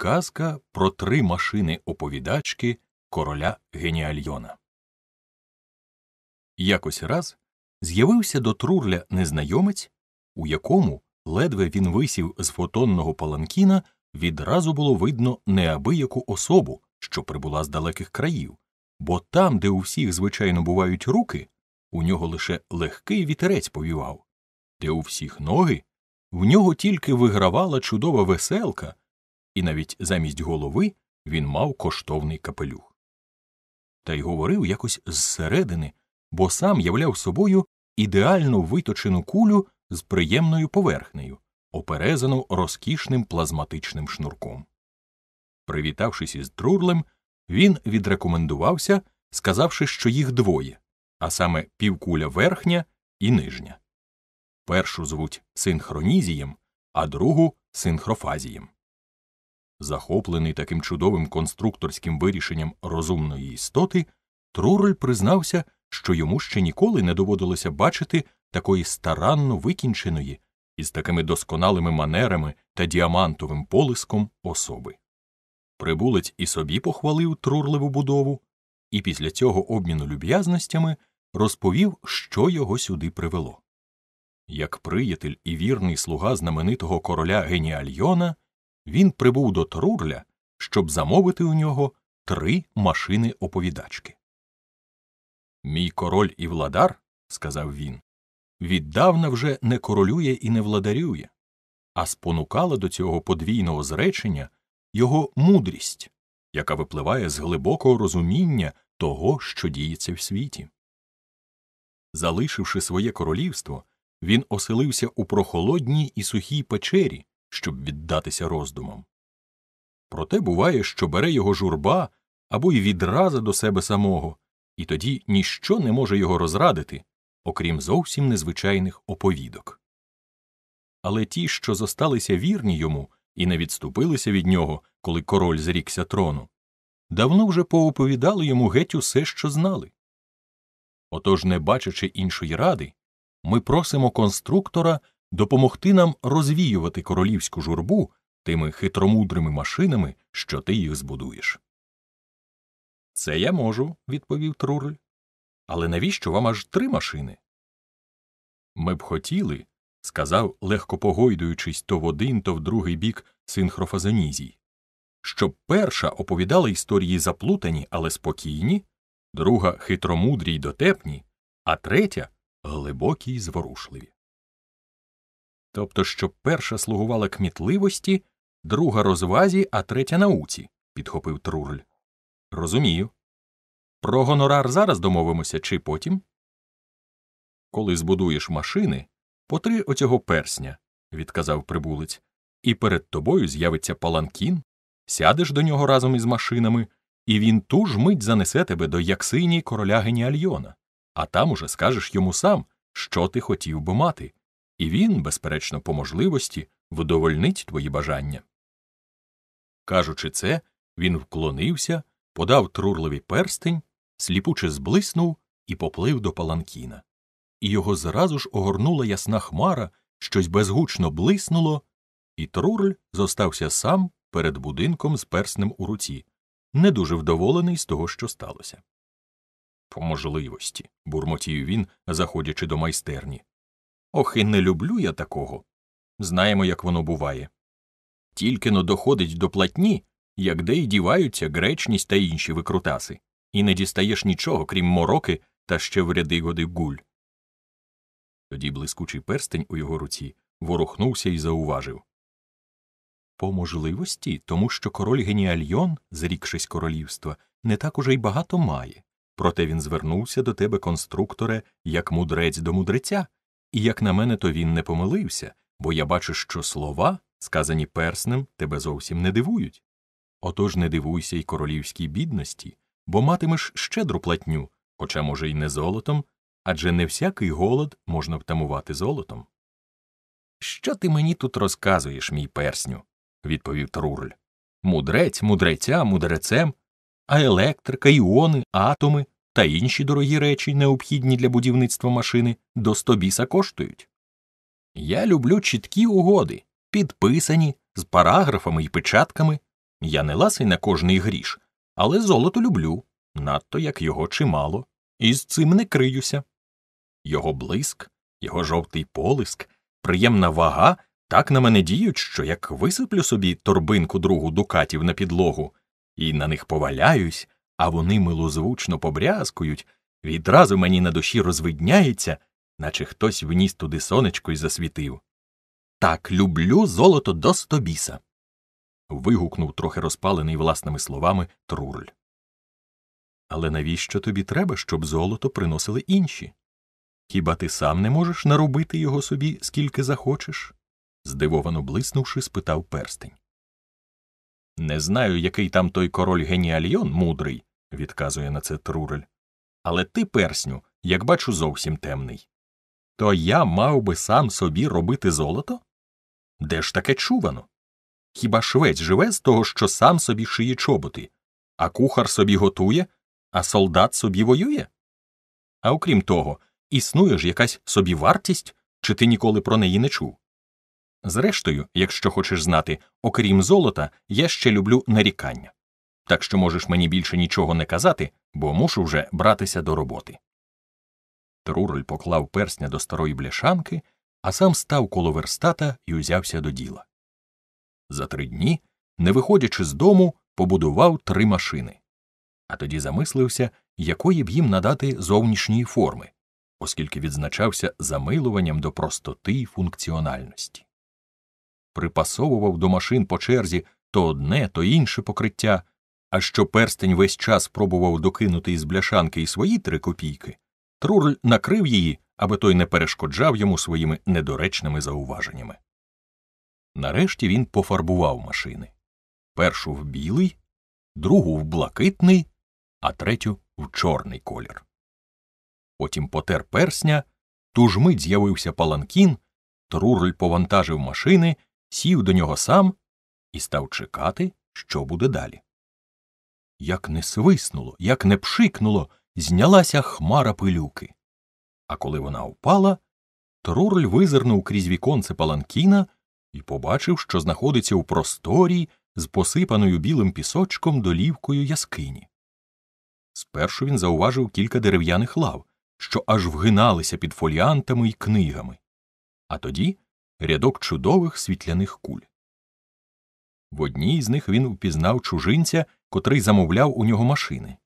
Казка про три машини оповідачки короля Геніальйона. Якось раз з'явився до Трурля незнайомець, у якому ледве він висів з фотонного паланкіна, відразу було видно неабияку особу, що прибула з далеких країв, бо там, де у всіх звичайно бувають руки, у нього лише легкий вітерець повівав, де у всіх ноги, в нього тільки вигравала чудова веселка і навіть замість голови він мав коштовний капелюх. Та й говорив якось зсередини, бо сам являв собою ідеально виточену кулю з приємною поверхнею, оперезану розкішним плазматичним шнурком. Привітавшись із Трурлем, він відрекомендувався, сказавши, що їх двоє, а саме півкуля верхня і нижня. Першу звуть синхронізієм, а другу синхрофазієм. Захоплений таким чудовим конструкторським вирішенням розумної істоти, Труроль признався, що йому ще ніколи не доводилося бачити такої старанно викінченої із такими досконалими манерами та діамантовим полиском особи. Прибулець і собі похвалив трурливу будову, і після цього обміну люб'язностями розповів, що його сюди привело. Як приятель і вірний слуга знаменитого короля Геніальйона він прибув до Трурля, щоб замовити у нього три машини оповідачки. Мій король і владар, сказав він, віддавна вже не королює і не владарює, а спонукала до цього подвійного зречення його мудрість, яка випливає з глибокого розуміння того, що діється в світі. Залишивши своє королівство, він оселився у прохолодній і сухій печері, щоб віддатися роздумам. Проте буває, що бере його журба або й відраза до себе самого, і тоді ніщо не може його розрадити, окрім зовсім незвичайних оповідок. Але ті, що зосталися вірні йому і не відступилися від нього, коли король зрікся трону, давно вже пооповідали йому геть усе, що знали. Отож, не бачачи іншої ради, ми просимо конструктора допомогти нам розвіювати королівську журбу тими хитромудрими машинами, що ти їх збудуєш. Це я можу, відповів Трурель. Але навіщо вам аж три машини? Ми б хотіли, сказав, легко погойдуючись то в один, то в другий бік синхрофазонізій, щоб перша оповідала історії заплутані, але спокійні, друга хитромудрі й дотепні, а третя глибокі й зворушливі. Тобто, що перша слугувала кмітливості, друга розвазі, а третя науці, підхопив трурль. Розумію. Про гонорар зараз домовимося чи потім. Коли збудуєш машини, потри оцього персня, відказав прибулець, і перед тобою з'явиться паланкін, сядеш до нього разом із машинами, і він ту ж мить занесе тебе до Яксині короля геніальйона, а там уже скажеш йому сам, що ти хотів би мати і він, безперечно, по можливості вдовольнить твої бажання. Кажучи це, він вклонився, подав трурливі перстень, сліпуче зблиснув і поплив до паланкіна. І його зразу ж огорнула ясна хмара, щось безгучно блиснуло, і трурль зостався сам перед будинком з перснем у руці, не дуже вдоволений з того, що сталося. По можливості, бурмотів він, заходячи до майстерні. Ох, і не люблю я такого. Знаємо, як воно буває. Тільки но доходить до платні, як де й діваються гречність та інші викрутаси, і не дістаєш нічого, крім мороки та ще вряди годи гуль. Тоді блискучий перстень у його руці ворухнувся і зауважив По можливості, тому що король геніальйон, зрікшись королівства, не так уже й багато має, проте він звернувся до тебе, конструкторе, як мудрець до мудреця. І як на мене, то він не помилився, бо я бачу, що слова, сказані перснем, тебе зовсім не дивують. Отож не дивуйся й королівській бідності, бо матимеш щедру платню, хоча, може, й не золотом, адже не всякий голод можна втамувати золотом. Що ти мені тут розказуєш, мій персню? відповів Трурль. Мудрець, мудреця, мудрецем, а електрика, іони, атоми, та інші дорогі речі, необхідні для будівництва машини, до 100 біса коштують. Я люблю чіткі угоди, підписані, з параграфами і печатками. Я не ласий на кожний гріш, але золото люблю, надто як його чимало, і з цим не криюся. Його блиск, його жовтий полиск, приємна вага так на мене діють, що як висиплю собі торбинку другу дукатів на підлогу і на них поваляюсь, а вони милозвучно побрязкують, відразу мені на душі розвидняється, наче хтось вніс туди сонечко і засвітив. Так, люблю золото до стобіса. вигукнув трохи розпалений власними словами Труль. Але навіщо тобі треба, щоб золото приносили інші? Хіба ти сам не можеш наробити його собі, скільки захочеш? здивовано блиснувши, спитав перстень. Не знаю, який там той король геніальйон мудрий, відказує на це Трурель. Але ти, персню, як бачу, зовсім темний. То я мав би сам собі робити золото? Де ж таке чувано? Хіба швець живе з того, що сам собі шиє чоботи, а кухар собі готує, а солдат собі воює? А окрім того, існує ж якась собі вартість, чи ти ніколи про неї не чув? Зрештою, якщо хочеш знати, окрім золота, я ще люблю нарікання так що можеш мені більше нічого не казати, бо мушу вже братися до роботи. Труроль поклав персня до старої бляшанки, а сам став коло верстата і узявся до діла. За три дні, не виходячи з дому, побудував три машини, а тоді замислився, якої б їм надати зовнішньої форми, оскільки відзначався замилуванням до простоти й функціональності. Припасовував до машин по черзі то одне, то інше покриття, а що перстень весь час пробував докинути із бляшанки і свої три копійки, Трурль накрив її, аби той не перешкоджав йому своїми недоречними зауваженнями. Нарешті він пофарбував машини першу в білий, другу в блакитний, а третю в чорний колір. Потім потер персня, ту ж мить з'явився паланкін, Трурль повантажив машини, сів до нього сам і став чекати, що буде далі. Як не свиснуло, як не пшикнуло, знялася хмара пилюки. А коли вона впала, Трурль визирнув крізь віконце паланкіна і побачив, що знаходиться у просторі з посипаною білим пісочком долівкою яскині. Спершу він зауважив кілька дерев'яних лав, що аж вгиналися під фоліантами і книгами, а тоді рядок чудових світляних куль. В одній з них він впізнав чужинця котрий замовляв у нього машини.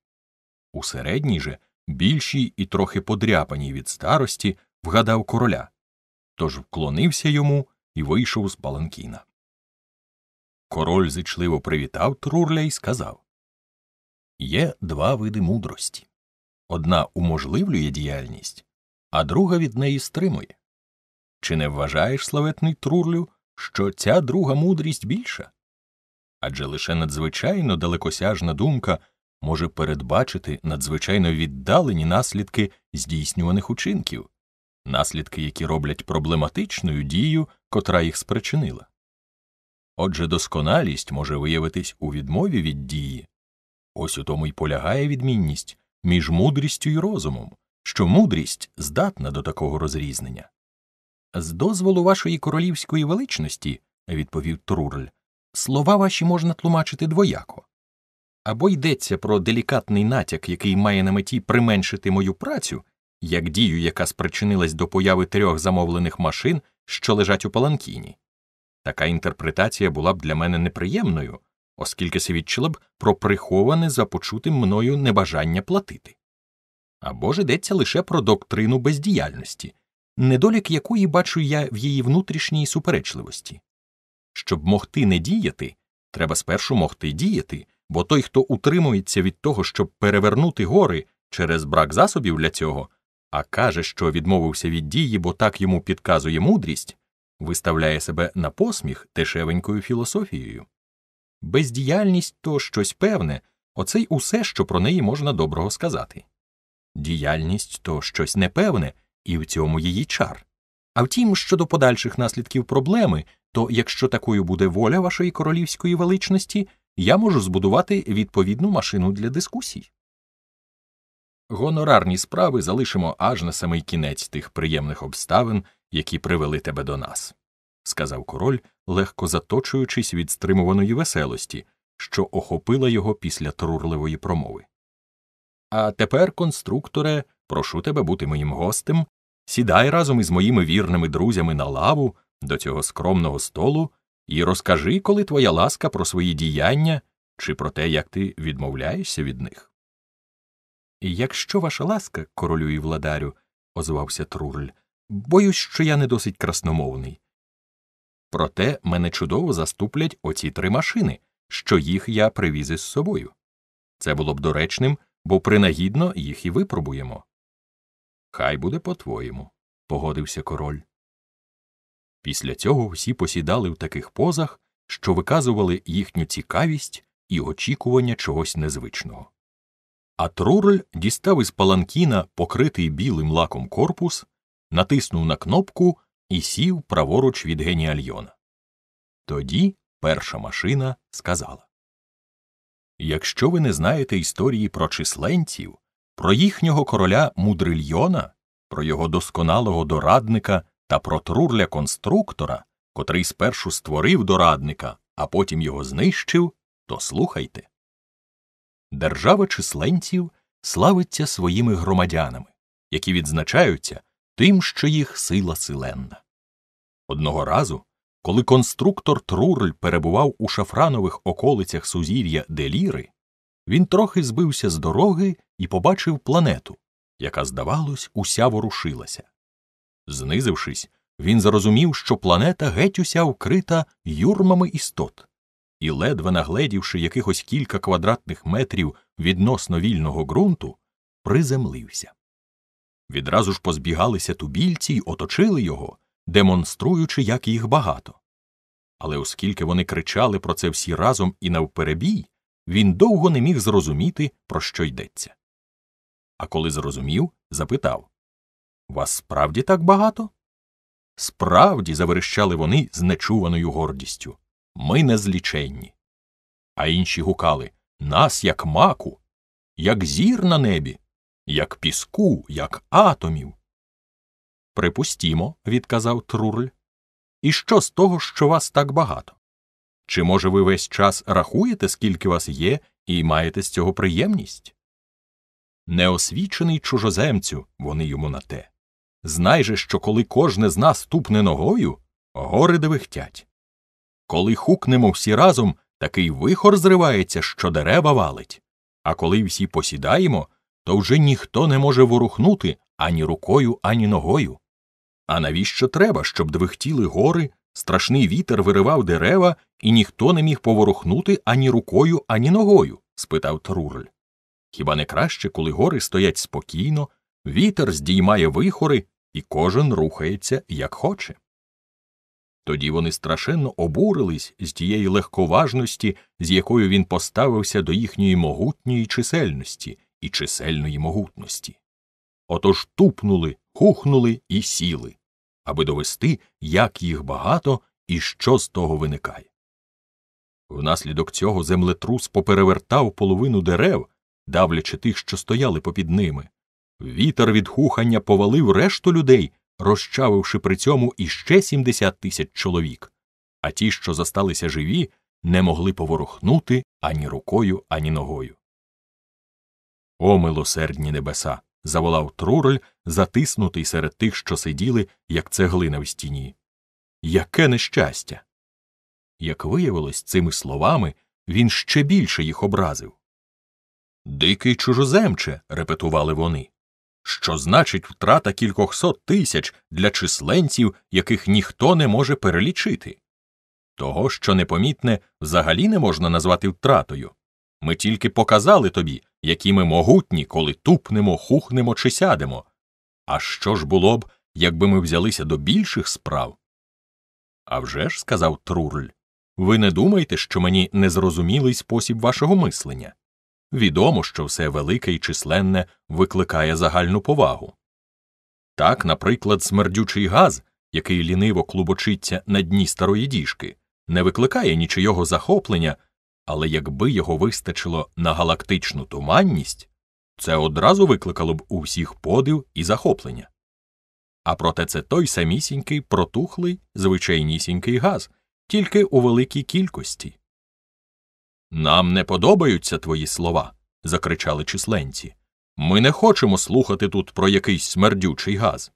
У середній же, більшій і трохи подряпаній від старості, вгадав короля, тож вклонився йому і вийшов з паланкіна. Король зичливо привітав Трурля і сказав Є два види мудрості одна уможливлює діяльність, а друга від неї стримує. Чи не вважаєш, славетний Трурлю, що ця друга мудрість більша? адже лише надзвичайно далекосяжна думка може передбачити надзвичайно віддалені наслідки здійснюваних учинків, наслідки, які роблять проблематичною дію, котра їх спричинила. Отже, досконалість може виявитись у відмові від дії, ось у тому й полягає відмінність між мудрістю і розумом, що мудрість здатна до такого розрізнення. З дозволу вашої королівської величності, відповів Трурль, Слова ваші можна тлумачити двояко або йдеться про делікатний натяк, який має на меті применшити мою працю, як дію, яка спричинилась до появи трьох замовлених машин, що лежать у паланкіні. Така інтерпретація була б для мене неприємною, оскільки свідчила б про приховане за почутим мною небажання платити. Або ж йдеться лише про доктрину бездіяльності, недолік якої бачу я в її внутрішній суперечливості. Щоб могти не діяти, треба спершу могти діяти, бо той, хто утримується від того, щоб перевернути гори через брак засобів для цього, а каже, що відмовився від дії, бо так йому підказує мудрість, виставляє себе на посміх дешевенькою філософією. Бездіяльність то щось певне, оце й усе, що про неї можна доброго сказати. Діяльність то щось непевне, і в цьому її чар. А втім, щодо подальших наслідків проблеми, то якщо такою буде воля вашої королівської величності, я можу збудувати відповідну машину для дискусій. Гонорарні справи залишимо аж на самий кінець тих приємних обставин, які привели тебе до нас, сказав король, легко заточуючись від стримуваної веселості, що охопила його після трурливої промови. А тепер, конструкторе, прошу тебе бути моїм гостем, сідай разом із моїми вірними друзями на лаву до цього скромного столу і розкажи, коли твоя ласка про свої діяння чи про те, як ти відмовляєшся від них. Якщо ваша ласка, королю і владарю, озвався Трурль, боюсь, що я не досить красномовний. Проте мене чудово заступлять оці три машини, що їх я привіз із собою. Це було б доречним, бо принагідно їх і випробуємо. Хай буде по твоєму, погодився король. Після цього всі посідали в таких позах, що виказували їхню цікавість і очікування чогось незвичного. А Трурель дістав із паланкіна покритий білим лаком корпус, натиснув на кнопку і сів праворуч від геніальйона. Тоді перша машина сказала Якщо ви не знаєте історії про численців, про їхнього короля мудрильйона, про його досконалого дорадника та про трурля конструктора, котрий спершу створив дорадника, а потім його знищив, то слухайте. Держава численців славиться своїми громадянами, які відзначаються тим, що їх сила силенна. Одного разу, коли конструктор Трурль перебував у шафранових околицях сузір'я Деліри, він трохи збився з дороги і побачив планету, яка, здавалось, уся ворушилася. Знизившись, він зрозумів, що планета геть уся вкрита юрмами істот, і, ледве нагледівши якихось кілька квадратних метрів відносно вільного ґрунту, приземлився. Відразу ж позбігалися тубільці й оточили його, демонструючи, як їх багато. Але оскільки вони кричали про це всі разом і навперебій, він довго не міг зрозуміти, про що йдеться. А коли зрозумів, запитав вас справді так багато? Справді, заверещали вони з нечуваною гордістю. Ми незліченні. А інші гукали нас, як маку, як зір на небі, як піску, як атомів. Припустімо, відказав Трурль. І що з того, що вас так багато? Чи, може, ви весь час рахуєте, скільки вас є, і маєте з цього приємність? Неосвічений чужоземцю вони йому на те. Знай же, що коли кожне з нас тупне ногою, гори дивихтять? Коли хукнемо всі разом, такий вихор зривається, що дерева валить. А коли всі посідаємо, то вже ніхто не може ворухнути ані рукою, ані ногою. А навіщо треба, щоб двихтіли гори, страшний вітер виривав дерева, і ніхто не міг поворухнути ані рукою, ані ногою? спитав Трурель. Хіба не краще, коли гори стоять спокійно, вітер здіймає вихори, і кожен рухається як хоче. Тоді вони страшенно обурились з тієї легковажності, з якою він поставився до їхньої могутньої чисельності і чисельної могутності. Отож тупнули, хухнули і сіли, аби довести, як їх багато і що з того виникає. Внаслідок цього землетрус поперевертав половину дерев, давлячи тих, що стояли попід ними, Вітер від хухання повалив решту людей, розчавивши при цьому іще 70 тисяч чоловік, а ті, що засталися живі, не могли поворухнути ані рукою, ані ногою. О, милосердні небеса! заволав Труроль, затиснутий серед тих, що сиділи, як цеглина в стіні. Яке нещастя! Як виявилось, цими словами він ще більше їх образив. Дикий чужоземче, репетували вони що значить втрата кількохсот тисяч для численців, яких ніхто не може перелічити. Того, що непомітне, взагалі не можна назвати втратою. Ми тільки показали тобі, які ми могутні, коли тупнемо, хухнемо чи сядемо. А що ж було б, якби ми взялися до більших справ? «А вже ж», – сказав Трурль, ви не думаєте, що мені незрозумілий спосіб вашого мислення. Відомо, що все велике і численне викликає загальну повагу. Так, наприклад, смердючий газ, який ліниво клубочиться на дні старої діжки, не викликає нічийого захоплення, але якби його вистачило на галактичну туманність, це одразу викликало б у всіх подив і захоплення. А проте це той самісінький протухлий звичайнісінький газ, тільки у великій кількості. Нам не подобаються твої слова, закричали численці. Ми не хочемо слухати тут про якийсь смердючий газ.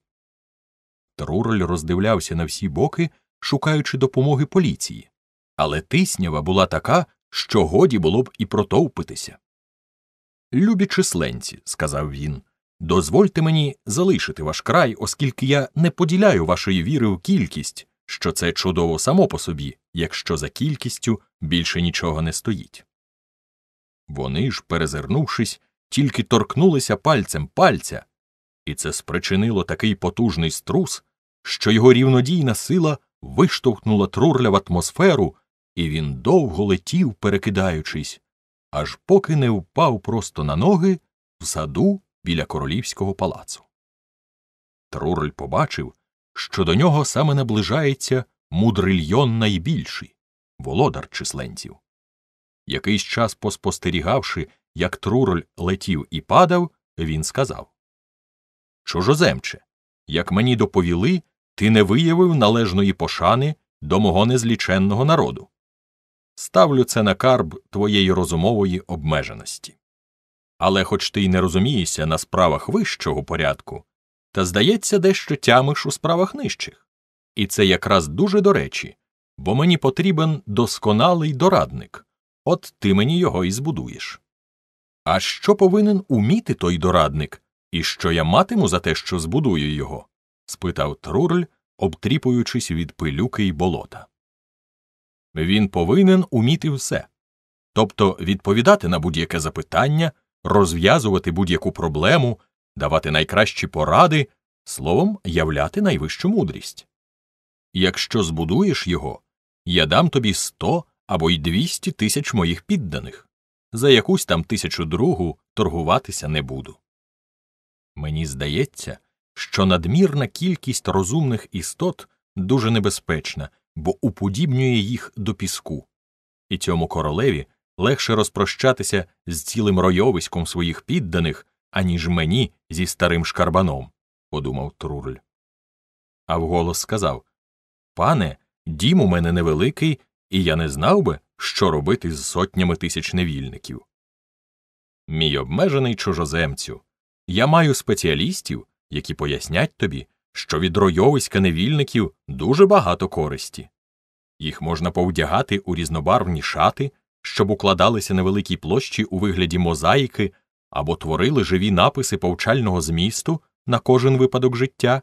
Труроль роздивлявся на всі боки, шукаючи допомоги поліції, але тиснява була така, що годі було б і протовпитися. Любі численці, сказав він, дозвольте мені залишити ваш край, оскільки я не поділяю вашої віри в кількість, що це чудово само по собі, якщо за кількістю більше нічого не стоїть. Вони ж, перезирнувшись, тільки торкнулися пальцем пальця, і це спричинило такий потужний струс, що його рівнодійна сила виштовхнула трурля в атмосферу, і він довго летів, перекидаючись, аж поки не впав просто на ноги в саду біля королівського палацу. Трурель побачив, що до нього саме наближається мудрильйон найбільший володар численців. Якийсь час поспостерігавши, як труроль летів і падав, він сказав Чужоземче, як мені доповіли, ти не виявив належної пошани до мого незліченного народу. Ставлю це на карб твоєї розумової обмеженості. Але, хоч ти й не розумієшся на справах вищого порядку, та, здається, дещо тямиш у справах нижчих. І це якраз дуже до речі, бо мені потрібен досконалий дорадник от ти мені його і збудуєш. А що повинен уміти той дорадник, і що я матиму за те, що збудую його? спитав Трурль, обтріпуючись від пилюки й болота. Він повинен уміти все. Тобто відповідати на будь-яке запитання, розв'язувати будь-яку проблему, давати найкращі поради, словом, являти найвищу мудрість. Якщо збудуєш його, я дам тобі сто або й двісті тисяч моїх підданих, за якусь там тисячу другу торгуватися не буду. Мені здається, що надмірна кількість розумних істот дуже небезпечна, бо уподібнює їх до піску, і цьому королеві легше розпрощатися з цілим ройовиськом своїх підданих, аніж мені зі старим шкарбаном, подумав Труль. А вголос сказав Пане, дім у мене невеликий, і я не знав би, що робити з сотнями тисяч невільників. Мій обмежений чужоземцю. Я маю спеціалістів, які пояснять тобі, що від ройовиська невільників дуже багато користі. Їх можна повдягати у різнобарвні шати, щоб укладалися на великій площі у вигляді мозаїки або творили живі написи повчального змісту на кожен випадок життя.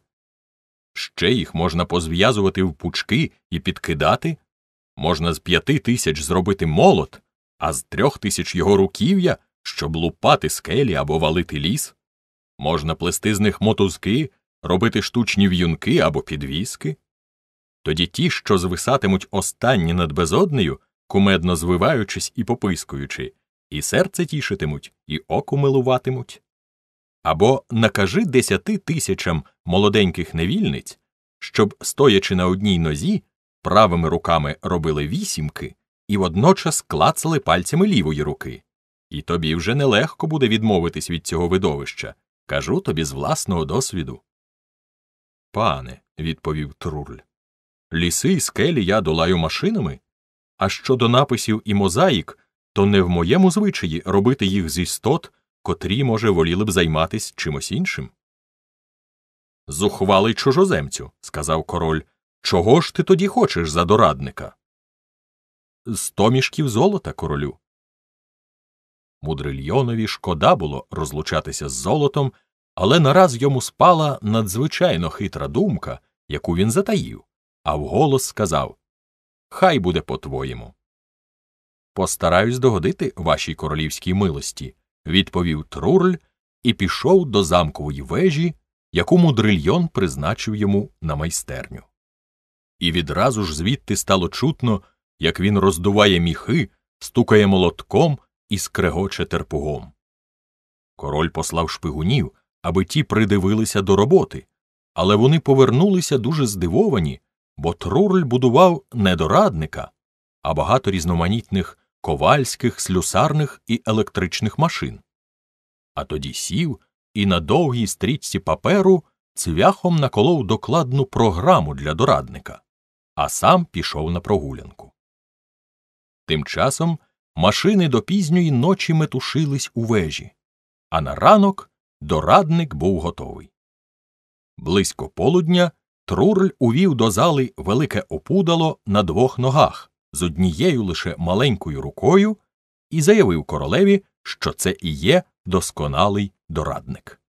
Ще їх можна позв'язувати в пучки і підкидати, можна з п'яти тисяч зробити молот, а з трьох тисяч його руків'я, щоб лупати скелі або валити ліс, можна плести з них мотузки, робити штучні в'юнки або підвіски. Тоді ті, що звисатимуть останні над безоднею, кумедно звиваючись і попискуючи, і серце тішитимуть, і око милуватимуть. Або накажи десяти тисячам молоденьких невільниць, щоб, стоячи на одній нозі, правими руками робили вісімки і водночас клацали пальцями лівої руки, і тобі вже нелегко буде відмовитись від цього видовища. Кажу тобі з власного досвіду. Пане, відповів Труль, ліси і скелі я долаю машинами. А щодо написів і мозаїк, то не в моєму звичаї робити їх з істот, котрі, може, воліли б займатись чимось іншим. Зухвалий чужоземцю, сказав король. Чого ж ти тоді хочеш за дорадника? Сто мішків золота королю. Мудрильйонові шкода було розлучатися з золотом, але нараз йому спала надзвичайно хитра думка, яку він затаїв, а вголос сказав Хай буде по твоєму. Постараюсь догодити вашій королівській милості, відповів Трурль і пішов до замкової вежі, яку мудрильйон призначив йому на майстерню. І відразу ж звідти стало чутно, як він роздуває міхи, стукає молотком і скрегоче терпугом. Король послав шпигунів, аби ті придивилися до роботи, але вони повернулися дуже здивовані, бо Трурль будував не дорадника, а багато різноманітних ковальських, слюсарних і електричних машин, а тоді сів і на довгій стрічці паперу цвяхом наколов докладну програму для дорадника, а сам пішов на прогулянку. Тим часом машини до пізньої ночі метушились у вежі, а на ранок дорадник був готовий. Близько полудня Трурль увів до зали велике опудало на двох ногах, з однією лише маленькою рукою і заявив королеві, що це і є досконалий дорадник.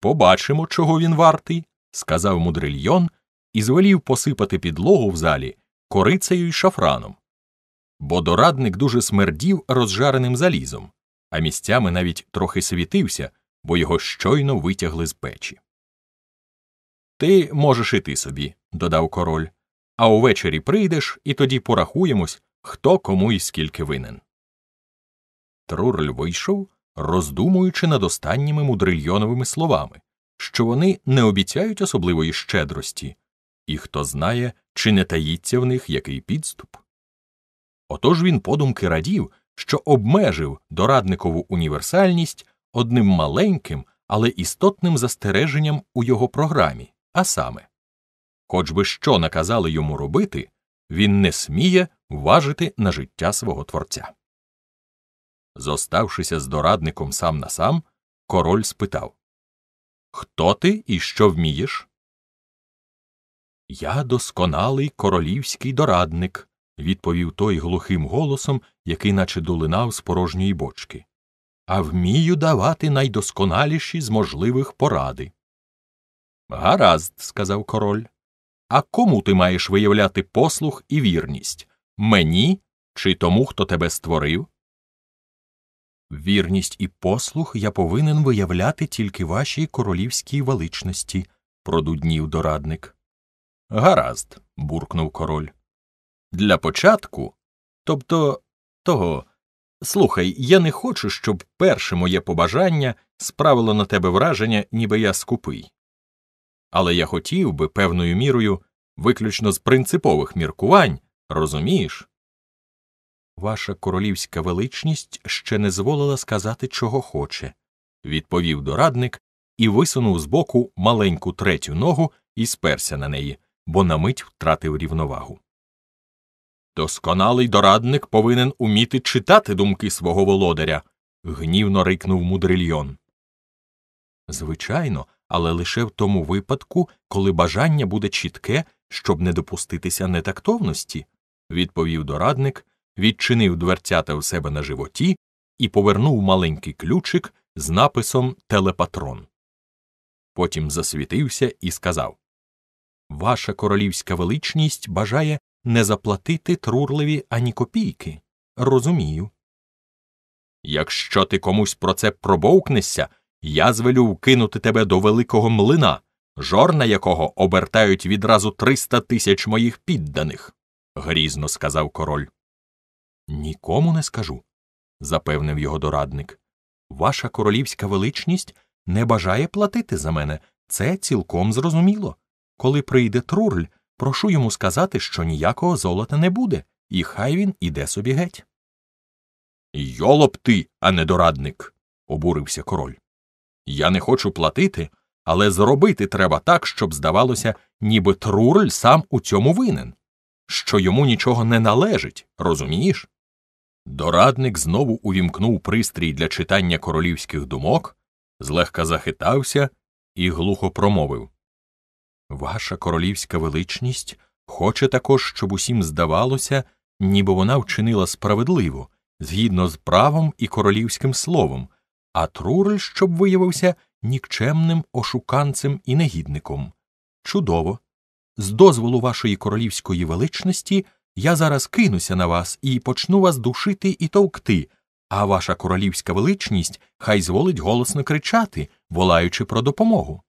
Побачимо, чого він вартий, сказав мудрильйон і звелів посипати підлогу в залі корицею й шафраном, бо дорадник дуже смердів розжареним залізом, а місцями навіть трохи світився, бо його щойно витягли з печі. Ти можеш іти собі, додав король а увечері прийдеш, і тоді порахуємось, хто кому і скільки винен. Трурль вийшов, роздумуючи над останніми мудрильйоновими словами, що вони не обіцяють особливої щедрості, і хто знає, чи не таїться в них який підступ. Отож він подумки радів, що обмежив дорадникову універсальність одним маленьким, але істотним застереженням у його програмі, а саме хоч би що наказали йому робити, він не сміє вважити на життя свого творця. Зоставшися з дорадником сам на сам, король спитав Хто ти і що вмієш? Я досконалий королівський дорадник, відповів той глухим голосом, який наче долинав з порожньої бочки. А вмію давати найдосконаліші з можливих поради. Гаразд, сказав король. А кому ти маєш виявляти послух і вірність мені чи тому, хто тебе створив? Вірність і послух я повинен виявляти тільки вашій королівській величності, продуднів дорадник. Гаразд, буркнув король. Для початку. Тобто того. Слухай, я не хочу, щоб перше моє побажання справило на тебе враження, ніби я скупий але я хотів би певною мірою, виключно з принципових міркувань, розумієш? Ваша королівська величність ще не зволила сказати, чого хоче, відповів дорадник і висунув збоку маленьку третю ногу і сперся на неї, бо на мить втратив рівновагу. Досконалий дорадник повинен уміти читати думки свого володаря. гнівно рикнув мудрильйон. Звичайно, але лише в тому випадку, коли бажання буде чітке, щоб не допуститися нетактовності, відповів дорадник, відчинив дверцята в себе на животі і повернув маленький ключик з написом Телепатрон. Потім засвітився і сказав Ваша королівська величність бажає не заплатити трурливі ані копійки. Розумію. Якщо ти комусь про це пробовкнешся, я звелю вкинути тебе до великого млина, жорна якого обертають відразу триста тисяч моїх підданих, грізно сказав король. Нікому не скажу, запевнив його дорадник. Ваша королівська величність не бажає платити за мене. Це цілком зрозуміло. Коли прийде Трурль, прошу йому сказати, що ніякого золота не буде, і хай він іде собі геть. Йолоб ти, а не дорадник, обурився король. Я не хочу платити, але зробити треба так, щоб здавалося, ніби трурель сам у цьому винен, що йому нічого не належить, розумієш? Дорадник знову увімкнув пристрій для читання королівських думок, злегка захитався і глухо промовив Ваша королівська величність хоче також, щоб усім здавалося, ніби вона вчинила справедливо, згідно з правом і королівським словом, а Трурель, щоб виявився нікчемним ошуканцем і негідником. Чудово! З дозволу вашої королівської величності я зараз кинуся на вас і почну вас душити і товкти, а ваша королівська величність хай зволить голосно кричати, волаючи про допомогу.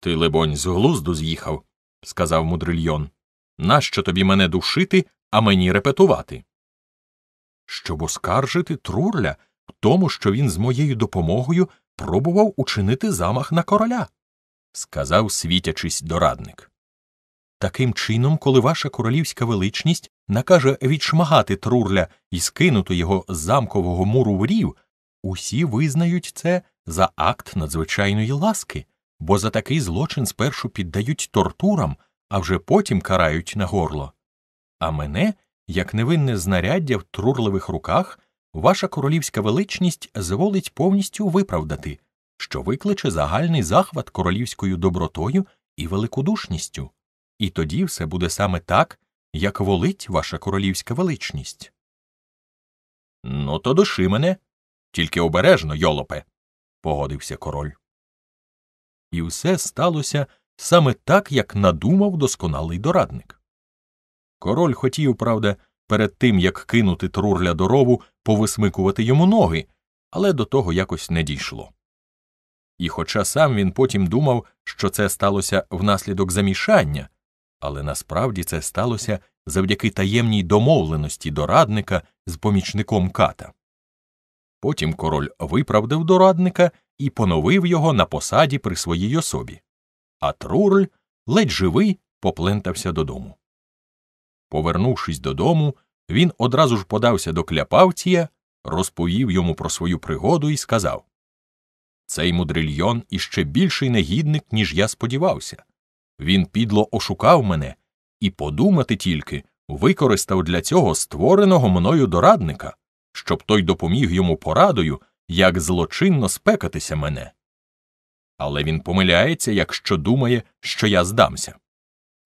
Ти, лебонь, з глузду з'їхав, сказав мудрильйон. Нащо тобі мене душити, а мені репетувати? Щоб оскаржити Трурля, тому, що він з моєю допомогою пробував учинити замах на короля, сказав, світячись дорадник. Таким чином, коли ваша королівська величність накаже відшмагати трурля і скинути його з замкового муру в рів, усі визнають це за акт надзвичайної ласки, бо за такий злочин спершу піддають тортурам, а вже потім карають на горло. А мене, як невинне знаряддя в трурливих руках, ваша королівська величність зволить повністю виправдати, що викличе загальний захват королівською добротою і великодушністю, і тоді все буде саме так, як волить ваша королівська величність. Ну, то души мене, тільки обережно, йолопе, погодився король. І все сталося саме так, як надумав досконалий дорадник. Король хотів, правда, перед тим як кинути трурля до рову, повисмикувати йому ноги, але до того якось не дійшло. І, хоча сам він потім думав, що це сталося внаслідок замішання, але насправді це сталося завдяки таємній домовленості дорадника з помічником ката. Потім король виправдав дорадника і поновив його на посаді при своїй особі, а Трурль, ледь живий, поплентався додому. Повернувшись додому, він одразу ж подався до кляпавція, розповів йому про свою пригоду і сказав Цей мудрильйон іще більший негідник, ніж я сподівався. Він підло ошукав мене і, подумати тільки, використав для цього створеного мною дорадника, щоб той допоміг йому порадою, як злочинно спекатися мене. Але він помиляється, якщо думає, що я здамся.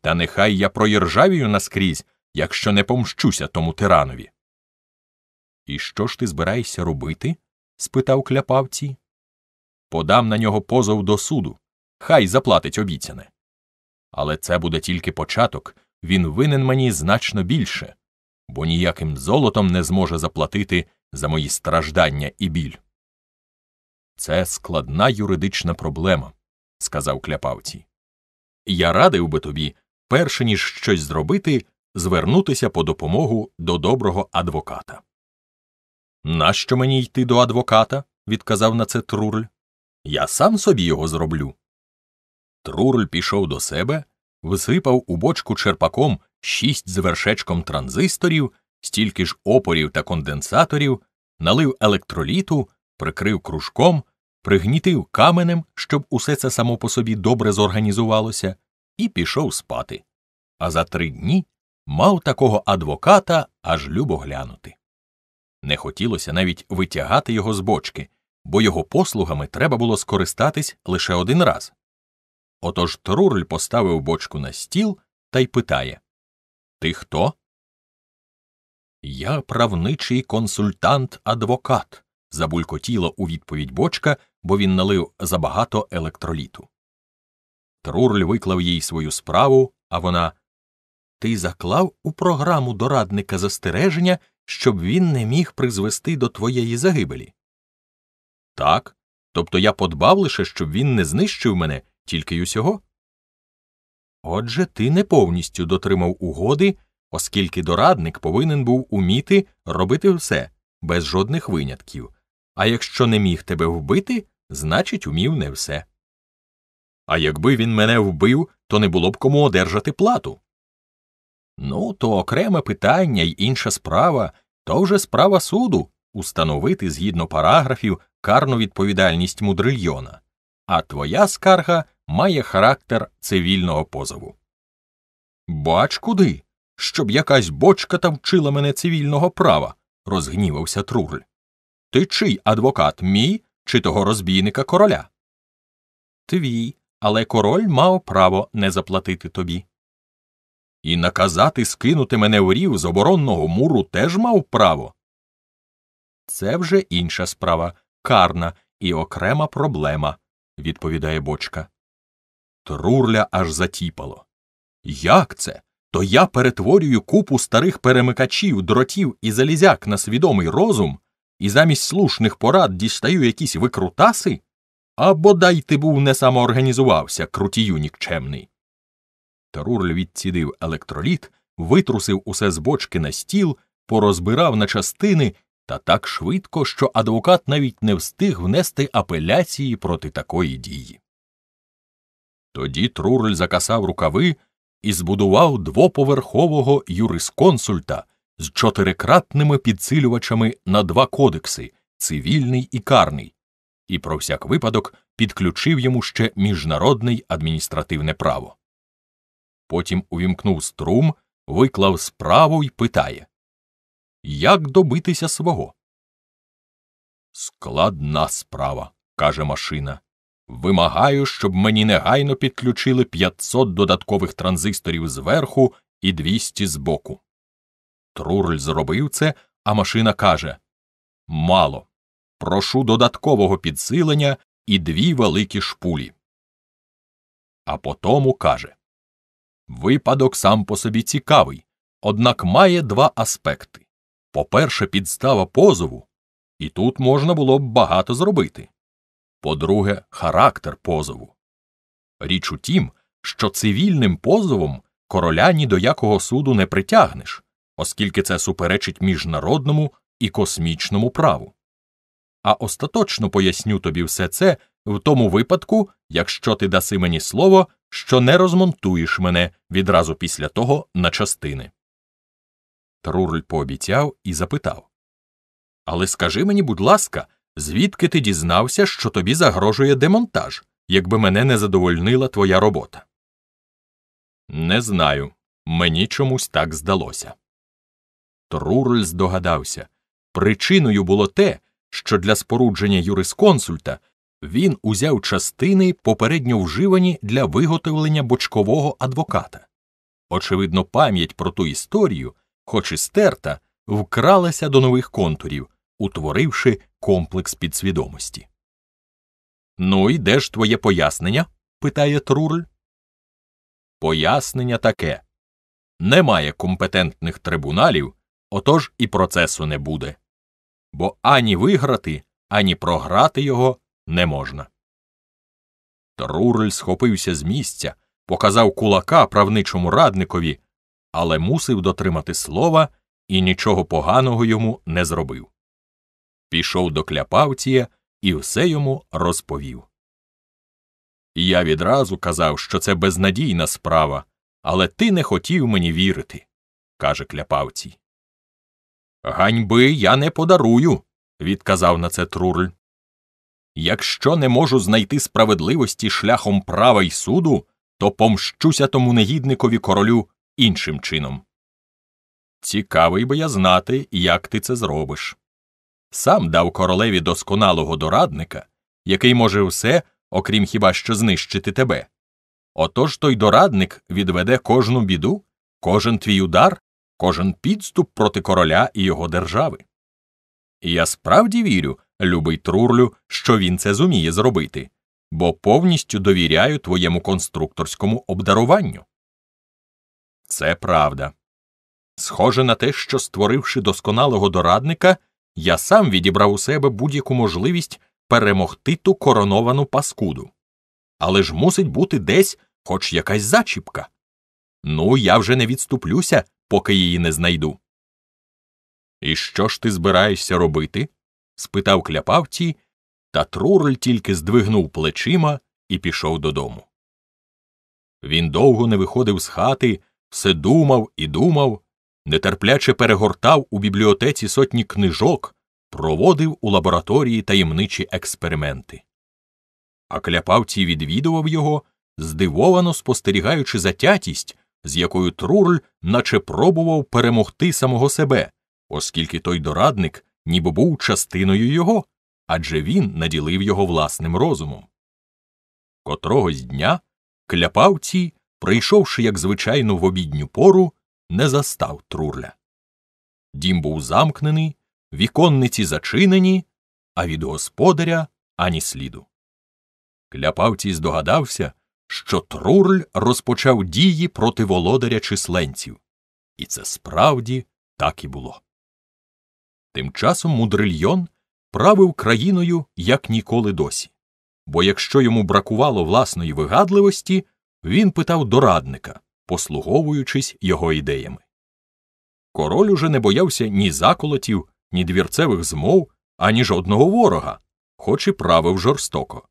Та нехай я проєржавію наскрізь якщо не помщуся тому тиранові. І що ж ти збираєшся робити? спитав кляпавці. Подам на нього позов до суду. Хай заплатить обіцяне. Але це буде тільки початок він винен мені значно більше, бо ніяким золотом не зможе заплатити за мої страждання і біль. Це складна юридична проблема, сказав кляпавці. Я радив би тобі, перше ніж щось зробити, звернутися по допомогу до доброго адвоката. Нащо мені йти до адвоката? відказав на це Трурль. Я сам собі його зроблю. Трурль пішов до себе, висипав у бочку черпаком шість з вершечком транзисторів, стільки ж опорів та конденсаторів, налив електроліту, прикрив кружком, пригнітив каменем, щоб усе це само по собі добре зорганізувалося, і пішов спати. А за три дні мав такого адвоката аж любо глянути. Не хотілося навіть витягати його з бочки, бо його послугами треба було скористатись лише один раз. Отож Трурль поставив бочку на стіл та й питає Ти хто? Я правничий консультант адвокат, забулькотіла у відповідь бочка, бо він налив забагато електроліту. Трурль виклав їй свою справу, а вона ти заклав у програму дорадника застереження, щоб він не міг призвести до твоєї загибелі? Так. Тобто я подбав лише, щоб він не знищив мене тільки й усього. Отже, ти не повністю дотримав угоди, оскільки дорадник повинен був уміти робити все без жодних винятків, а якщо не міг тебе вбити, значить, умів не все. А якби він мене вбив, то не було б кому одержати плату. Ну, то окреме питання й інша справа, то вже справа суду установити згідно параграфів карну відповідальність мудрильйона, а твоя скарга має характер цивільного позову. Бач куди, щоб якась бочка та вчила мене цивільного права, розгнівався Труль. Ти чий адвокат мій чи того розбійника короля? Твій, але король мав право не заплатити тобі і наказати скинути мене в рів з оборонного муру теж мав право. Це вже інша справа, карна і окрема проблема, відповідає бочка. Трурля аж затіпало. Як це? То я перетворюю купу старих перемикачів, дротів і залізяк на свідомий розум, і замість слушних порад дістаю якісь викрутаси? А бодай ти був не самоорганізувався, крутію нікчемний. Тарурль відцідив електроліт, витрусив усе з бочки на стіл, порозбирав на частини та так швидко, що адвокат навіть не встиг внести апеляції проти такої дії. Тоді трурль закасав рукави і збудував двоповерхового юрисконсульта з чотирикратними підсилювачами на два кодекси цивільний і карний, і про всяк випадок підключив йому ще міжнародний адміністративне право потім увімкнув струм, виклав справу і питає Як добитися свого? Складна справа, каже машина. Вимагаю, щоб мені негайно підключили 500 додаткових транзисторів зверху і 200 збоку. Трурель зробив це, а машина каже Мало. Прошу додаткового підсилення і дві великі шпулі. А потому каже Випадок сам по собі цікавий, однак має два аспекти по-перше, підстава позову, і тут можна було б багато зробити. По-друге, характер позову. Річ у тім, що цивільним позовом короля ні до якого суду не притягнеш, оскільки це суперечить міжнародному і космічному праву. А остаточно поясню тобі все це в тому випадку, якщо ти даси мені слово, що не розмонтуєш мене відразу після того на частини. Трурль пообіцяв і запитав Але скажи мені, будь ласка, звідки ти дізнався, що тобі загрожує демонтаж, якби мене не задовольнила твоя робота? Не знаю. Мені чомусь так здалося. Трурль здогадався причиною було те, що для спорудження юрисконсульта він узяв частини, попередньо вживані для виготовлення бочкового адвоката. Очевидно, пам'ять про ту історію, хоч і стерта, вкралася до нових контурів, утворивши комплекс підсвідомості. Ну і де ж твоє пояснення? питає Труль. Пояснення таке немає компетентних трибуналів, отож і процесу не буде. Бо ані виграти, ані програти його не можна. Трурель схопився з місця, показав кулака правничому радникові, але мусив дотримати слова і нічого поганого йому не зробив. Пішов до кляпавція і все йому розповів. Я відразу казав, що це безнадійна справа, але ти не хотів мені вірити, каже кляпавці. Ганьби я не подарую, відказав на це трурль. Якщо не можу знайти справедливості шляхом права й суду, то помщуся тому негідникові королю іншим чином. Цікавий би я знати, як ти це зробиш. Сам дав королеві досконалого дорадника, який може все, окрім хіба що знищити тебе. Отож той дорадник відведе кожну біду, кожен твій удар, кожен підступ проти короля і його держави. І я справді вірю, любий Трурлю, що він це зуміє зробити, бо повністю довіряю твоєму конструкторському обдаруванню. Це правда. Схоже на те, що, створивши досконалого дорадника, я сам відібрав у себе будь-яку можливість перемогти ту короновану паскуду. Але ж мусить бути десь хоч якась зачіпка. Ну, я вже не відступлюся, поки її не знайду. І що ж ти збираєшся робити? спитав кляпавці, та Трурель тільки здвигнув плечима і пішов додому. Він довго не виходив з хати, все думав і думав, нетерпляче перегортав у бібліотеці сотні книжок, проводив у лабораторії таємничі експерименти. А кляпавці відвідував його, здивовано спостерігаючи затятість, з якою трурль наче пробував перемогти самого себе, оскільки той дорадник ніби був частиною його, адже він наділив його власним розумом. Котрогось дня кляпавці, прийшовши, як звичайно, в обідню пору, не застав Трурля. Дім був замкнений, віконниці зачинені, а від господаря ані сліду. Кляпавці здогадався, що Трурль розпочав дії проти володаря численців, і це справді так і було. Тим часом мудрильйон правив країною як ніколи досі. Бо якщо йому бракувало власної вигадливості, він питав дорадника, послуговуючись його ідеями. Король уже не боявся ні заколотів, ні двірцевих змов, ані жодного ворога, хоч і правив жорстоко.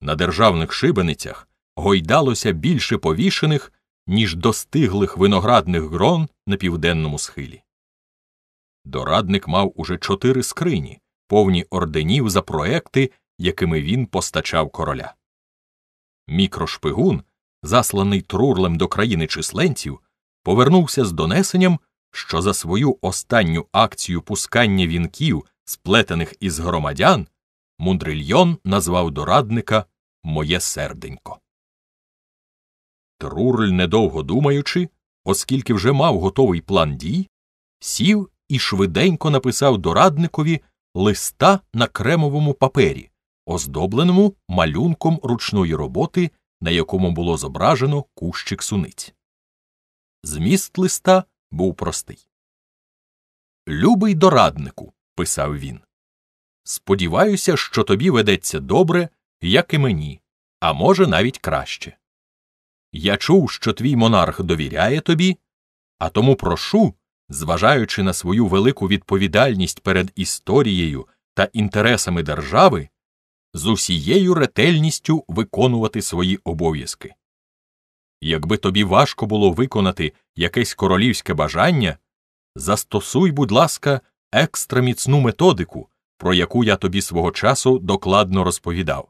На державних шибеницях гойдалося більше повішених, ніж достиглих виноградних грон на південному схилі. Дорадник мав уже чотири скрині, повні орденів за проекти, якими він постачав короля. Мікрошпигун, засланий трурлем до країни численців, повернувся з донесенням, що за свою останню акцію пускання вінків, сплетених із громадян, мундрильйон назвав дорадника Моє серденько. Трурль, недовго думаючи, оскільки вже мав готовий план дій, сів і швиденько написав дорадникові листа на кремовому папері, оздобленому малюнком ручної роботи, на якому було зображено кущик суниць. Зміст листа був простий. Любий дораднику, писав він. Сподіваюся, що тобі ведеться добре, як і мені, а може, навіть краще. Я чув, що твій монарх довіряє тобі, а тому прошу, зважаючи на свою велику відповідальність перед історією та інтересами держави, з усією ретельністю виконувати свої обов'язки. Якби тобі важко було виконати якесь королівське бажання, застосуй, будь ласка, екстраміцну методику, про яку я тобі свого часу докладно розповідав.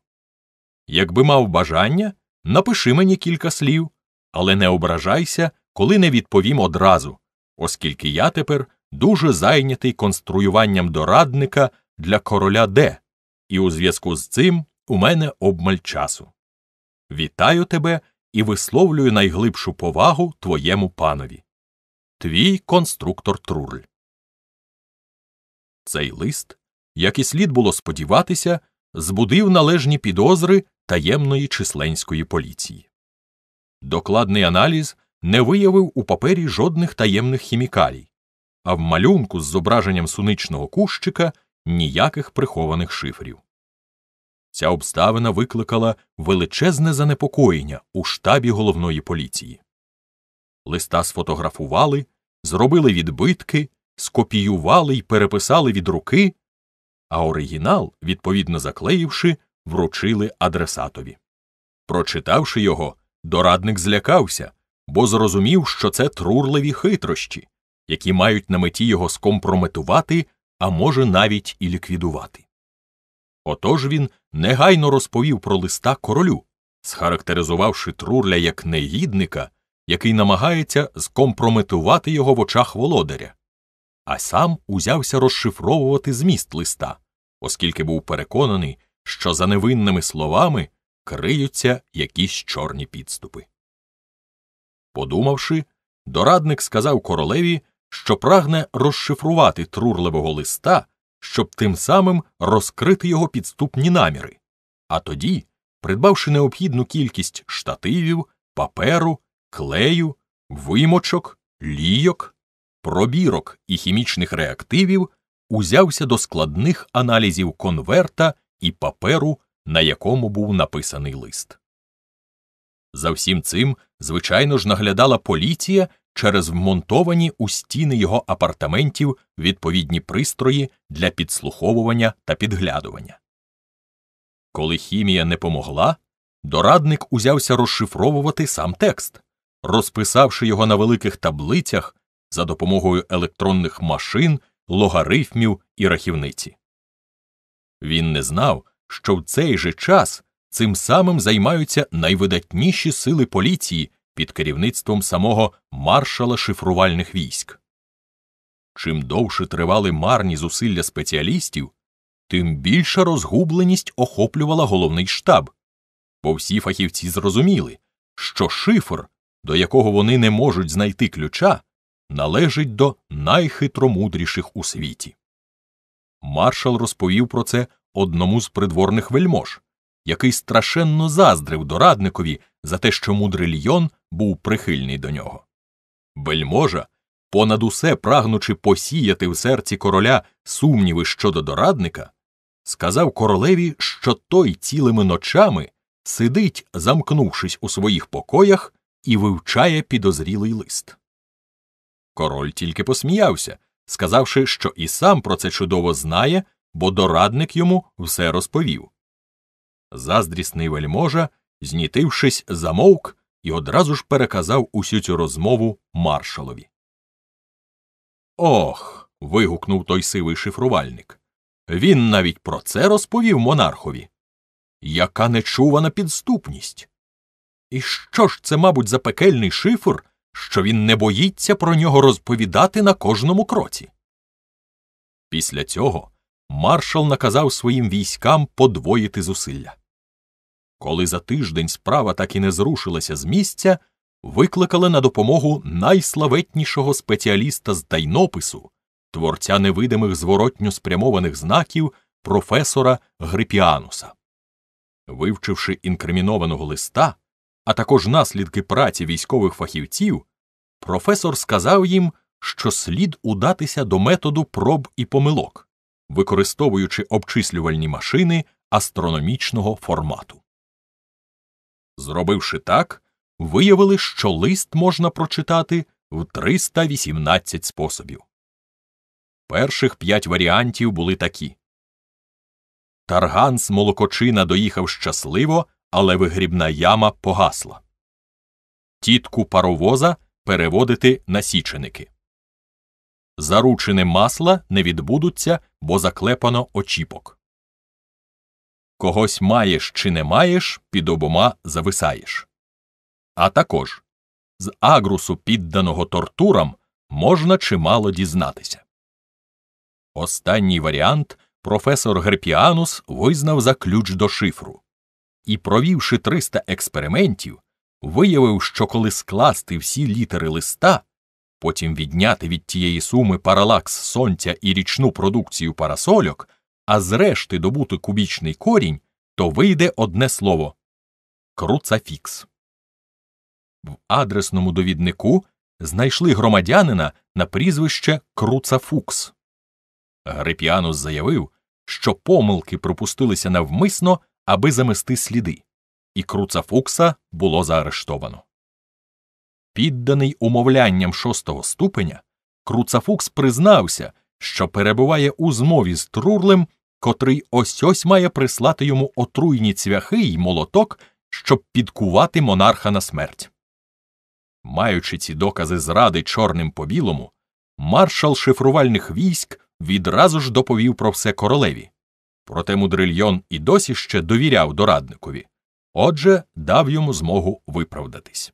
Якби мав бажання, напиши мені кілька слів, але не ображайся, коли не відповім одразу, оскільки я тепер дуже зайнятий конструюванням дорадника для короля Д, і у зв'язку з цим у мене обмаль часу. Вітаю тебе і висловлюю найглибшу повагу твоєму панові. Твій конструктор Трурль. Цей лист, як і слід було сподіватися, збудив належні підозри таємної численської поліції. Докладний аналіз не виявив у папері жодних таємних хімікалій, а в малюнку з зображенням суничного кущика ніяких прихованих шифрів. Ця обставина викликала величезне занепокоєння у штабі головної поліції. Листа сфотографували, зробили відбитки, скопіювали і переписали від руки, а оригінал, відповідно заклеївши, вручили адресатові. Прочитавши його, дорадник злякався, бо зрозумів, що це трурливі хитрощі, які мають на меті його скомпрометувати, а може навіть і ліквідувати. Отож він негайно розповів про листа королю, схарактеризувавши Трурля як негідника, який намагається скомпрометувати його в очах володаря, а сам узявся розшифровувати зміст листа, оскільки був переконаний, що за невинними словами криються якісь чорні підступи. Подумавши, дорадник сказав королеві, що прагне розшифрувати трурливого листа, щоб тим самим розкрити його підступні наміри, а тоді, придбавши необхідну кількість штативів, паперу, клею, вимочок, лійок, пробірок і хімічних реактивів, узявся до складних аналізів конверта і паперу, на якому був написаний лист. За всім цим, звичайно ж, наглядала поліція через вмонтовані у стіни його апартаментів відповідні пристрої для підслуховування та підглядування. Коли хімія не помогла, дорадник узявся розшифровувати сам текст, розписавши його на великих таблицях за допомогою електронних машин, логарифмів і рахівниці. Він не знав, що в цей же час Цим самим займаються найвидатніші сили поліції під керівництвом самого маршала шифрувальних військ. Чим довше тривали марні зусилля спеціалістів, тим більша розгубленість охоплювала головний штаб, бо всі фахівці зрозуміли, що шифр, до якого вони не можуть знайти ключа, належить до найхитромудріших у світі. Маршал розповів про це одному з придворних вельмож який страшенно заздрив дорадникові за те, що мудрий льйон був прихильний до нього. Вельможа, понад усе прагнучи посіяти в серці короля сумніви щодо дорадника, сказав королеві, що той цілими ночами сидить, замкнувшись у своїх покоях, і вивчає підозрілий лист. Король тільки посміявся, сказавши, що і сам про це чудово знає, бо дорадник йому все розповів. Заздрісний вельможа, знітившись, замовк і одразу ж переказав усю цю розмову маршалові. Ох. вигукнув той сивий шифрувальник. Він навіть про це розповів монархові. Яка нечувана підступність! І що ж це, мабуть, за пекельний шифр, що він не боїться про нього розповідати на кожному кроці? Після цього маршал наказав своїм військам подвоїти зусилля. Коли за тиждень справа так і не зрушилася з місця, викликали на допомогу найславетнішого спеціаліста з тайнопису, творця невидимих зворотньо спрямованих знаків професора Грипіануса. Вивчивши інкримінованого листа, а також наслідки праці військових фахівців, професор сказав їм, що слід удатися до методу проб і помилок використовуючи обчислювальні машини астрономічного формату. Зробивши так, виявили, що лист можна прочитати в 318 способів. Перших п'ять варіантів були такі. Тарган з молокочина доїхав щасливо, але вигрібна яма погасла. Тітку паровоза переводити на січеники заручини масла не відбудуться, бо заклепано очіпок. Когось маєш чи не маєш, під обома зависаєш. А також з агрусу, підданого тортурам, можна чимало дізнатися. Останній варіант професор Герпіанус визнав за ключ до шифру і, провівши 300 експериментів, виявив, що коли скласти всі літери листа, потім відняти від тієї суми паралакс сонця і річну продукцію парасольок, а зрешти добути кубічний корінь, то вийде одне слово круцафікс. В адресному довіднику знайшли громадянина на прізвище Круцафукс. Грипіанус заявив, що помилки пропустилися навмисно, аби замести сліди, і Круцафукса було заарештовано. Підданий умовлянням шостого ступеня, Круцафукс признався, що перебуває у змові з Трурлем, котрий ось ось має прислати йому отруйні цвяхи й молоток, щоб підкувати монарха на смерть. Маючи ці докази зради чорним по білому, маршал шифрувальних військ відразу ж доповів про все королеві. Проте мудрильйон і досі ще довіряв дорадникові, отже, дав йому змогу виправдатись.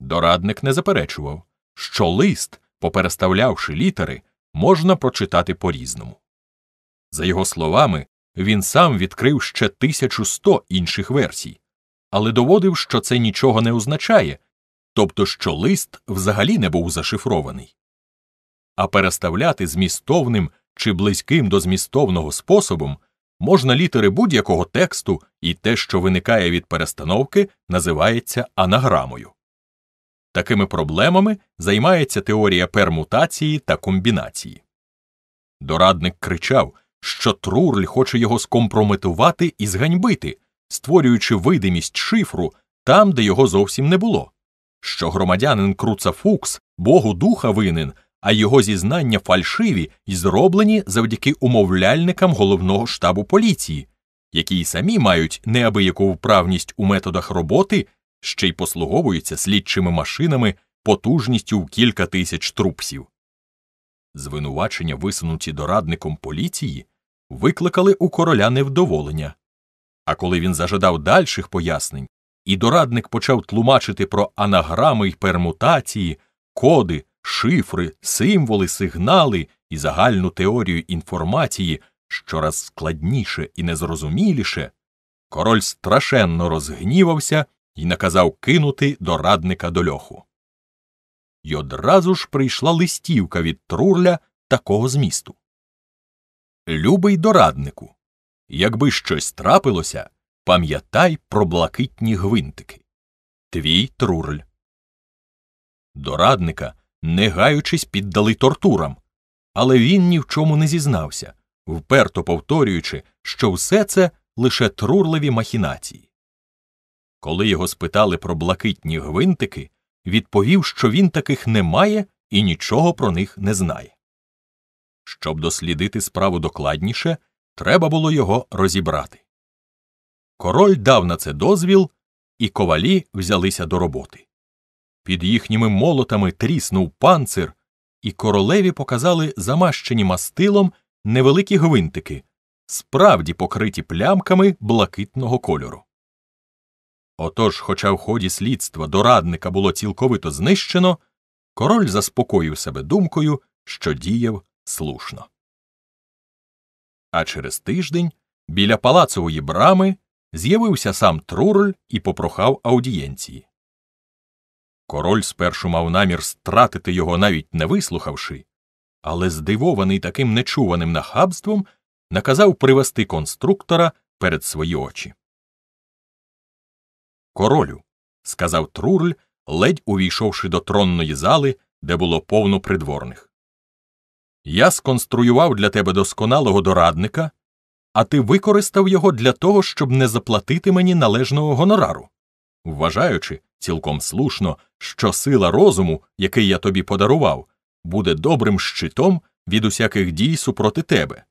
Дорадник не заперечував, що лист, попереставлявши літери, можна прочитати по різному. За його словами, він сам відкрив ще 1100 інших версій, але доводив, що це нічого не означає, тобто що лист взагалі не був зашифрований. А переставляти змістовним чи близьким до змістовного способом можна літери будь-якого тексту, і те, що виникає від перестановки, називається анаграмою. Такими проблемами займається теорія пермутації та комбінації. Дорадник кричав, що Трурль хоче його скомпрометувати і зганьбити, створюючи видимість шифру там, де його зовсім не було, що громадянин Круца Фукс Богу духа винен, а його зізнання фальшиві і зроблені завдяки умовляльникам головного штабу поліції, які й самі мають неабияку вправність у методах роботи ще й послуговується слідчими машинами потужністю в кілька тисяч трупсів. Звинувачення, висунуті дорадником поліції, викликали у короля невдоволення. А коли він зажадав дальших пояснень, і дорадник почав тлумачити про анаграми й пермутації, коди, шифри, символи, сигнали і загальну теорію інформації щораз складніше і незрозуміліше, король страшенно розгнівався і наказав кинути до радника до льоху. І одразу ж прийшла листівка від Трурля такого змісту. Любий дораднику. Якби щось трапилося, пам'ятай про блакитні гвинтики. Твій Трурль. Дорадника, не гаючись, піддали тортурам, але він ні в чому не зізнався, вперто повторюючи, що все це лише трурлеві махінації. Коли його спитали про блакитні гвинтики, відповів, що він таких не має і нічого про них не знає. Щоб дослідити справу докладніше, треба було його розібрати. Король дав на це дозвіл, і ковалі взялися до роботи. Під їхніми молотами тріснув панцир, і королеві показали замащені мастилом невеликі гвинтики, справді покриті плямками блакитного кольору. Отож, хоча в ході слідства дорадника було цілковито знищено, король заспокоїв себе думкою, що діяв слушно. А через тиждень біля палацової брами з'явився сам Трурль і попрохав аудієнції. Король спершу мав намір стратити його, навіть не вислухавши, але, здивований таким нечуваним нахабством, наказав привести конструктора перед свої очі. Королю, сказав Трурль, ледь увійшовши до тронної зали, де було повно придворних. Я сконструював для тебе досконалого дорадника, а ти використав його для того, щоб не заплатити мені належного гонорару, вважаючи цілком слушно, що сила розуму, який я тобі подарував, буде добрим щитом від усяких дій супроти тебе,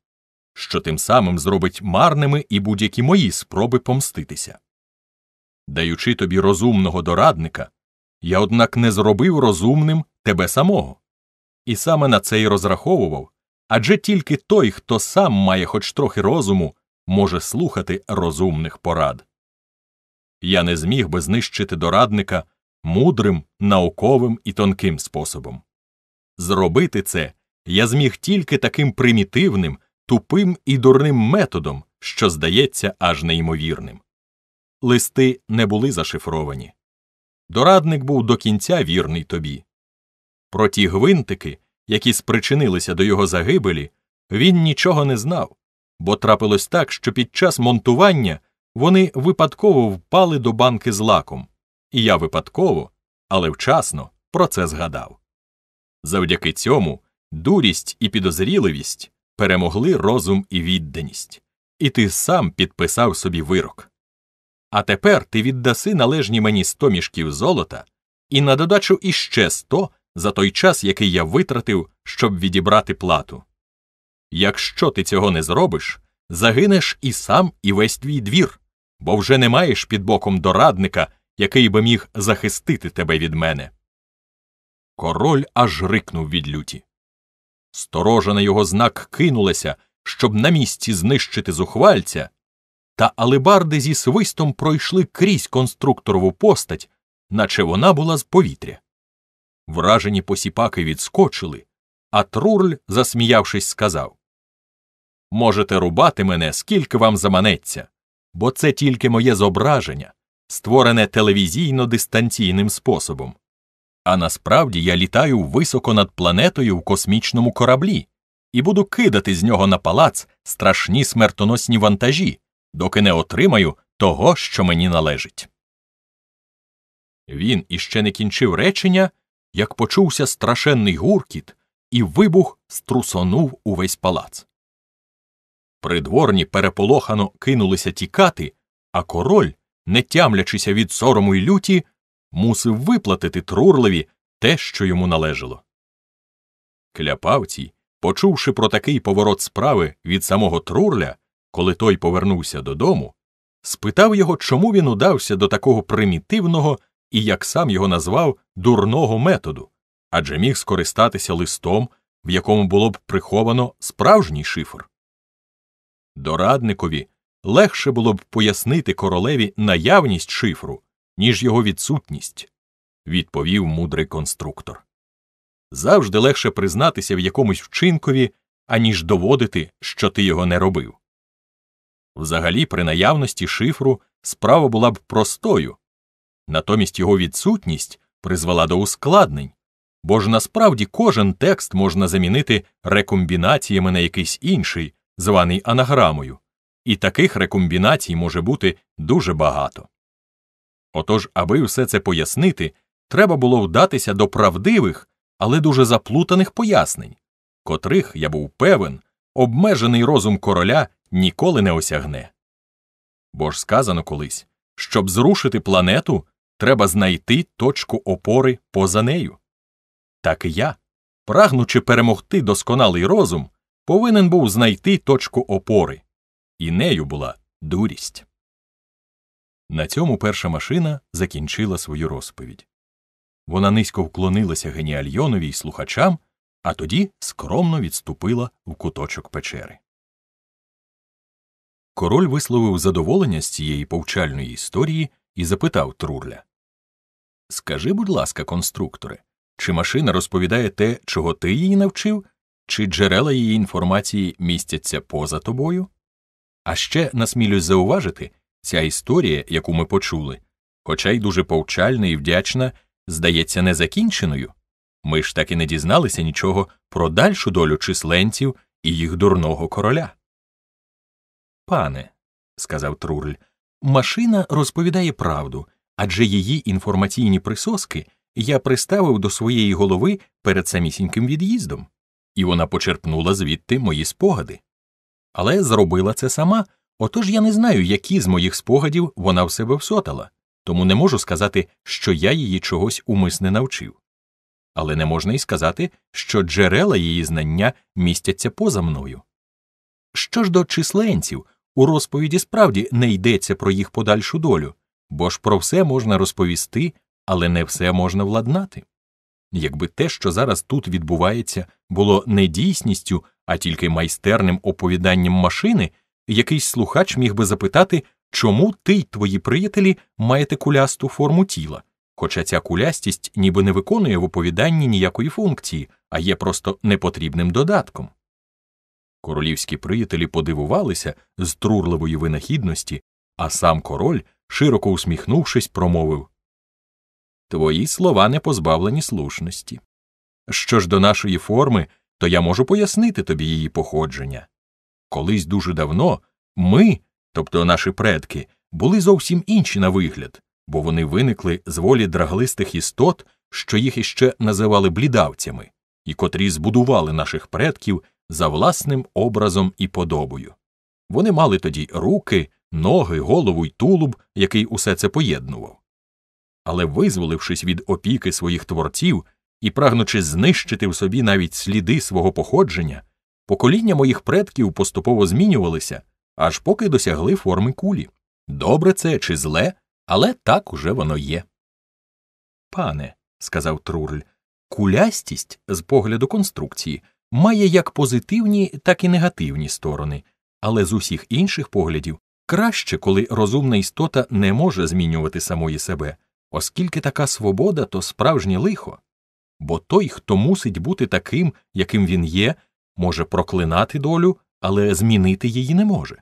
що тим самим зробить марними і будь-які мої спроби помститися. Даючи тобі розумного дорадника, я, однак, не зробив розумним тебе самого. І саме на це й розраховував адже тільки той, хто сам має хоч трохи розуму, може слухати розумних порад. Я не зміг би знищити дорадника мудрим, науковим і тонким способом. Зробити це я зміг тільки таким примітивним, тупим і дурним методом, що здається аж неймовірним листи не були зашифровані. Дорадник був до кінця вірний тобі. Про ті гвинтики, які спричинилися до його загибелі, він нічого не знав, бо трапилось так, що під час монтування вони випадково впали до банки з лаком, і я випадково, але вчасно про це згадав. Завдяки цьому дурість і підозріливість перемогли розум і відданість, і ти сам підписав собі вирок. А тепер ти віддаси належні мені сто мішків золота і на додачу іще сто за той час, який я витратив, щоб відібрати плату. Якщо ти цього не зробиш, загинеш і сам, і весь твій двір, бо вже не маєш під боком дорадника, який би міг захистити тебе від мене. Король аж рикнув від люті. Сторожа на його знак кинулася, щоб на місці знищити зухвальця та алебарди зі свистом пройшли крізь конструкторову постать, наче вона була з повітря. Вражені посіпаки відскочили, а Трурль, засміявшись, сказав Можете рубати мене, скільки вам заманеться, бо це тільки моє зображення, створене телевізійно дистанційним способом. А насправді я літаю високо над планетою в космічному кораблі і буду кидати з нього на палац страшні смертоносні вантажі, доки не отримаю того, що мені належить. Він іще не кінчив речення, як почувся страшенний гуркіт, і вибух струсонув увесь палац. Придворні переполохано кинулися тікати, а король, не тямлячися від сорому й люті, мусив виплатити трурливі те, що йому належало. Кляпавці, почувши про такий поворот справи від самого Трурля, коли той повернувся додому, спитав його, чому він удався до такого примітивного і, як сам його назвав, дурного методу, адже міг скористатися листом, в якому було б приховано справжній шифр. Дорадникові легше було б пояснити королеві наявність шифру, ніж його відсутність, відповів мудрий конструктор. Завжди легше признатися в якомусь вчинкові, аніж доводити, що ти його не робив. Взагалі, при наявності шифру справа була б простою, натомість його відсутність призвела до ускладнень, бо ж насправді кожен текст можна замінити рекомбінаціями на якийсь інший, званий анаграмою, і таких рекомбінацій може бути дуже багато. Отож, аби все це пояснити, треба було вдатися до правдивих, але дуже заплутаних пояснень, котрих я був певен, обмежений розум короля ніколи не осягне. Бо ж сказано колись щоб зрушити планету, треба знайти точку опори поза нею. Так і я, прагнучи перемогти досконалий розум, повинен був знайти точку опори, і нею була дурість. На цьому перша машина закінчила свою розповідь. Вона низько вклонилася геніальйонові й слухачам, а тоді скромно відступила в куточок печери. Король висловив задоволення з цієї повчальної історії і запитав Трурля Скажи, будь ласка, конструкторе, чи машина розповідає те, чого ти її навчив, чи джерела її інформації містяться поза тобою? А ще насмілюсь зауважити, ця історія, яку ми почули, хоча й дуже повчальна і вдячна, здається незакінченою. Ми ж так і не дізналися нічого про дальшу долю численців і їх дурного короля. Пане, сказав Трурель, машина розповідає правду, адже її інформаційні присоски я приставив до своєї голови перед самісіньким від'їздом, і вона почерпнула звідти мої спогади. Але зробила це сама, отож я не знаю, які з моїх спогадів вона в себе всотала, тому не можу сказати, що я її чогось умисне навчив. Але не можна й сказати, що джерела її знання містяться поза мною. Що ж до численців, у розповіді справді не йдеться про їх подальшу долю, бо ж про все можна розповісти, але не все можна владнати. Якби те, що зараз тут відбувається, було не дійсністю, а тільки майстерним оповіданням машини, якийсь слухач міг би запитати, чому ти й твої приятелі маєте кулясту форму тіла, хоча ця кулястість ніби не виконує в оповіданні ніякої функції, а є просто непотрібним додатком. Королівські приятелі подивувалися з трурливої винахідності, а сам король, широко усміхнувшись, промовив Твої слова не позбавлені слушності. Що ж до нашої форми, то я можу пояснити тобі її походження. Колись дуже давно ми, тобто наші предки, були зовсім інші на вигляд, бо вони виникли з волі драглистих істот, що їх іще називали блідавцями, і котрі збудували наших предків за власним образом і подобою. Вони мали тоді руки, ноги, голову й тулуб, який усе це поєднував. Але, визволившись від опіки своїх творців і прагнучи знищити в собі навіть сліди свого походження, покоління моїх предків поступово змінювалися, аж поки досягли форми кулі. Добре це чи зле, але так уже воно є. Пане, сказав Трурль, кулястість з погляду конструкції має як позитивні, так і негативні сторони, але з усіх інших поглядів краще, коли розумна істота не може змінювати самої себе, оскільки така свобода то справжнє лихо, бо той, хто мусить бути таким, яким він є, може проклинати долю, але змінити її не може.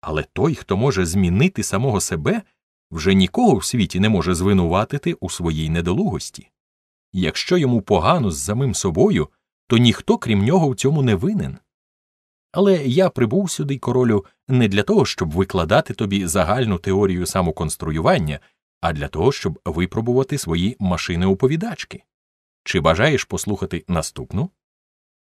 Але той, хто може змінити самого себе, вже нікого в світі не може звинуватити у своїй недолугості. Якщо йому погано з самим собою, то ніхто, крім нього, в цьому не винен. Але я прибув сюди, королю, не для того, щоб викладати тобі загальну теорію самоконструювання, а для того, щоб випробувати свої машини оповідачки. Чи бажаєш послухати наступну?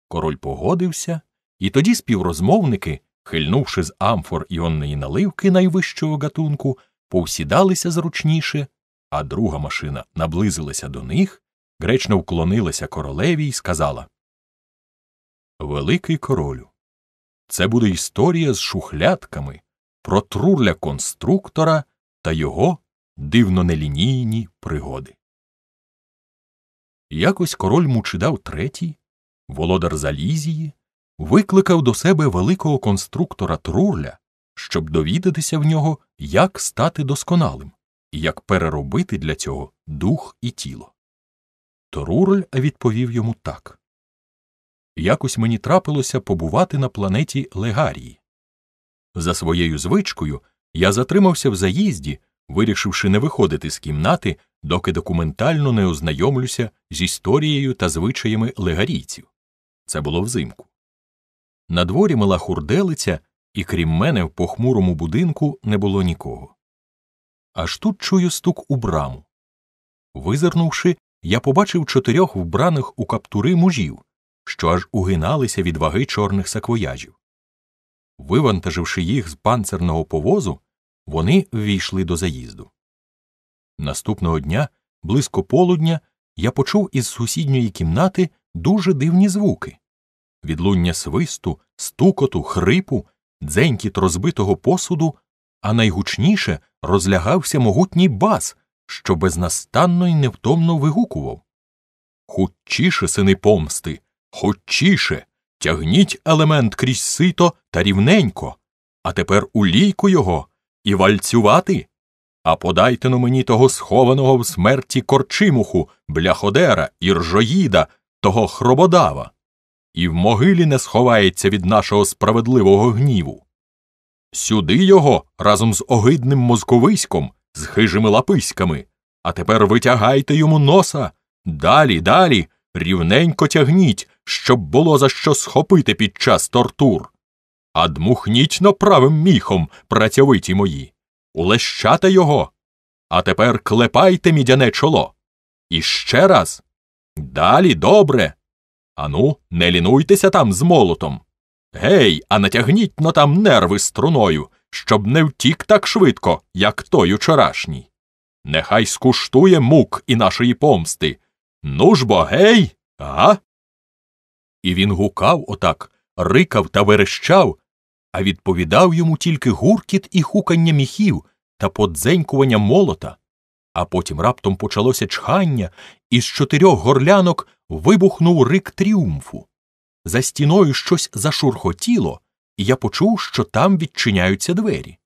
Король погодився, і тоді співрозмовники, хильнувши з амфор іонної наливки найвищого гатунку, повсідалися зручніше, а друга машина наблизилася до них, гречно вклонилася королеві і сказала Великий королю. Це буде історія з шухлядками про трурля конструктора та його дивнонелінійні пригоди. Якось король мучидав третій, володар Залізії, викликав до себе великого конструктора трурля, щоб довідатися в нього, як стати досконалим і як переробити для цього дух і тіло. Трурль відповів йому так якось мені трапилося побувати на планеті Легарії. За своєю звичкою я затримався в заїзді, вирішивши не виходити з кімнати, доки документально не ознайомлюся з історією та звичаями легарійців. Це було взимку. На дворі мила хурделиця, і крім мене в похмурому будинку не було нікого. Аж тут чую стук у браму. Визирнувши, я побачив чотирьох вбраних у каптури мужів, що аж угиналися від ваги чорних саквояжів. Вивантаживши їх з панцерного повозу, вони ввійшли до заїзду. Наступного дня, близько полудня, я почув із сусідньої кімнати дуже дивні звуки відлуння свисту, стукоту, хрипу, дзенькіт розбитого посуду, а найгучніше розлягався могутній бас, що безнастанно й невтомно вигукував Хутчіше, сини помсти, Хочіше, тягніть елемент крізь сито та рівненько, а тепер улійку його і вальцювати. А подайте но мені того схованого в смерті корчимуху, бляходера, іржоїда, того хрободава, і в могилі не сховається від нашого справедливого гніву. Сюди його разом з огидним мозковиськом, з хижими лаписьками, а тепер витягайте йому носа, далі, далі, рівненько тягніть щоб було за що схопити під час тортур. А дмухніть но правим міхом, працьовиті мої, улещате його. А тепер клепайте мідяне чоло. І ще раз. Далі добре. Ану, не лінуйтеся там з молотом. Гей, а натягніть но там нерви струною, щоб не втік так швидко, як той учорашній. Нехай скуштує мук і нашої помсти. Ну ж бо, гей, га? І він гукав отак, рикав та верещав, а відповідав йому тільки гуркіт і хукання міхів та подзенькування молота. А потім раптом почалося чхання, і з чотирьох горлянок вибухнув рик тріумфу. За стіною щось зашурхотіло, і я почув, що там відчиняються двері.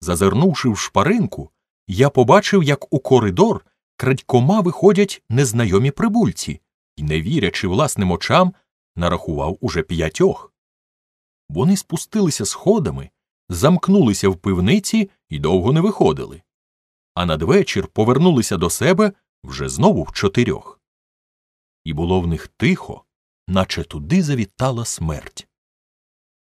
Зазирнувши в шпаринку, я побачив, як у коридор крадькома виходять незнайомі прибульці і, не вірячи власним очам, нарахував уже п'ятьох. Вони спустилися сходами, замкнулися в пивниці і довго не виходили, а надвечір повернулися до себе вже знову в чотирьох. І було в них тихо, наче туди завітала смерть.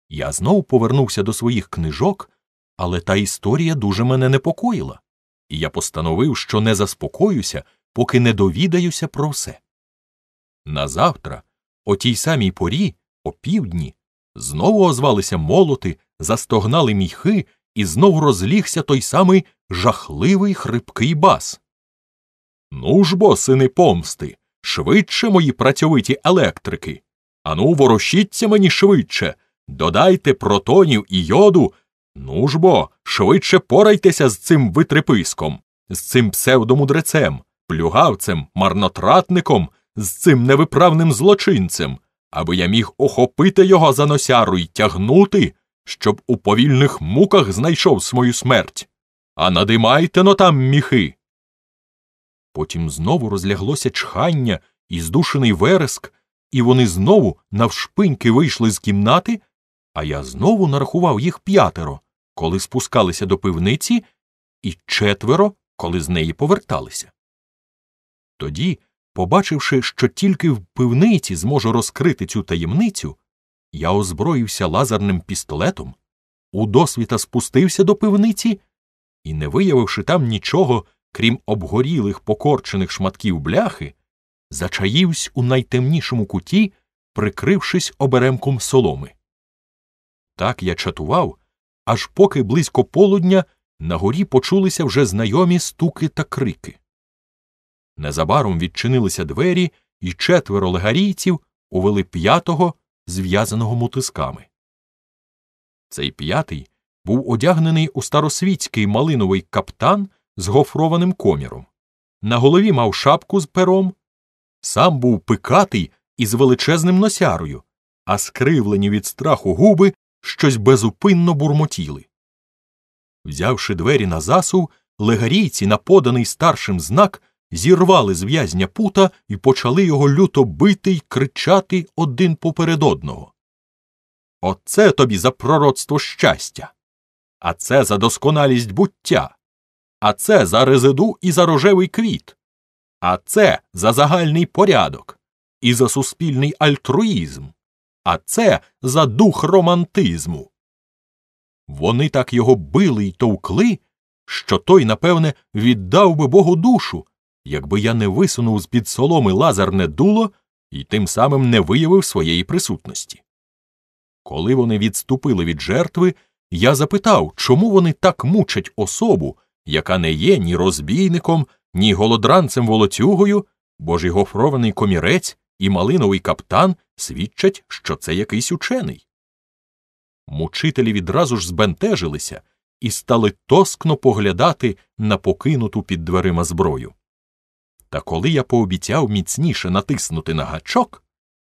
Я знов повернувся до своїх книжок, але та історія дуже мене непокоїла, і я постановив, що не заспокоюся, поки не довідаюся про все. Назавтра, о тій самій порі, о півдні, знову озвалися молоти, застогнали міхи, і знову розлігся той самий жахливий хрипкий бас. Ну ж бо, сини помсти, швидше мої працьовиті електрики. Ану, ворощіться мені швидше, додайте протонів і йоду. Ну ж бо, швидше порайтеся з цим витреписком, з цим псевдомудрецем, плюгавцем, марнотратником з цим невиправним злочинцем, аби я міг охопити його за носяру й тягнути, щоб у повільних муках знайшов свою смерть. А надимайте но там міхи. Потім знову розляглося чхання і здушений вереск, і вони знову навшпиньки вийшли з кімнати, а я знову нарахував їх п'ятеро, коли спускалися до пивниці, і четверо, коли з неї поверталися. Тоді Побачивши, що тільки в пивниці зможу розкрити цю таємницю, я озброївся лазерним пістолетом, у досвіта спустився до пивниці і, не виявивши там нічого, крім обгорілих покорчених шматків бляхи, зачаївсь у найтемнішому куті, прикрившись оберемком соломи. Так я чатував, аж поки близько полудня на горі почулися вже знайомі стуки та крики. Незабаром відчинилися двері, і четверо легарійців увели п'ятого, зв'язаного мотисками. Цей п'ятий був одягнений у старосвітський малиновий каптан з гофрованим коміром. На голові мав шапку з пером, сам був пикатий із величезним носярою, а скривлені від страху губи щось безупинно бурмотіли. Взявши двері на засув, легарійці, на поданий старшим знак, зірвали з в'язня пута і почали його люто бити й кричати один поперед одного. Оце тобі за пророцтво щастя. А це за досконалість буття. А це за резиду і за рожевий квіт. А це за загальний порядок, і за суспільний альтруїзм, а це за дух романтизму. Вони так його били й товкли, що той, напевне, віддав би Богу душу, якби я не висунув з під соломи лазерне дуло і тим самим не виявив своєї присутності. Коли вони відступили від жертви, я запитав, чому вони так мучать особу, яка не є ні розбійником, ні голодранцем волоцюгою, бо ж його фрований комірець і малиновий каптан свідчать, що це якийсь учений. Мучителі відразу ж збентежилися і стали тоскно поглядати на покинуту під дверима зброю. Та коли я пообіцяв міцніше натиснути на гачок,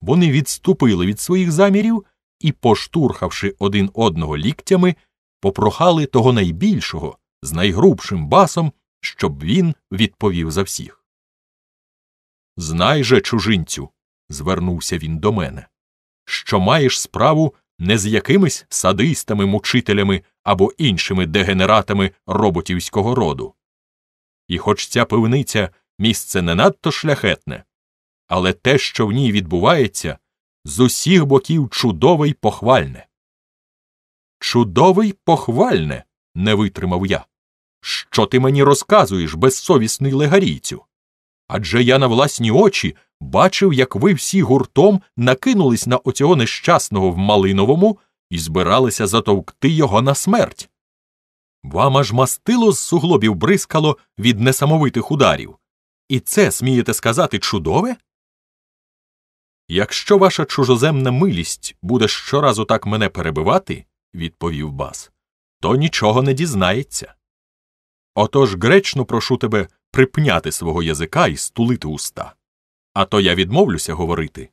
вони відступили від своїх замірів і, поштурхавши один одного ліктями, попрохали того найбільшого з найгрубшим басом, щоб він відповів за всіх. Знай же, чужинцю, звернувся він до мене, що маєш справу не з якимись садистами, мучителями або іншими дегенератами роботівського роду. І хоч ця пивниця місце не надто шляхетне, але те, що в ній відбувається, з усіх боків чудове й похвальне. Чудове й похвальне. не витримав я. Що ти мені розказуєш, безсовісний легарійцю? Адже я на власні очі бачив, як ви всі гуртом накинулись на оцього нещасного в Малиновому і збиралися затовкти його на смерть. Вам аж мастило з суглобів бризкало від несамовитих ударів. І це смієте сказати чудове? Якщо ваша чужоземна милість буде щоразу так мене перебивати, відповів бас, то нічого не дізнається. Отож гречно прошу тебе припняти свого язика і стулити уста. А то я відмовлюся говорити.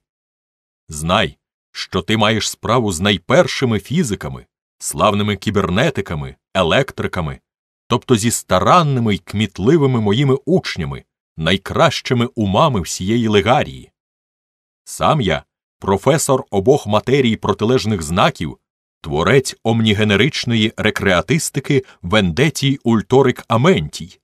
Знай, що ти маєш справу з найпершими фізиками, славними кібернетиками, електриками, тобто зі старанними й кмітливими моїми учнями, найкращими умами всієї легарії. Сам я, професор обох матерій протилежних знаків, творець омнігенеричної рекреатистики Вендетій Ульторик Аментій,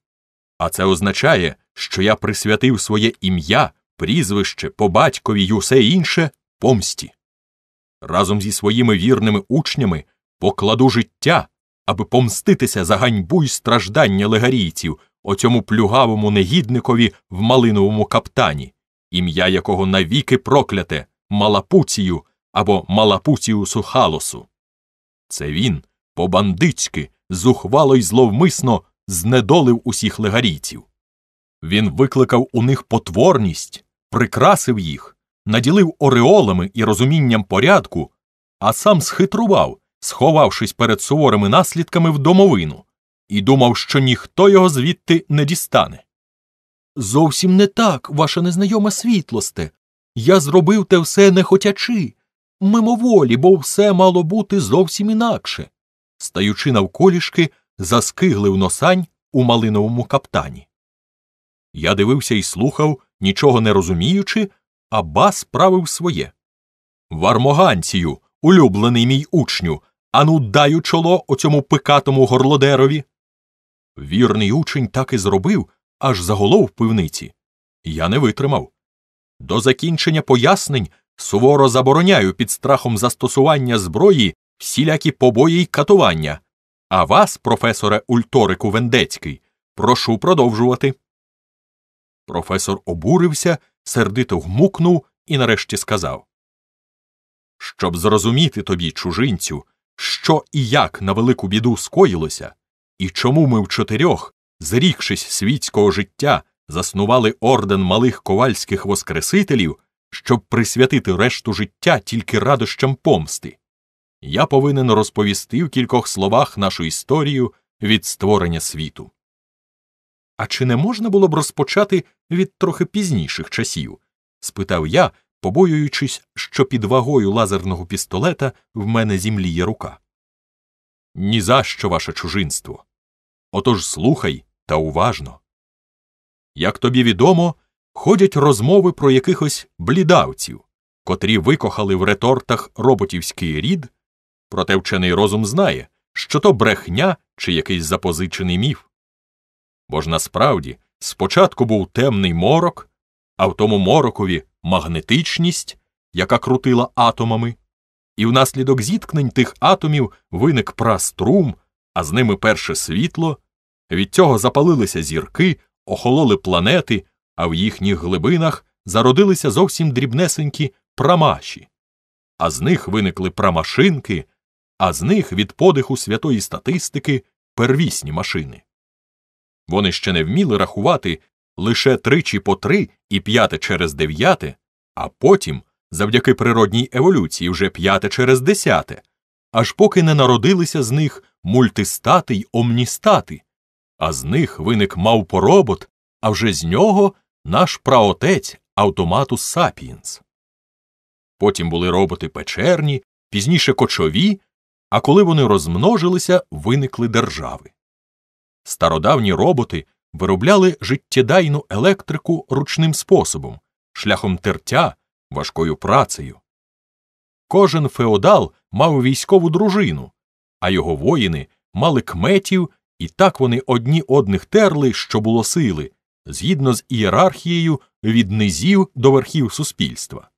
а це означає, що я присвятив своє ім'я, прізвище по батькові й усе інше помсті. Разом зі своїми вірними учнями покладу життя, аби помститися за ганьбу й страждання легарійців, оцьому плюгавому негідникові в малиновому каптані, ім'я якого навіки прокляте Малапуцію або Малапуцію Сухалосу. Це він, по бандитськи, зухвало й зловмисно знедолив усіх легарійців. Він викликав у них потворність, прикрасив їх, наділив ореолами і розумінням порядку, а сам схитрував, сховавшись перед суворими наслідками в домовину і думав, що ніхто його звідти не дістане. Зовсім не так, ваша незнайома світлосте. Я зробив те все нехотячи, мимоволі, бо все мало бути зовсім інакше. Стаючи навколішки, заскиглив носань у малиновому каптані. Я дивився і слухав, нічого не розуміючи, а бас правив своє. Вармоганцію, улюблений мій учню, ану даю чоло оцьому пикатому горлодерові. Вірний учень так і зробив, аж заголов пивниці. Я не витримав. До закінчення пояснень суворо забороняю під страхом застосування зброї всілякі побої й катування. А вас, професоре Ульторику Вендецький, прошу продовжувати. Професор обурився, сердито гмукнув і нарешті сказав Щоб зрозуміти тобі, чужинцю, що і як на велику біду скоїлося. І чому ми в чотирьох, зрікшись світського життя, заснували орден малих ковальських воскресителів, щоб присвятити решту життя тільки радощам помсти? Я повинен розповісти в кількох словах нашу історію від створення світу. А чи не можна було б розпочати від трохи пізніших часів? спитав я, побоюючись, що під вагою лазерного пістолета в мене зімліє рука. Ні за що, ваше чужинство. Отож слухай та уважно. Як тобі відомо, ходять розмови про якихось блідавців, котрі викохали в ретортах роботівський рід, проте вчений розум знає, що то брехня чи якийсь запозичений міф. Бо ж насправді спочатку був темний морок, а в тому морокові магнетичність, яка крутила атомами, і внаслідок зіткнень тих атомів виник праструм, а з ними перше світло. Від цього запалилися зірки, охололи планети, а в їхніх глибинах зародилися зовсім дрібнесенькі прамаші. А з них виникли прамашинки, а з них від подиху святої статистики первісні машини. Вони ще не вміли рахувати лише тричі по три і п'яте через дев'яте, а потім, завдяки природній еволюції, вже п'яте через десяте, аж поки не народилися з них мультистати й омністати а з них виник мавпоробот, а вже з нього наш праотець автоматус Сапієнс. Потім були роботи печерні, пізніше кочові, а коли вони розмножилися, виникли держави. Стародавні роботи виробляли життєдайну електрику ручним способом, шляхом тертя, важкою працею. Кожен феодал мав військову дружину, а його воїни мали кметів і так вони одні одних терли, що було сили, згідно з ієрархією від низів до верхів суспільства.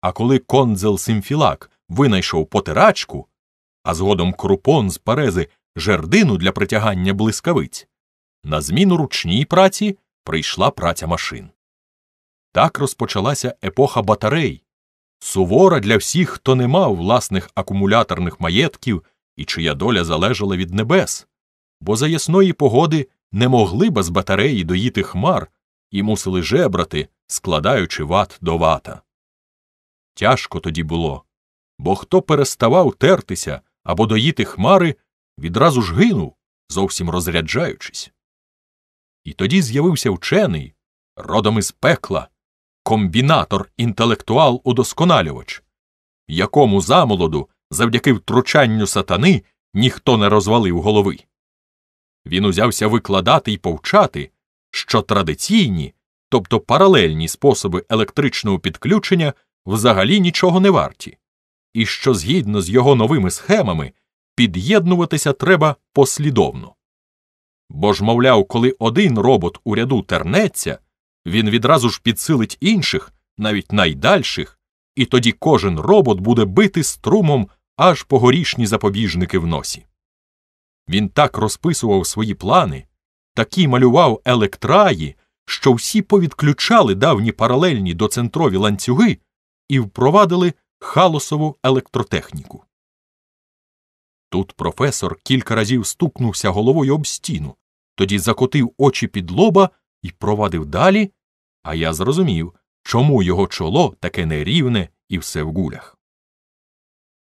А коли Конзел Симфілак винайшов потирачку, а згодом крупон з парези жердину для притягання блискавиць, на зміну ручній праці прийшла праця машин. Так розпочалася епоха батарей, сувора для всіх, хто не мав власних акумуляторних маєтків і чия доля залежала від небес бо за ясної погоди не могли з батареї доїти хмар і мусили жебрати, складаючи ват до вата. Тяжко тоді було, бо хто переставав тертися або доїти хмари, відразу ж гинув, зовсім розряджаючись. І тоді з'явився вчений, родом із пекла, комбінатор, інтелектуал, удосконалювач, якому замолоду завдяки втручанню сатани ніхто не розвалив голови він узявся викладати і повчати, що традиційні, тобто паралельні способи електричного підключення взагалі нічого не варті, і що згідно з його новими схемами під'єднуватися треба послідовно. Бо ж, мовляв, коли один робот у ряду тернеться, він відразу ж підсилить інших, навіть найдальших, і тоді кожен робот буде бити струмом аж погорішні запобіжники в носі. Він так розписував свої плани, такі малював електраї, що всі повідключали давні паралельні доцентрові ланцюги і впровадили халосову електротехніку. Тут професор кілька разів стукнувся головою об стіну, тоді закотив очі під лоба і провадив далі, а я зрозумів, чому його чоло таке нерівне і все в гулях.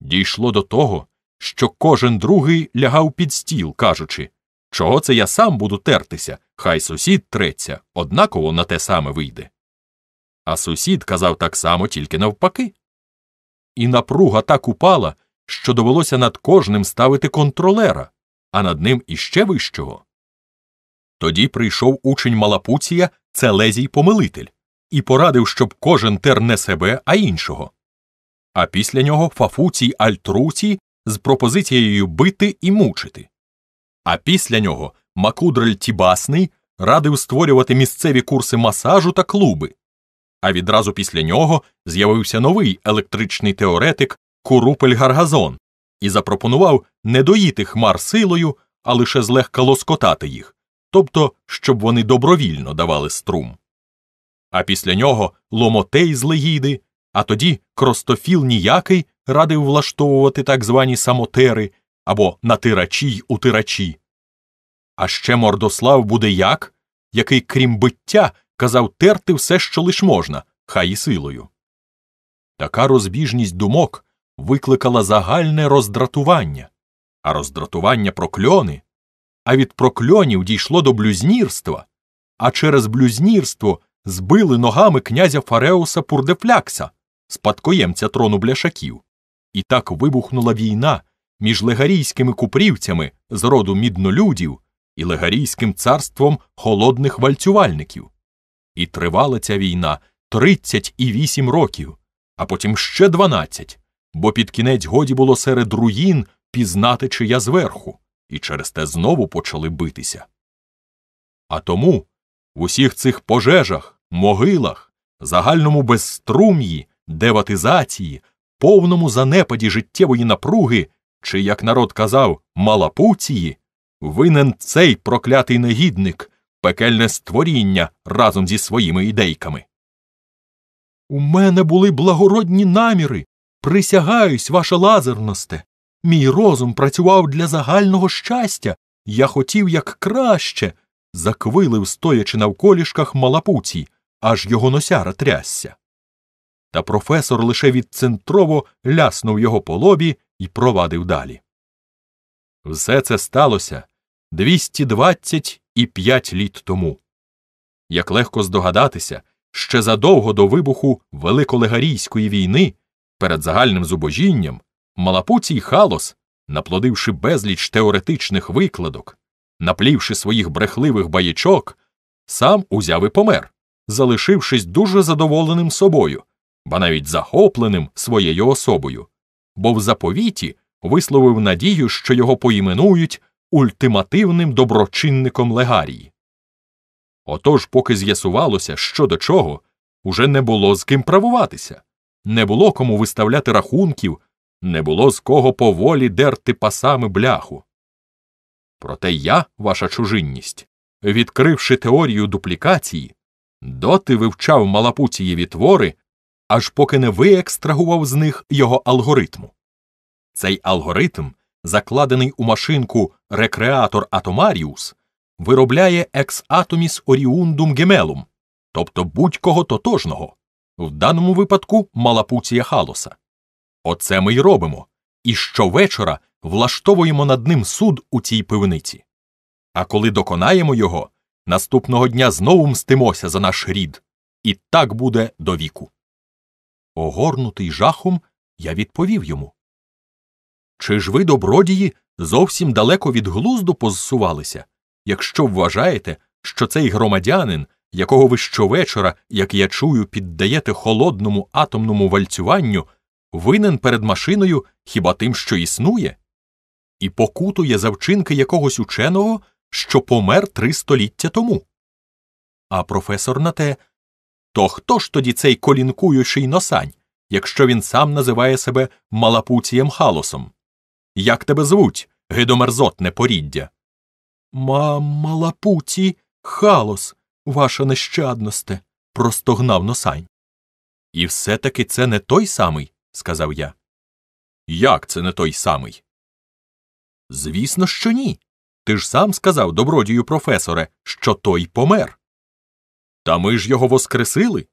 Дійшло до того, що кожен другий лягав під стіл, кажучи Чого це я сам буду тертися, хай сусід треться, однаково на те саме вийде. А сусід казав так само тільки навпаки. І напруга так упала, що довелося над кожним ставити контролера, а над ним іще вищого. Тоді прийшов учень Малапуція Целезій Помилитель, і порадив, щоб кожен тер не себе, а іншого. А після нього Фафуцій Альтруцій з пропозицією бити і мучити. А після нього Макудрель Тібасний радив створювати місцеві курси масажу та клуби. А відразу після нього з'явився новий електричний теоретик Курупель Гаргазон і запропонував не доїти хмар силою, а лише злегка лоскотати їх, тобто, щоб вони добровільно давали струм. А після нього ломотей з легіди, а тоді Кростофіл ніякий радив влаштовувати так звані самотери або натирачі й утирачі. А ще Мордослав буде як, який, крім биття, казав терти все, що лиш можна, хай і силою. Така розбіжність думок викликала загальне роздратування, а роздратування прокльони, а від прокльонів дійшло до блюзнірства, а через блюзнірство збили ногами князя Фареуса Пурдефлякса, спадкоємця трону бляшаків. І так вибухнула війна між легарійськими купрівцями з роду міднолюдів і легарійським царством холодних вальцювальників. І тривала ця війна 38 років, а потім ще 12, бо під кінець годі було серед руїн пізнати чи я зверху, і через те знову почали битися. А тому в усіх цих пожежах, могилах, загальному безструм'ї, деватизації повному занепаді життєвої напруги, чи, як народ казав, малапуції, винен цей проклятий негідник, пекельне створіння разом зі своїми ідейками. У мене були благородні наміри. Присягаюсь, ваша лазерносте. Мій розум працював для загального щастя. Я хотів як краще. заквилив, стоячи навколішках малапуцій, аж його носяра трясся та професор лише відцентрово ляснув його по лобі і провадив далі. Все це сталося 220 і 5 літ тому. Як легко здогадатися, ще задовго до вибуху Великолегарійської війни перед загальним зубожінням Малапуцій Халос, наплодивши безліч теоретичних викладок, наплівши своїх брехливих баячок, сам узяв і помер, залишившись дуже задоволеним собою ба навіть захопленим своєю особою, бо в заповіті висловив надію, що його поіменують ультимативним доброчинником легарії. Отож, поки з'ясувалося, що до чого, уже не було з ким правуватися, не було кому виставляти рахунків, не було з кого поволі дерти пасами бляху. Проте я, ваша чужинність, відкривши теорію дуплікації, доти вивчав Малапуцієві твори, аж поки не виекстрагував з них його алгоритму. Цей алгоритм, закладений у машинку рекреатор Атомаріус, виробляє ex atomis oriundum gemelum, тобто будь-кого тотожного, в даному випадку малапуція халоса. Оце ми й робимо. І щовечора влаштовуємо над ним суд у цій пивниці. А коли доконаємо його, наступного дня знову мстимося за наш рід, і так буде до віку. Огорнутий жахом, я відповів йому Чи ж ви, добродії, зовсім далеко від глузду позсувалися, якщо вважаєте, що цей громадянин, якого ви щовечора, як я чую, піддаєте холодному атомному вальцюванню, винен перед машиною хіба тим, що існує, і покутує за вчинки якогось ученого, що помер три століття тому. А професор на те то хто ж тоді цей колінкуючий носань, якщо він сам називає себе Малапуцієм Халосом? Як тебе звуть, гидомерзотне поріддя? Ма малапуці Халос, ваша нещадносте, простогнав носань. І все таки це не той самий, сказав я. Як це не той самий? Звісно, що ні. Ти ж сам сказав добродію професоре, що той помер. Та ми ж його воскресили.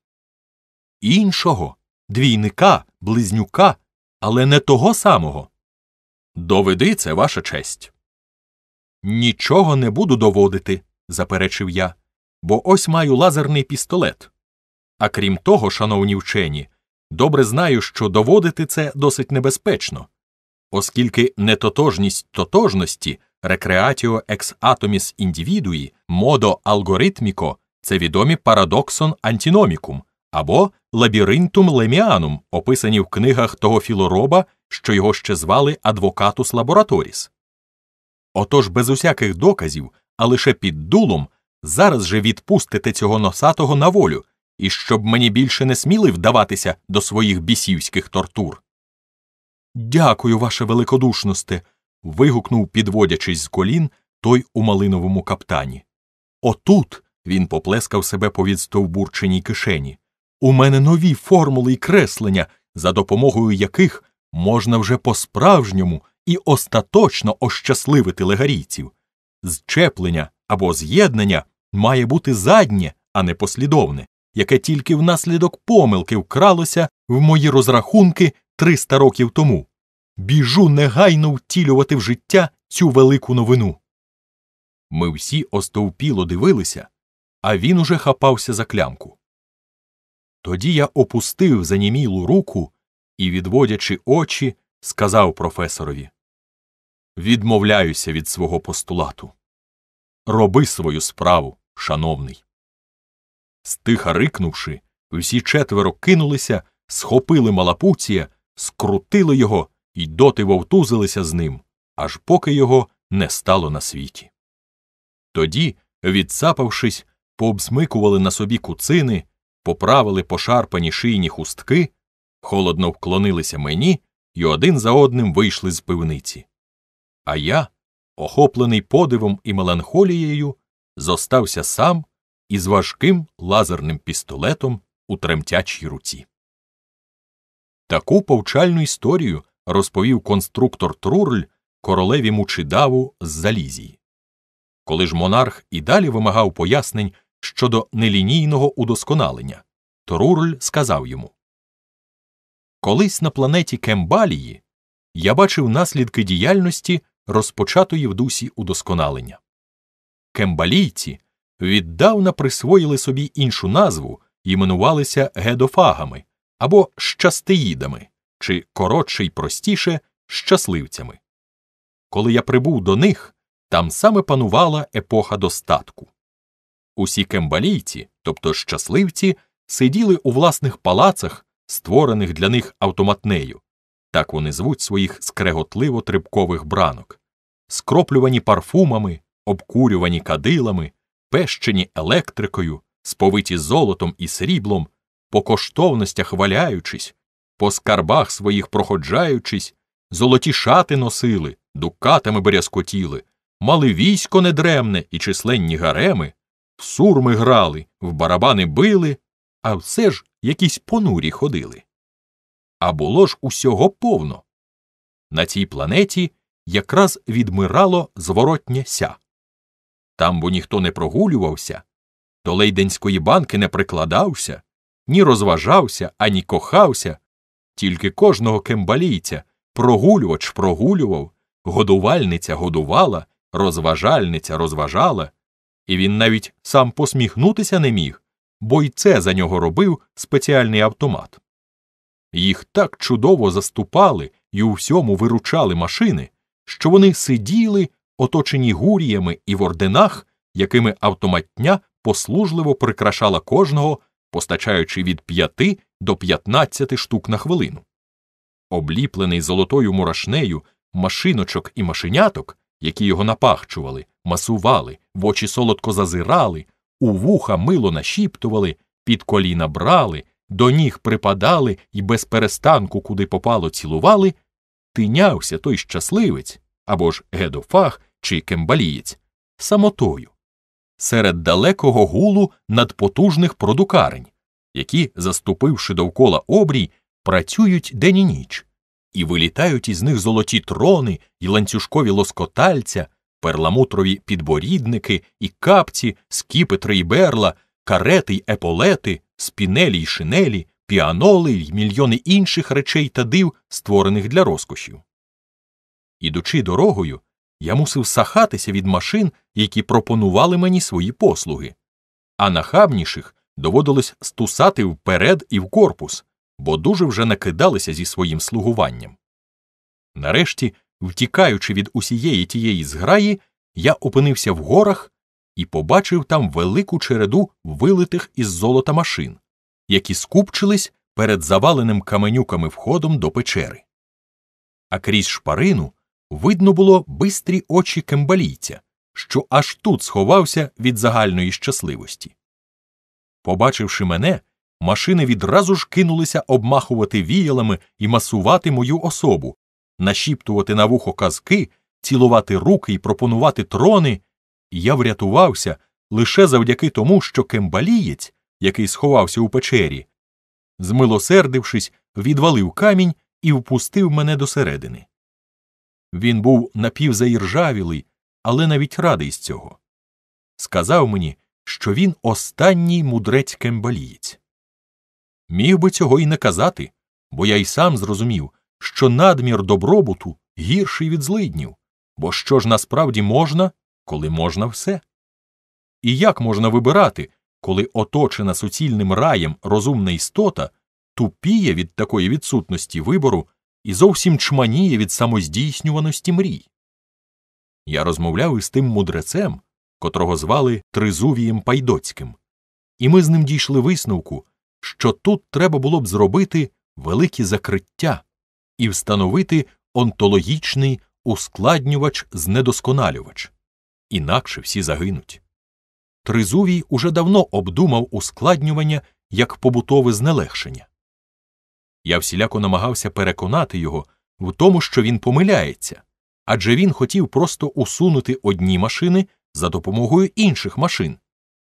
Іншого двійника, близнюка, але не того самого. Доведи це ваша честь. Нічого не буду доводити, заперечив я, бо ось маю лазерний пістолет. А крім того, шановні вчені, добре знаю, що доводити це досить небезпечно, оскільки нетотожність тотожності рекреатіо екс атоміс індивідуї модо алгоритміко це відомі парадоксон антіномікум або лабіринтум леміанум, описані в книгах того філороба, що його ще звали Адвокатус лабораторіс. Отож, без усяких доказів, а лише під дулом, зараз же відпустите цього носатого на волю, і щоб мені більше не сміли вдаватися до своїх бісівських тортур. Дякую, ваше великодушносте. вигукнув, підводячись з колін, той у малиновому каптані. Отут. Він поплескав себе по відстовбурченій кишені. У мене нові формули і креслення, за допомогою яких можна вже по-справжньому і остаточно ощасливити легарійців. Зчеплення або з'єднання має бути заднє, а не послідовне, яке тільки внаслідок помилки вкралося в мої розрахунки 300 років тому. Біжу негайно втілювати в життя цю велику новину. Ми всі остовпіло дивилися, а він уже хапався за клямку. Тоді я опустив занімілу руку і, відводячи очі, сказав професорові Відмовляюся від свого постулату. Роби свою справу, шановний. Стиха рикнувши, всі четверо кинулися, схопили малапуція, скрутили його і доти вовтузилися з ним, аж поки його не стало на світі. Тоді, відцапавшись, пообсмикували на собі куцини, поправили пошарпані шийні хустки, холодно вклонилися мені і один за одним вийшли з пивниці. А я, охоплений подивом і меланхолією, зостався сам із важким лазерним пістолетом у тремтячій руці. Таку повчальну історію розповів конструктор Трурль королеві мучидаву з залізії. Коли ж монарх і далі вимагав пояснень щодо нелінійного удосконалення, то Рурль сказав йому Колись на планеті Кембалії я бачив наслідки діяльності, розпочатої в дусі удосконалення. Кембалійці віддавна присвоїли собі іншу назву іменувалися гедофагами або Щастиїдами чи коротше й простіше щасливцями. Коли я прибув до них, там саме панувала епоха достатку. Усі кембалійці, тобто щасливці, сиділи у власних палацах, створених для них автоматнею так вони звуть своїх скреготливо трибкових бранок, скроплювані парфумами, обкурювані кадилами, пещені електрикою, сповиті золотом і сріблом, по коштовностях валяючись, по скарбах своїх проходжаючись, золоті шати носили, дукатами берязкотіли, мали військо недремне і численні гареми в сурми грали, в барабани били, а все ж якісь понурі ходили. А було ж усього повно. На цій планеті якраз відмирало зворотнє ся. Там, бо ніхто не прогулювався, до лейденської банки не прикладався, ні розважався, ані кохався, тільки кожного кембалійця прогулювач прогулював, годувальниця годувала, розважальниця розважала, і він навіть сам посміхнутися не міг, бо й це за нього робив спеціальний автомат. Їх так чудово заступали і у всьому виручали машини, що вони сиділи, оточені гуріями і в орденах, якими автоматня послужливо прикрашала кожного, постачаючи від п'яти до п'ятнадцяти штук на хвилину. Обліплений золотою мурашнею машиночок і машиняток, які його напахчували, масували, в очі солодко зазирали, у вуха мило нашіптували, під коліна брали, до ніг припадали і без перестанку, куди попало, цілували, тинявся той щасливець або ж гедофах чи кембалієць самотою серед далекого гулу надпотужних продукарень, які, заступивши довкола обрій, працюють день і ніч і вилітають із них золоті трони і ланцюжкові лоскотальця, перламутрові підборідники і капці, скіпетри й берла, карети й еполети, спінелі й шинелі, піаноли й мільйони інших речей та див, створених для розкошів. Ідучи дорогою, я мусив сахатися від машин, які пропонували мені свої послуги, а нахабніших доводилось стусати вперед і в корпус бо дуже вже накидалися зі своїм слугуванням. Нарешті, втікаючи від усієї тієї зграї, я опинився в горах і побачив там велику череду вилитих із золота машин, які скупчились перед заваленим каменюками входом до печери. А крізь шпарину видно було бистрі очі кембалійця, що аж тут сховався від загальної щасливості. Побачивши мене, машини відразу ж кинулися обмахувати віялами і масувати мою особу, нашіптувати на вухо казки, цілувати руки і пропонувати трони. І я врятувався лише завдяки тому, що кембалієць, який сховався у печері, змилосердившись, відвалив камінь і впустив мене досередини. Він був напівзаіржавілий, але навіть радий з цього. Сказав мені, що він останній мудрець кембалієць. Міг би цього й не казати, бо я й сам зрозумів, що надмір добробуту гірший від злиднів, бо що ж насправді можна, коли можна все? І як можна вибирати, коли оточена суцільним раєм розумна істота тупіє від такої відсутності вибору і зовсім чманіє від самоздійснюваності мрій? Я розмовляв із тим мудрецем, котрого звали Тризувієм Пайдоцьким, і ми з ним дійшли висновку що тут треба було б зробити великі закриття і встановити онтологічний ускладнювач знедосконалювач, інакше всі загинуть. Тризувій уже давно обдумав ускладнювання як побутове знелегшення. Я всіляко намагався переконати його в тому, що він помиляється, адже він хотів просто усунути одні машини за допомогою інших машин,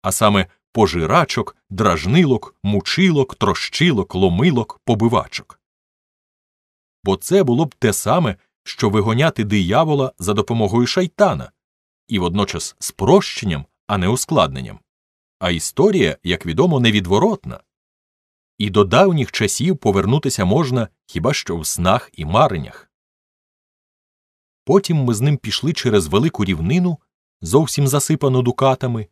а саме пожирачок, дражнилок, мучилок, трощилок, ломилок, побивачок. Бо це було б те саме, що вигоняти диявола за допомогою шайтана і водночас спрощенням, а не ускладненням. А історія, як відомо, невідворотна. І до давніх часів повернутися можна хіба що в снах і мареннях. Потім ми з ним пішли через велику рівнину, зовсім засипану дукатами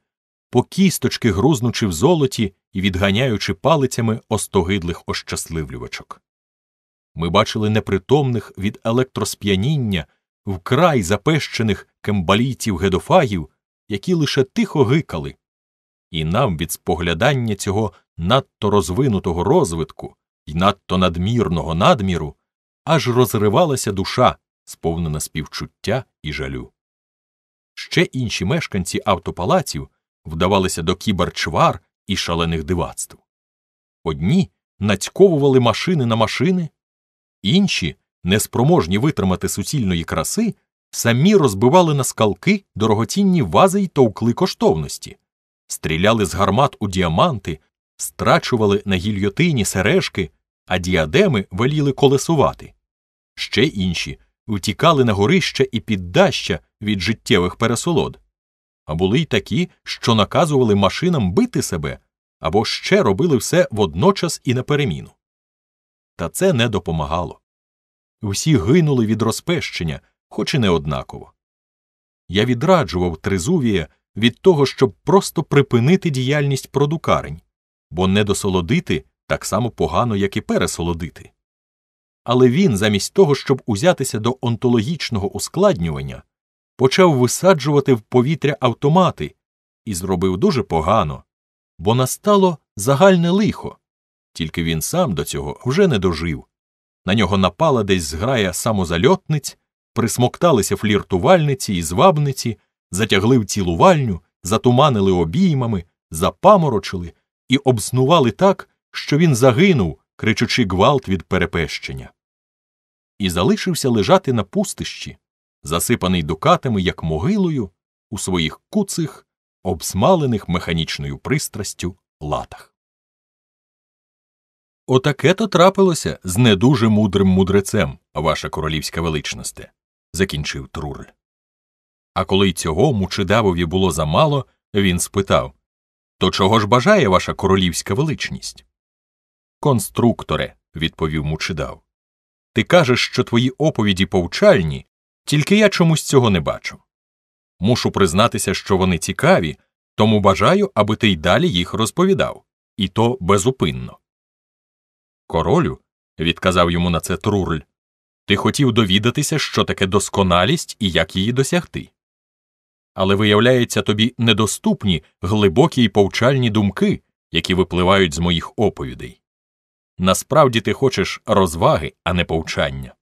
по кісточки грузнучи в золоті і відганяючи палицями остогидлих ощасливлювачок. Ми бачили непритомних від електросп'яніння, вкрай запещених кембалійців гедофагів, які лише тихо гикали, і нам від споглядання цього надто розвинутого розвитку і надто надмірного надміру аж розривалася душа, сповнена співчуття і жалю. Ще інші мешканці автопалаців вдавалися до кіберчвар і шалених дивацтв. Одні нацьковували машини на машини, інші, неспроможні витримати суцільної краси, самі розбивали на скалки дорогоцінні вази й товкли коштовності, стріляли з гармат у діаманти, страчували на гільйотині сережки, а діадеми веліли колесувати. Ще інші втікали на горища і піддаща від життєвих пересолод а були й такі, що наказували машинам бити себе або ще робили все водночас і на переміну. Та це не допомагало. Всі гинули від розпещення, хоч і не однаково. Я відраджував Тризувія від того, щоб просто припинити діяльність продукарень, бо не досолодити так само погано, як і пересолодити. Але він, замість того, щоб узятися до онтологічного ускладнювання, почав висаджувати в повітря автомати і зробив дуже погано, бо настало загальне лихо, тільки він сам до цього вже не дожив. На нього напала десь зграя самозальотниць, присмокталися фліртувальниці і звабниці, затягли в цілувальню, затуманили обіймами, запаморочили і обснували так, що він загинув, кричучи гвалт від перепещення. І залишився лежати на пустищі, засипаний дукатами, як могилою, у своїх куцих, обсмалених механічною пристрастю латах. Отаке то трапилося з не дуже мудрим мудрецем, ваша королівська величносте, закінчив Труль. А коли й цього мучедавові було замало, він спитав То чого ж бажає ваша королівська величність? Конструкторе, відповів мучидав. ти кажеш, що твої оповіді повчальні, тільки я чомусь цього не бачу. Мушу признатися, що вони цікаві, тому бажаю, аби ти й далі їх розповідав, і то безупинно. Королю, відказав йому на це Трурль, ти хотів довідатися, що таке досконалість і як її досягти. Але виявляється тобі недоступні глибокі й повчальні думки, які випливають з моїх оповідей. Насправді ти хочеш розваги, а не повчання.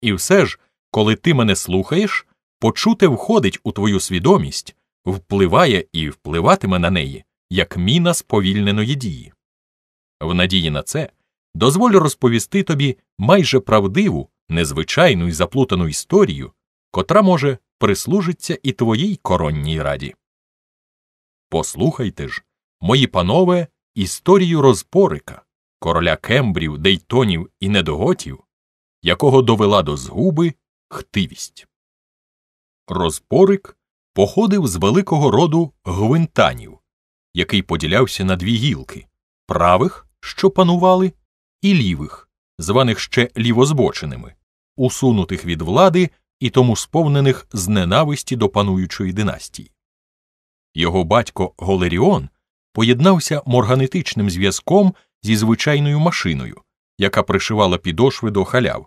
І все ж коли ти мене слухаєш, почуте входить у твою свідомість, впливає і впливатиме на неї, як міна сповільненої дії. В надії на це дозволю розповісти тобі майже правдиву, незвичайну і заплутану історію, котра може прислужиться і твоїй коронній раді. Послухайте ж, мої панове, історію розпорика, короля кембрів, дейтонів і недоготів, якого довела до згуби хтивість. Розпорик походив з великого роду гвинтанів, який поділявся на дві гілки правих, що панували, і лівих, званих ще лівозбоченими, усунутих від влади і тому сповнених з ненависті до пануючої династії. Його батько Голеріон поєднався морганетичним зв'язком зі звичайною машиною, яка пришивала підошви до халяв,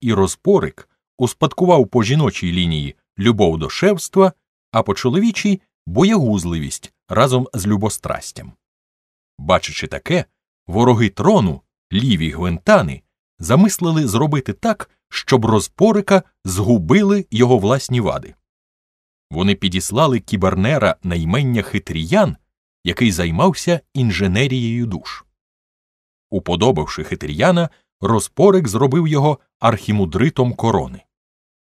і розпорик успадкував по жіночій лінії любов до шевства, а по чоловічій боягузливість разом з любострастям. Бачачи таке, вороги трону, ліві гвинтани, замислили зробити так, щоб розпорика згубили його власні вади. Вони підіслали кібернера на ймення хитріян, який займався інженерією душ. Уподобавши хитріяна, розпорик зробив його архімудритом корони.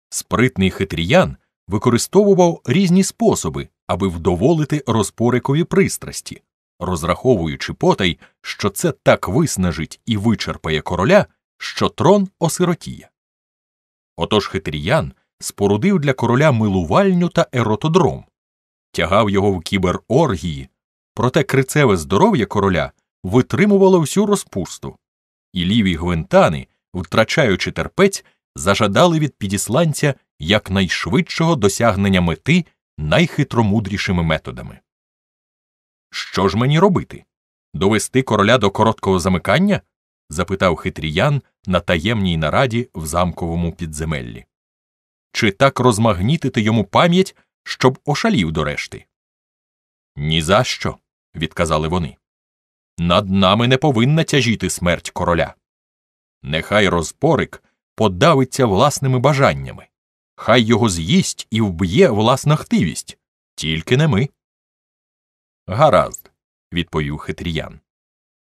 Спритний хитріян використовував різні способи, аби вдоволити розпорикові пристрасті, розраховуючи потай, що це так виснажить і вичерпає короля, що трон осиротіє. Отож хитріян спорудив для короля милувальню та еротодром, тягав його в кібероргії, проте крицеве здоров'я короля витримувало всю розпусту, і ліві гвинтани, втрачаючи терпець, зажадали від підісланця якнайшвидшого досягнення мети найхитромудрішими методами. Що ж мені робити? Довести короля до короткого замикання? запитав хитріян на таємній нараді в замковому підземеллі. Чи так розмагнітити йому пам'ять, щоб ошалів дорешти? решти? «Ні за що», – відказали вони. Над нами не повинна тяжіти смерть короля. Нехай розпорик подавиться власними бажаннями. Хай його з'їсть і вб'є власна хтивість, тільки не ми. Гаразд, відповів хитріян.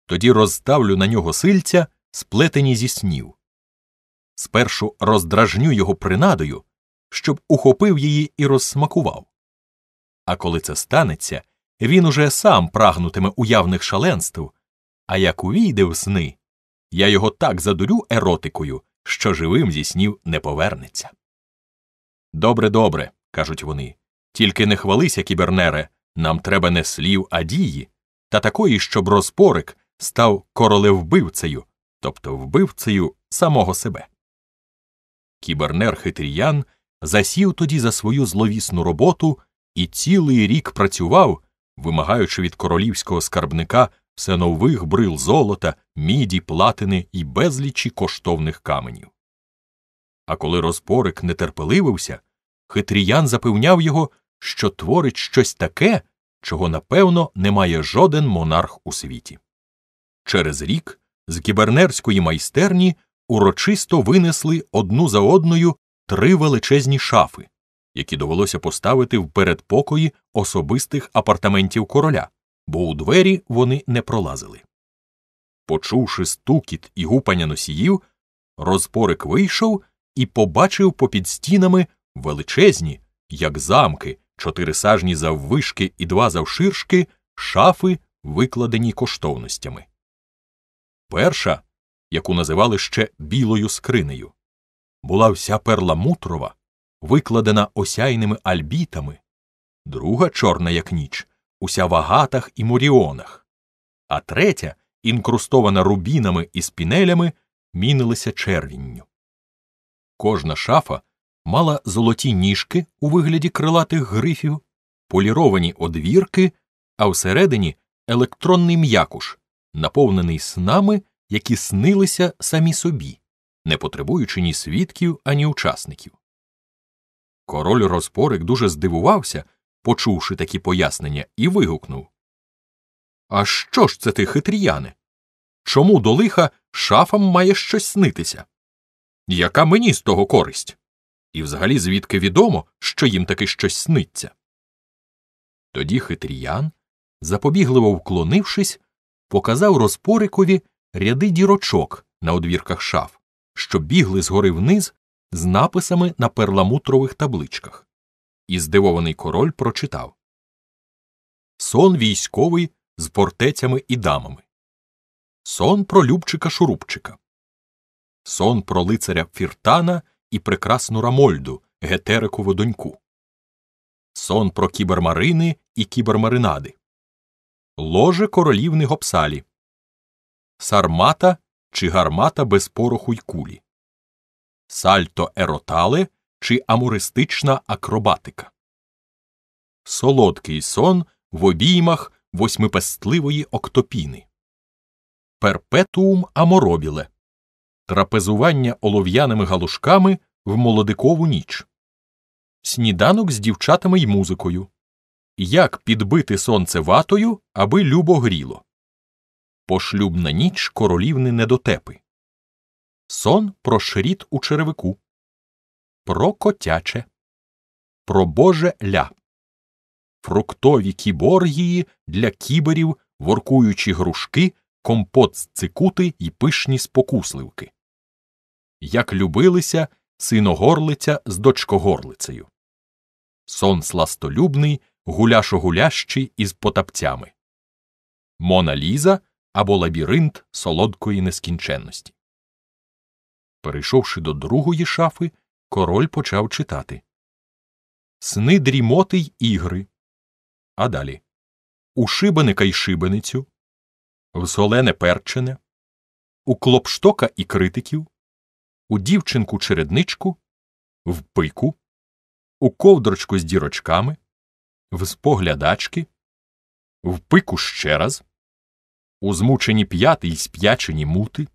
Тоді розставлю на нього сильця, сплетені зі снів. Спершу роздражню його принадою, щоб ухопив її і розсмакував. А коли це станеться, він уже сам прагнутиме уявних шаленств, а як увійде в сни, я його так задурю еротикою, що живим зі снів не повернеться. Добре, добре, кажуть вони. Тільки не хвалися, кібернере, нам треба не слів, а дії, та такої, щоб розпорик став королевбивцею, тобто вбивцею самого себе. Кібернер хитріян засів тоді за свою зловісну роботу і цілий рік працював, вимагаючи від королівського скарбника все нових брил золота, міді, платини і безлічі коштовних каменів. А коли розпорик нетерпеливився, хитріян запевняв його, що творить щось таке, чого напевно не має жоден монарх у світі. Через рік з кібернерської майстерні урочисто винесли одну за одною три величезні шафи, які довелося поставити в передпокої особистих апартаментів короля бо у двері вони не пролазили. Почувши стукіт і гупання носіїв, розпорик вийшов і побачив попід стінами величезні, як замки, чотири сажні заввишки і два завширшки, шафи, викладені коштовностями. Перша, яку називали ще білою скринею, була вся перламутрова, викладена осяйними альбітами, друга чорна, як ніч, уся в агатах і муріонах, а третя, інкрустована рубінами і спінелями, мінилася червінню. Кожна шафа мала золоті ніжки у вигляді крилатих грифів, поліровані одвірки, а всередині електронний м'якуш, наповнений снами, які снилися самі собі, не потребуючи ні свідків, ані учасників. Король Розпорик дуже здивувався, почувши такі пояснення, і вигукнув А що ж це ти, хитріяне? Чому до лиха шафам має щось снитися? Яка мені з того користь? І взагалі звідки відомо, що їм таки щось сниться? Тоді хитріян, запобігливо вклонившись, показав розпорикові ряди дірочок на одвірках шаф, що бігли згори вниз з написами на перламутрових табличках. І здивований король прочитав Сон військовий з портецями і дамами. Сон про Любчика Шурупчика. Сон про лицаря Фіртана і прекрасну Рамольду, гетерикову доньку. Сон про кібермарини і кібермаринади. Ложе королівни Гопсалі. Сармата чи гармата без пороху й кулі. Сальто еротале чи амуристична акробатика. Солодкий сон в обіймах восьмипестливої октопіни. Перпетуум аморобіле. Трапезування олов'яними галушками в молодикову ніч. Сніданок з дівчатами й музикою. Як підбити сонце ватою, аби любо гріло. Пошлюбна ніч королівни недотепи. Сон про шріт у черевику про котяче, про боже ля, фруктові кіборгії для кіберів, воркуючі грушки, компот з цикути і пишні спокусливки. Як любилися синогорлиця з дочкогорлицею. Сон сластолюбний, гуляшогулящий із потапцями. Мона Ліза або лабіринт солодкої нескінченності. Перейшовши до другої шафи, Король почав читати Сни дрімоти й ігри. А далі У шибеника й шибеницю, в солене перчене, у клопштока і критиків, у дівчинку чередничку, в пику, у ковдрочку з дірочками, в споглядачки, в пику ще раз, у змучені п'яти й сп'ячені мути,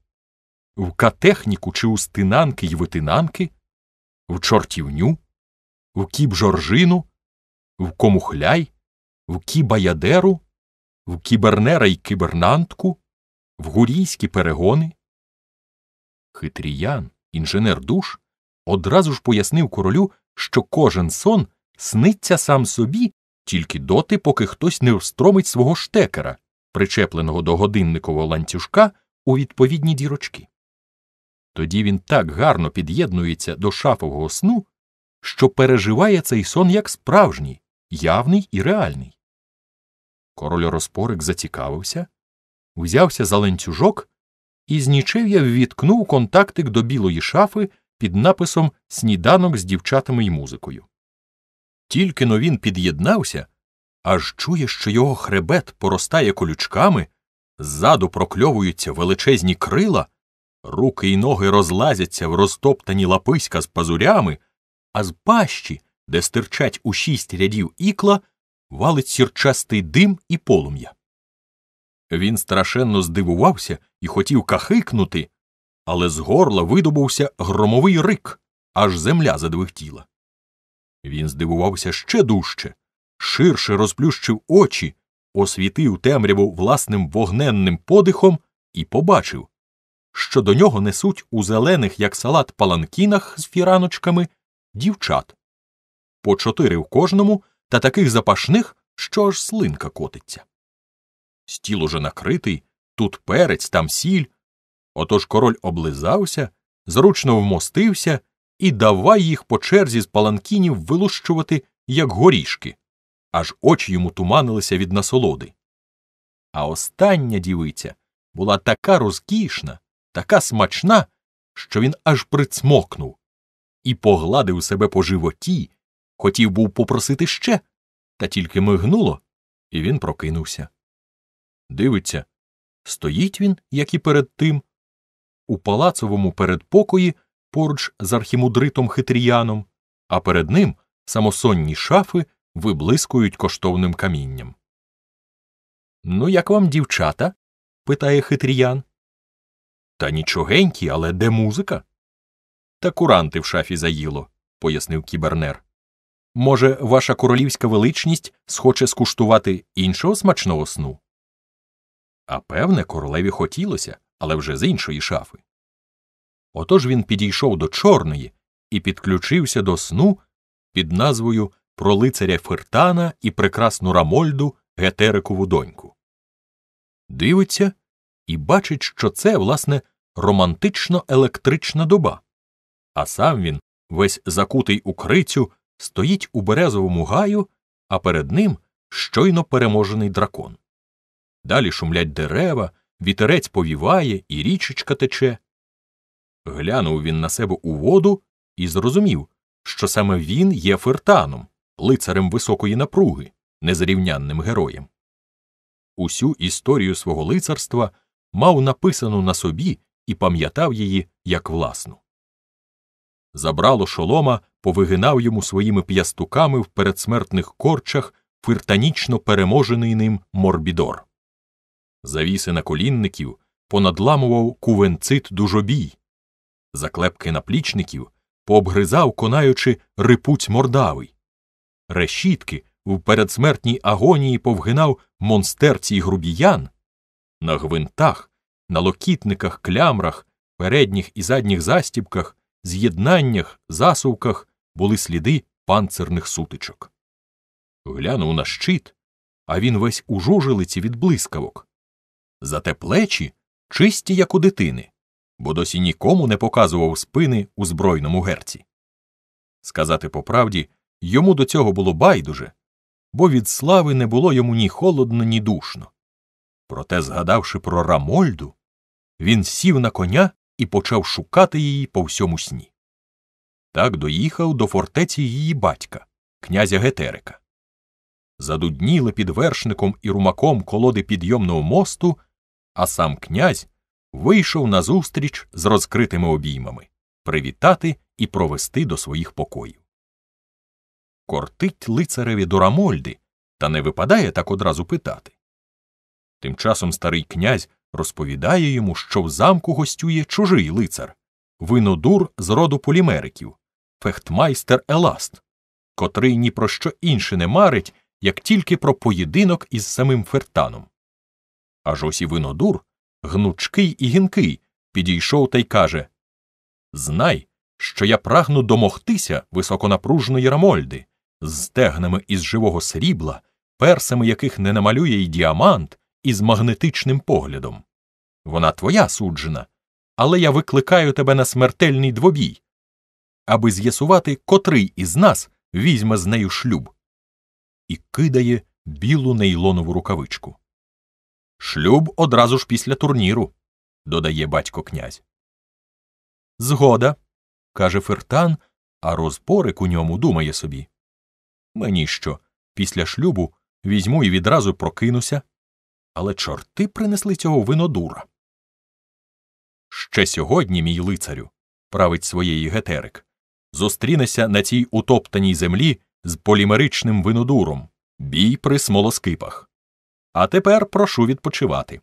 в катехніку чи у стинанки й витинанки в чортівню, в кіб жоржину, в комухляй, в кібаядеру, в кібернера й кібернантку, в гурійські перегони. Хитріян, інженер душ, одразу ж пояснив королю, що кожен сон сниться сам собі тільки доти, поки хтось не встромить свого штекера, причепленого до годинникового ланцюжка у відповідні дірочки. Тоді він так гарно під'єднується до шафового сну, що переживає цей сон як справжній, явний і реальний. Король Розпорик зацікавився, взявся за ланцюжок і з нічев'я ввіткнув контактик до білої шафи під написом Сніданок з дівчатами й музикою. Тільки но він під'єднався, аж чує, що його хребет поростає колючками, ззаду прокльовуються величезні крила. Руки й ноги розлазяться в розтоптані лаписька з пазурями, а з пащі, де стирчать у шість рядів ікла, валить сірчастий дим і полум'я. Він страшенно здивувався і хотів кахикнути, але з горла видобувся громовий рик, аж земля задвихтіла. Він здивувався ще дужче, ширше розплющив очі, освітив темряву власним вогненним подихом і побачив що до нього несуть у зелених, як салат паланкінах з фіраночками дівчат по чотири в кожному та таких запашних, що аж слинка котиться. Стіл уже накритий, тут перець, там сіль. Отож король облизався, зручно вмостився і давай їх по черзі з паланкінів вилущувати, як горішки, аж очі йому туманилися від насолоди. А остання дівиця була така розкішна, така смачна, що він аж прицмокнув і погладив себе по животі, хотів був попросити ще, та тільки мигнуло, і він прокинувся. Дивиться, стоїть він, як і перед тим. У палацовому передпокої поруч з архімудритом хитріяном, а перед ним самосонні шафи виблискують коштовним камінням. Ну, як вам, дівчата? питає хитріян. Та нічогенькі, але де музика? Та куранти в шафі заїло, пояснив кібернер. Може, ваша королівська величність схоче скуштувати іншого смачного сну? А певне, королеві хотілося, але вже з іншої шафи. Отож він підійшов до чорної і підключився до сну під назвою Про лицаря Фертана і прекрасну Рамольду Гетерикову доньку. Дивиться і бачить, що це, власне, романтично електрична доба. А сам він, весь закутий у крицю, стоїть у березовому гаю, а перед ним щойно переможений дракон. Далі шумлять дерева, вітерець повіває, і річечка тече. Глянув він на себе у воду і зрозумів, що саме він є фертаном, лицарем високої напруги, незрівнянним героєм. Усю історію свого лицарства мав написану на собі і пам'ятав її як власну. Забрало шолома, повигинав йому своїми п'ястуками в передсмертних корчах фиртанічно переможений ним морбідор. Завіси на колінників понадламував кувенцит дужобій, заклепки наплічників пообгризав, конаючи рипуць мордавий, решітки в передсмертній агонії повгинав монстерці й грубіян на гвинтах, на локітниках, клямрах, передніх і задніх застібках, з'єднаннях, засувках були сліди панцирних сутичок. Глянув на щит, а він весь у жужелиці від блискавок. Зате плечі чисті, як у дитини, бо досі нікому не показував спини у збройному герці. Сказати по правді, йому до цього було байдуже, бо від слави не було йому ні холодно, ні душно. Проте, згадавши про Рамольду, він сів на коня і почав шукати її по всьому сні. Так доїхав до фортеці її батька, князя Гетерика. Задудніли під вершником і румаком колоди підйомного мосту, а сам князь вийшов назустріч з розкритими обіймами привітати і провести до своїх покоїв. Кортить лицареві до Рамольди, та не випадає так одразу питати. Тим часом старий князь розповідає йому, що в замку гостює чужий лицар винодур з роду полімериків, фехтмайстер Еласт, котрий ні про що інше не марить, як тільки про поєдинок із самим фертаном. Аж ось і винодур, гнучкий і гінкий, підійшов та й каже Знай, що я прагну домогтися високонапружної рамольди з стегнами із живого срібла, персами яких не намалює й діамант із магнетичним поглядом. Вона твоя суджена, але я викликаю тебе на смертельний двобій, аби з'ясувати, котрий із нас візьме з нею шлюб, і кидає білу нейлонову рукавичку. Шлюб одразу ж після турніру, додає батько князь. Згода. каже фертан, а розпорик у ньому думає собі. Мені що, після шлюбу візьму і відразу прокинуся, але чорти принесли цього винодура. Ще сьогодні, мій лицарю, править своєї гетерик, зустрінеся на цій утоптаній землі з полімеричним винодуром, бій при смолоскипах. А тепер прошу відпочивати.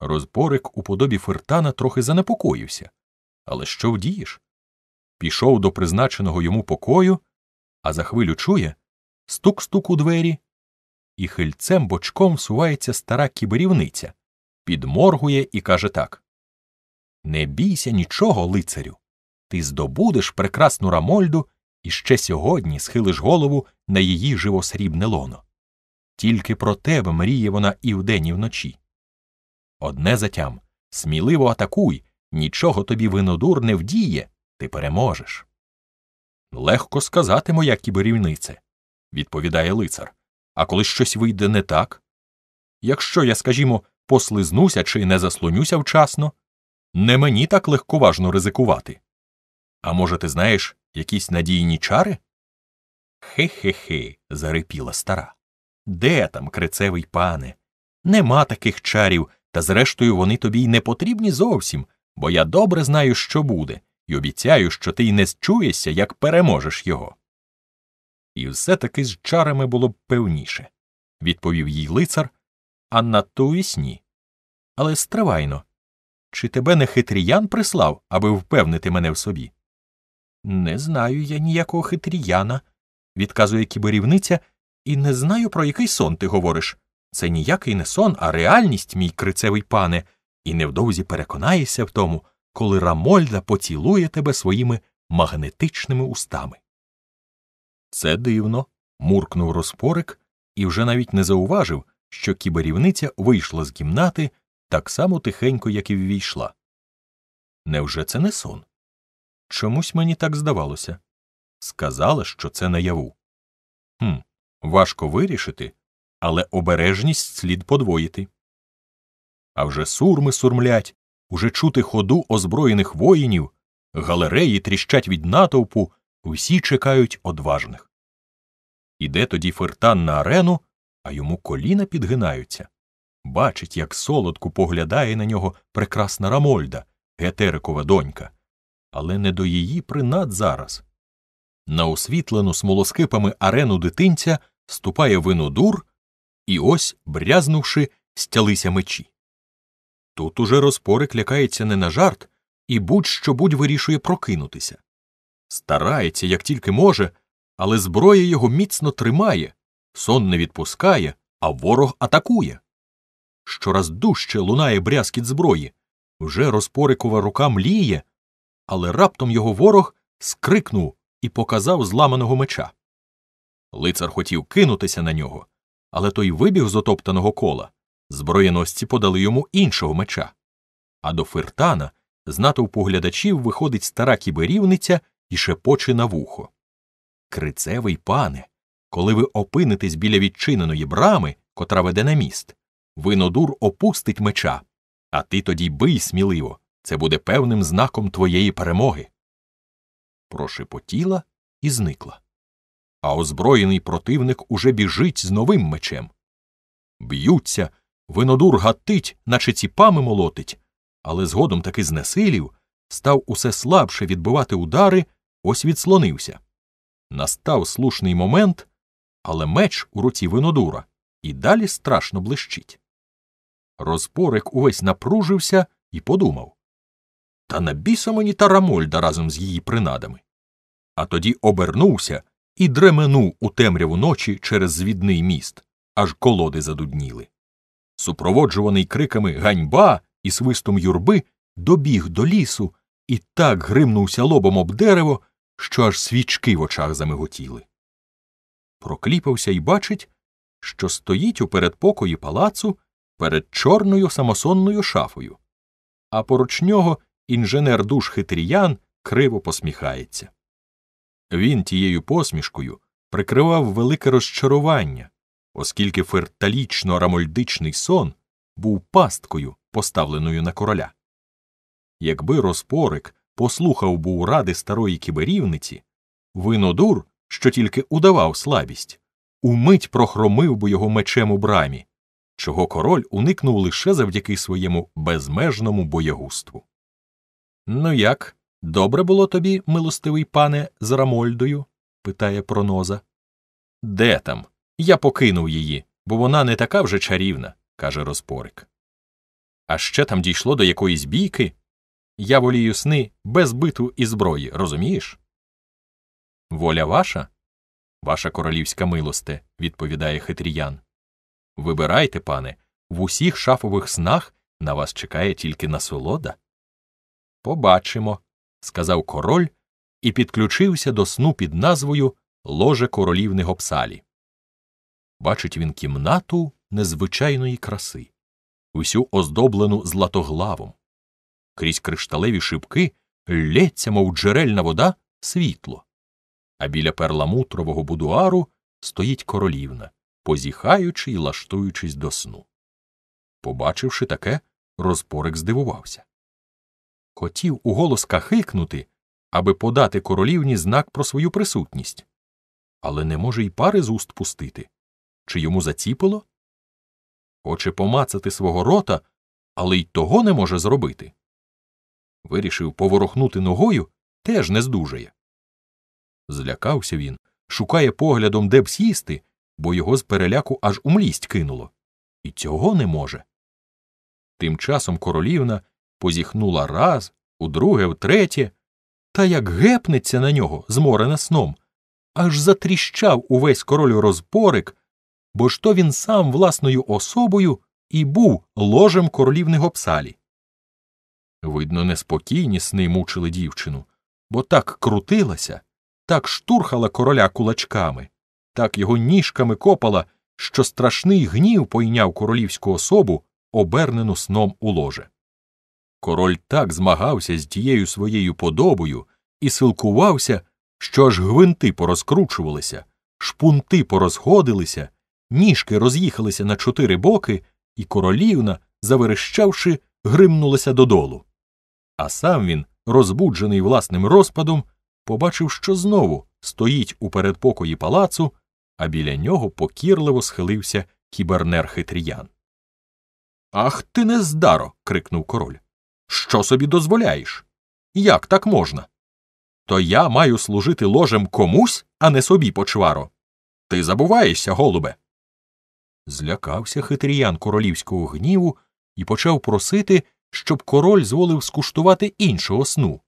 Розборик у подобі фертана трохи занепокоївся. Але що вдієш? Пішов до призначеного йому покою, а за хвилю чує стук стук у двері і хильцем бочком сувається стара кіберівниця, підморгує і каже так Не бійся нічого, лицарю. Ти здобудеш прекрасну рамольду і ще сьогодні схилиш голову на її живосрібне лоно. Тільки про тебе мріє вона і вдень, і вночі. Одне затям сміливо атакуй, нічого тобі винодур не вдіє, ти переможеш. Легко сказати, моя кіберівнице, відповідає лицар. А коли щось вийде не так? Якщо я, скажімо, послизнуся чи не заслонюся вчасно, не мені так легковажно ризикувати. А може, ти знаєш якісь надійні чари? Хе-хе-хе, зарипіла стара. Де там, крицевий пане? Нема таких чарів, та зрештою вони тобі й не потрібні зовсім, бо я добре знаю, що буде, і обіцяю, що ти й не счуєшся, як переможеш його. І все таки з чарами було б певніше, відповів їй лицар, а надто у вісні. Але стривайно, чи тебе не хитріян прислав, аби впевнити мене в собі? Не знаю я ніякого хитріяна, відказує кіберівниця, і не знаю, про який сон ти говориш. Це ніякий не сон, а реальність, мій крицевий пане, і невдовзі переконаєшся в тому, коли Рамольда поцілує тебе своїми магнетичними устами. Це дивно. муркнув розпорик і вже навіть не зауважив, що кіберівниця вийшла з кімнати так само тихенько, як і ввійшла. Невже це не сон? Чомусь мені так здавалося. Сказала, що це наяву. Хм, важко вирішити, але обережність слід подвоїти. А вже сурми сурмлять, уже чути ходу озброєних воїнів, галереї тріщать від натовпу, Усі чекають одважних. Іде тоді фертан на арену, а йому коліна підгинаються. Бачить, як солодко поглядає на нього прекрасна Рамольда, гетерикова донька, але не до її принад зараз. На освітлену смолоскипами арену дитинця ступає винодур, і ось, брязнувши, стялися мечі. Тут уже розпорик лякається не на жарт і будь що будь вирішує прокинутися старається, як тільки може, але зброя його міцно тримає, сон не відпускає, а ворог атакує. Щораз дужче лунає брязкіт зброї, вже розпорикова рука мліє, але раптом його ворог скрикнув і показав зламаного меча. Лицар хотів кинутися на нього, але той вибіг з отоптаного кола. Зброєносці подали йому іншого меча. А до фертана з натовпу глядачів виходить стара кіберівниця і шепоче на вухо. Крицевий пане, коли ви опинитесь біля відчиненої брами, котра веде на міст, винодур опустить меча, а ти тоді бий сміливо це буде певним знаком твоєї перемоги. Прошепотіла і зникла. А озброєний противник уже біжить з новим мечем. Б'ються, винодур гатить, наче ціпами молотить, але згодом таки знесилів, став усе слабше відбивати удари ось відслонився. Настав слушний момент, але меч у руці винодура і далі страшно блищить. Розпорик увесь напружився і подумав Та на біса мені тарамольда разом з її принадами. А тоді обернувся і дременув у темряву ночі через звідний міст, аж колоди задудніли. Супроводжуваний криками ганьба і свистом юрби, добіг до лісу і так гримнувся лобом об дерево, що аж свічки в очах замиготіли. Прокліпався і бачить, що стоїть у передпокої палацу перед чорною самосонною шафою, а поруч нього інженер душ хитріян криво посміхається. Він тією посмішкою прикривав велике розчарування, оскільки ферталічно рамольдичний сон був пасткою, поставленою на короля. Якби розпорик послухав був ради старої кіберівниці, винодур, що тільки удавав слабість, умить прохромив би його мечем у брамі, чого король уникнув лише завдяки своєму безмежному боягуству. Ну як, добре було тобі, милостивий пане, з Рамольдою? питає проноза. Де там? Я покинув її, бо вона не така вже чарівна, каже розпорик. А ще там дійшло до якоїсь бійки, я волію сни без биту і зброї, розумієш? Воля ваша, ваша королівська милосте, відповідає хитріян. Вибирайте, пане, в усіх шафових снах на вас чекає тільки насолода. Побачимо, сказав король і підключився до сну під назвою Ложе королівни Гопсалі. Бачить він кімнату незвичайної краси, усю оздоблену златоглавом. Крізь кришталеві шибки лється, мов джерельна вода, світло. А біля перламутрового будуару стоїть королівна, позіхаючи і лаштуючись до сну. Побачивши таке, розпорик здивувався. Хотів уголос кахикнути, аби подати королівні знак про свою присутність, але не може й пари з уст пустити. Чи йому заціпило? Хоче помацати свого рота, але й того не може зробити. Вирішив поворухнути ногою теж не здужає. Злякався він, шукає поглядом, де б сісти, бо його з переляку аж у млість кинуло. І цього не може. Тим часом королівна позіхнула раз, удруге, втретє, та як гепнеться на нього, зморена сном, аж затріщав увесь король розпорик, бо ж то він сам власною особою і був ложем королівного псалі. Видно, неспокійні сни мучили дівчину, бо так крутилася, так штурхала короля кулачками, так його ніжками копала, що страшний гнів пойняв королівську особу, обернену сном у ложе. Король так змагався з тією своєю подобою і силкувався, що аж гвинти порозкручувалися, шпунти порозходилися, ніжки роз'їхалися на чотири боки, і королівна, заверещавши, гримнулася додолу а сам він, розбуджений власним розпадом, побачив, що знову стоїть у передпокої палацу, а біля нього покірливо схилився кібернер хитріян. Ах ти, нездаро. крикнув король. Що собі дозволяєш? Як так можна? То я маю служити ложем комусь, а не собі почваро. Ти забуваєшся, голубе. Злякався хитріян королівського гніву і почав просити, щоб король зволив скуштувати іншого сну,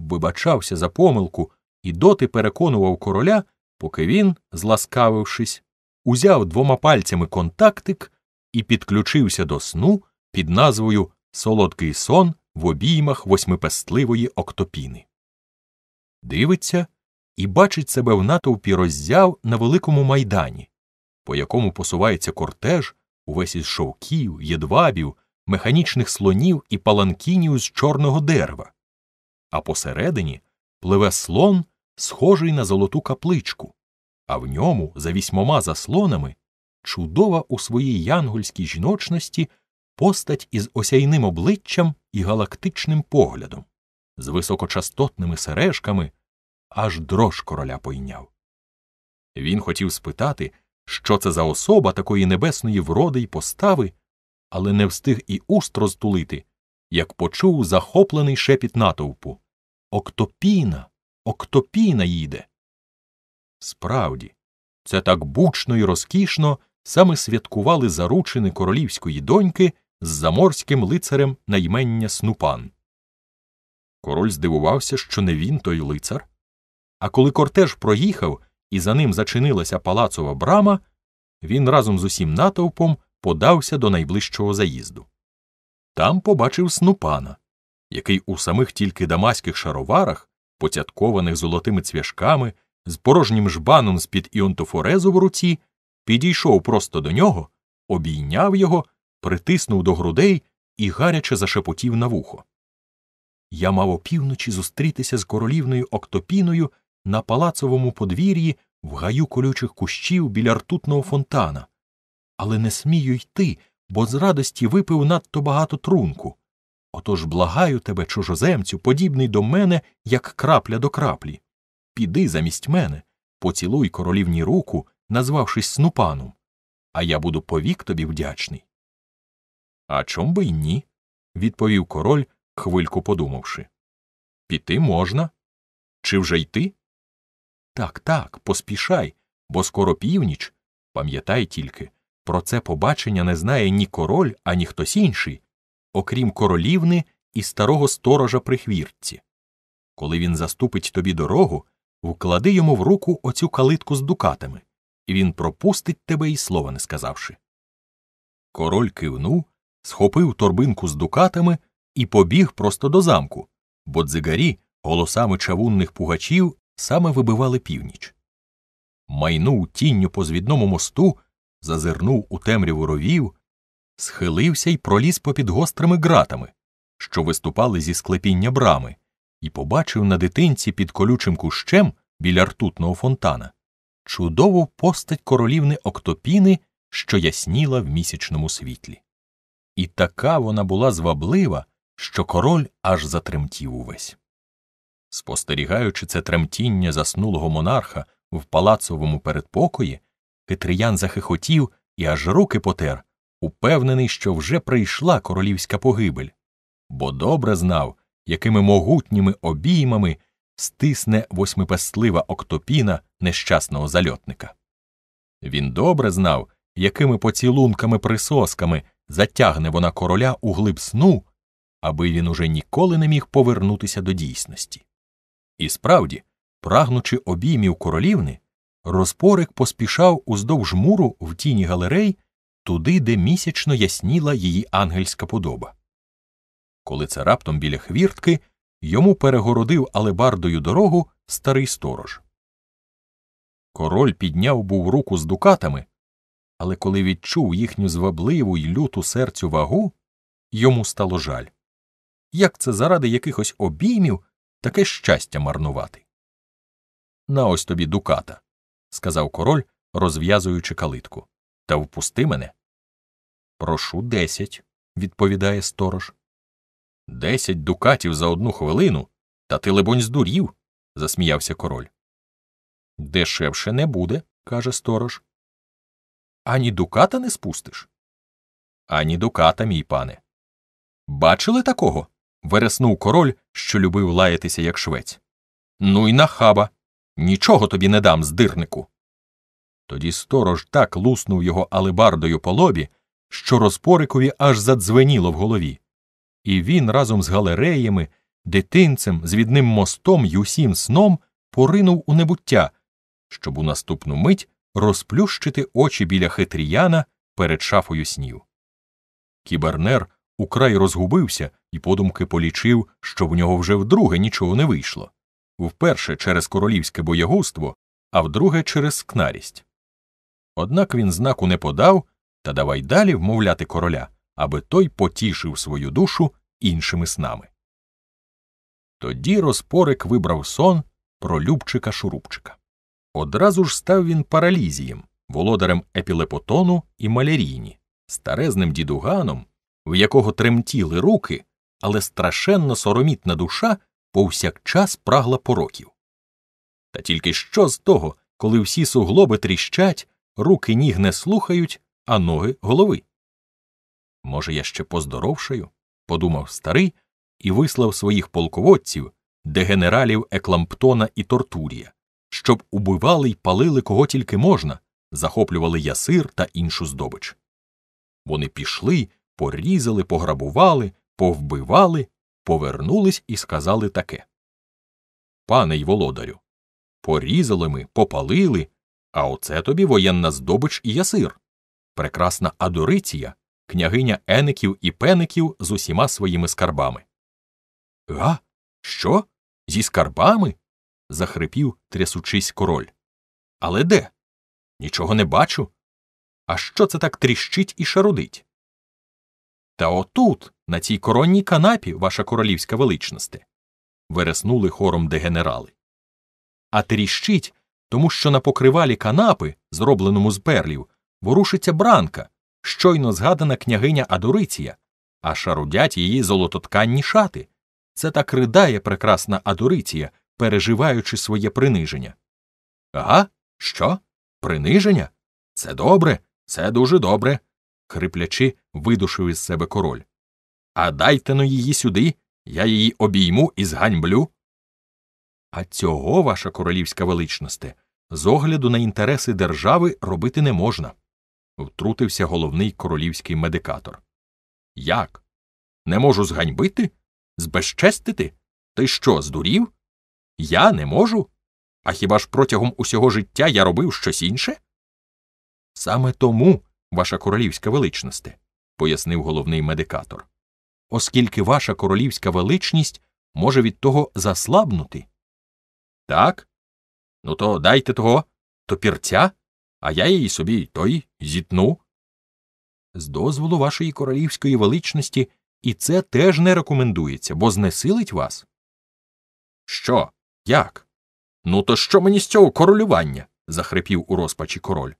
вибачався за помилку і доти переконував короля, поки він, зласкавившись, узяв двома пальцями контактик і підключився до сну під назвою Солодкий сон в обіймах восьмипестливої октопіни. Дивиться і бачить себе в натовпі роззяв на великому майдані, по якому посувається кортеж увесь із шовків, єдвабів механічних слонів і паланкінів з чорного дерева, а посередині пливе слон, схожий на золоту капличку, а в ньому, за вісьмома заслонами, чудова у своїй янгольській жіночності постать із осяйним обличчям і галактичним поглядом, з високочастотними сережками, аж дрож короля пойняв. Він хотів спитати, що це за особа такої небесної вроди й постави, але не встиг і уст розтулити, як почув захоплений шепіт натовпу Октопіна, Октопіна їде. Справді, це так бучно і розкішно саме святкували заручини королівської доньки з заморським лицарем на ймення Снупан. Король здивувався, що не він той лицар. А коли кортеж проїхав і за ним зачинилася палацова брама, він разом з усім натовпом подався до найближчого заїзду. Там побачив снупана, який у самих тільки дамаських шароварах, поцяткованих золотими цвяшками, з порожнім жбаном з під іонтофорезу в руці, підійшов просто до нього, обійняв його, притиснув до грудей і гаряче зашепотів на вухо. Я мав опівночі зустрітися з королівною Октопіною на палацовому подвір'ї в гаю колючих кущів біля ртутного фонтана але не смію йти, бо з радості випив надто багато трунку. Отож благаю тебе, чужоземцю, подібний до мене, як крапля до краплі. Піди замість мене, поцілуй королівні руку, назвавшись снупаном, а я буду повік тобі вдячний. А чом би й ні? відповів король, хвильку подумавши. Піти можна? Чи вже йти? Так, так, поспішай, бо скоро північ. Пам'ятай тільки, про це побачення не знає ні король, ані хтось інший, окрім королівни і старого сторожа при хвіртці. Коли він заступить тобі дорогу, вклади йому в руку оцю калитку з дукатами, і він пропустить тебе і слова не сказавши. Король кивнув, схопив торбинку з дукатами і побіг просто до замку, бо дзигарі голосами чавунних пугачів саме вибивали північ. Майнув тінню по звідному мосту зазирнув у темряву ровів, схилився й проліз попід гострими ґратами, що виступали зі склепіння брами, і побачив на дитинці під колючим кущем біля ртутного фонтана чудову постать королівни Октопіни, що ясніла в місячному світлі. І така вона була зваблива, що король аж затремтів увесь. Спостерігаючи це тремтіння заснулого монарха в палацовому передпокої, Китриян захихотів і аж руки потер, упевнений, що вже прийшла королівська погибель, бо добре знав, якими могутніми обіймами стисне восьмипестлива октопіна нещасного зальотника. Він добре знав, якими поцілунками присосками затягне вона короля у глиб сну, аби він уже ніколи не міг повернутися до дійсності. І справді, прагнучи обіймів королівни, Розпорик поспішав уздовж муру в тіні галерей, туди, де місячно ясніла її ангельська подоба. Коли це раптом біля хвіртки, йому перегородив алебардою дорогу старий сторож. Король підняв був руку з дукатами, але коли відчув їхню звабливу й люту серцю вагу, йому стало жаль. Як це заради якихось обіймів таке щастя марнувати? На ось тобі дуката сказав король, розв'язуючи калитку. Та впусти мене. Прошу десять, відповідає сторож. Десять дукатів за одну хвилину. Та ти, либонь, здурів, засміявся король. Дешевше не буде, каже сторож. Ані дуката не спустиш. Ані дуката, мій пане. Бачили такого? вереснув король, що любив лаятися як швець. Ну й нахаба. Нічого тобі не дам, здирнику. Тоді сторож так луснув його алебардою по лобі, що розпорикові аж задзвеніло в голові. І він разом з галереями, дитинцем, звідним мостом й усім сном поринув у небуття, щоб у наступну мить розплющити очі біля хитріяна перед шафою снів. Кібернер украй розгубився і подумки полічив, що в нього вже вдруге нічого не вийшло вперше через королівське боягузтво, а вдруге через скнарість. Однак він знаку не подав та давай далі вмовляти короля, аби той потішив свою душу іншими снами. Тоді розпорик вибрав сон про Любчика Шурупчика. Одразу ж став він паралізієм, володарем епілепотону і малярійні, старезним дідуганом, в якого тремтіли руки, але страшенно соромітна душа повсякчас прагла пороків. Та тільки що з того, коли всі суглоби тріщать, руки ніг не слухають, а ноги голови? Може, я ще поздоровшаю? подумав старий і вислав своїх полководців, дегенералів Екламптона і Тортурія, щоб убивали й палили кого тільки можна, захоплювали ясир та іншу здобич. Вони пішли, порізали, пограбували, повбивали повернулись і сказали таке Пане й володарю, порізали ми, попалили, а оце тобі воєнна здобич і ясир, прекрасна Адориція, княгиня Еників і Пеників з усіма своїми скарбами. А, Що? Зі скарбами? захрипів, трясучись король. Але де? Нічого не бачу. А що це так тріщить і шарудить? Та отут. На цій коронній канапі, ваша королівська величносте. Вереснули хором дегенерали. А тріщить, тому що на покривалі канапи, зробленому з перлів, ворушиться бранка, щойно згадана княгиня Адориція, а шарудять її золототканні шати. Це так ридає прекрасна Адориція, переживаючи своє приниження. Ага, що? Приниження? Це добре, це дуже добре. хриплячи, видушив із себе король. А дайте но її сюди, я її обійму і зганьблю. А цього, ваша королівська величносте, з огляду на інтереси держави робити не можна, втрутився головний королівський медикатор. Як? Не можу зганьбити? Збезчестити? Ти що, здурів? Я не можу? А хіба ж протягом усього життя я робив щось інше? Саме тому, ваша королівська величносте, пояснив головний медикатор оскільки ваша королівська величність може від того заслабнути. Так? Ну, то дайте того топірця, а я її собі той зітну. З дозволу вашої королівської величності і це теж не рекомендується, бо знесилить вас. Що? Як? Ну, то що мені з цього королювання? захрипів у розпачі король.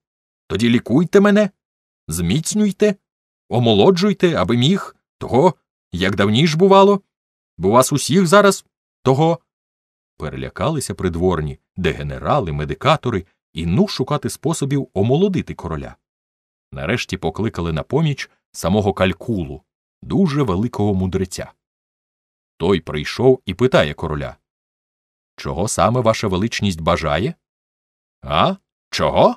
Тоді лікуйте мене, зміцнюйте, омолоджуйте, аби міг того як ж бувало, бо вас усіх зараз того. Перелякалися придворні, де генерали, медикатори, і ну шукати способів омолодити короля. Нарешті покликали на поміч самого калькулу, дуже великого мудреця. Той прийшов і питає короля Чого саме ваша величність бажає? А? Чого?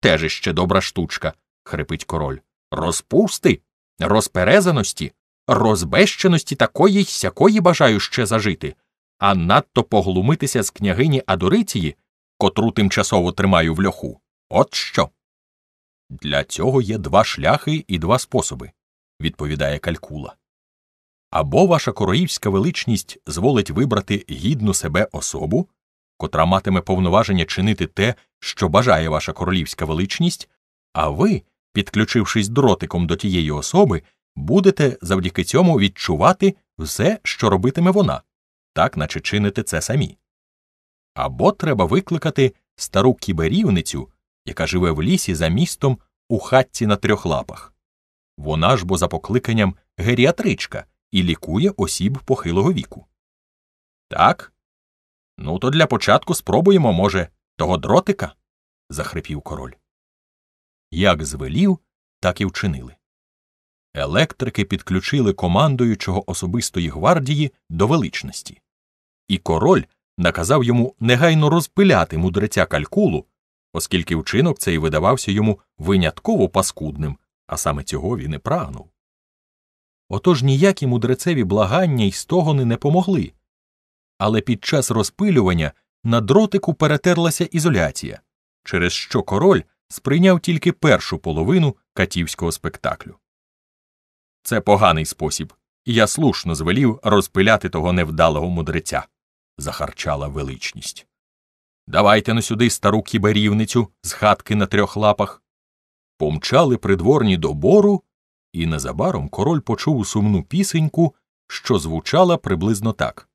Теж іще добра штучка, хрипить король. Розпусти, розперезаності, розбещеності такої сякої бажаю ще зажити, а надто поглумитися з княгині Адориції, котру тимчасово тримаю в льоху. От що. Для цього є два шляхи і два способи, відповідає Калькула. Або ваша короївська величність зволить вибрати гідну себе особу, котра матиме повноваження чинити те, що бажає ваша королівська величність, а ви, підключившись дротиком до тієї особи, будете завдяки цьому відчувати все, що робитиме вона, так наче чините це самі. Або треба викликати стару кіберівницю, яка живе в лісі за містом у хатці на трьох лапах. Вона ж бо за покликанням геріатричка і лікує осіб похилого віку. Так. Ну, то для початку спробуємо, може, того дротика? захрипів король. Як звелів, так і вчинили. Електрики підключили командуючого особистої гвардії до величності, і король наказав йому негайно розпиляти мудреця калькулу, оскільки вчинок цей видавався йому винятково паскудним, а саме цього він і прагнув. Отож ніякі мудрецеві благання й стогони не помогли, але під час розпилювання на дротику перетерлася ізоляція, через що король сприйняв тільки першу половину катівського спектаклю. Це поганий спосіб, і я слушно звелів розпиляти того невдалого мудреця, захарчала величність. Давайте но сюди стару кіберівницю з хатки на трьох лапах. Помчали придворні до бору, і незабаром король почув сумну пісеньку, що звучала приблизно так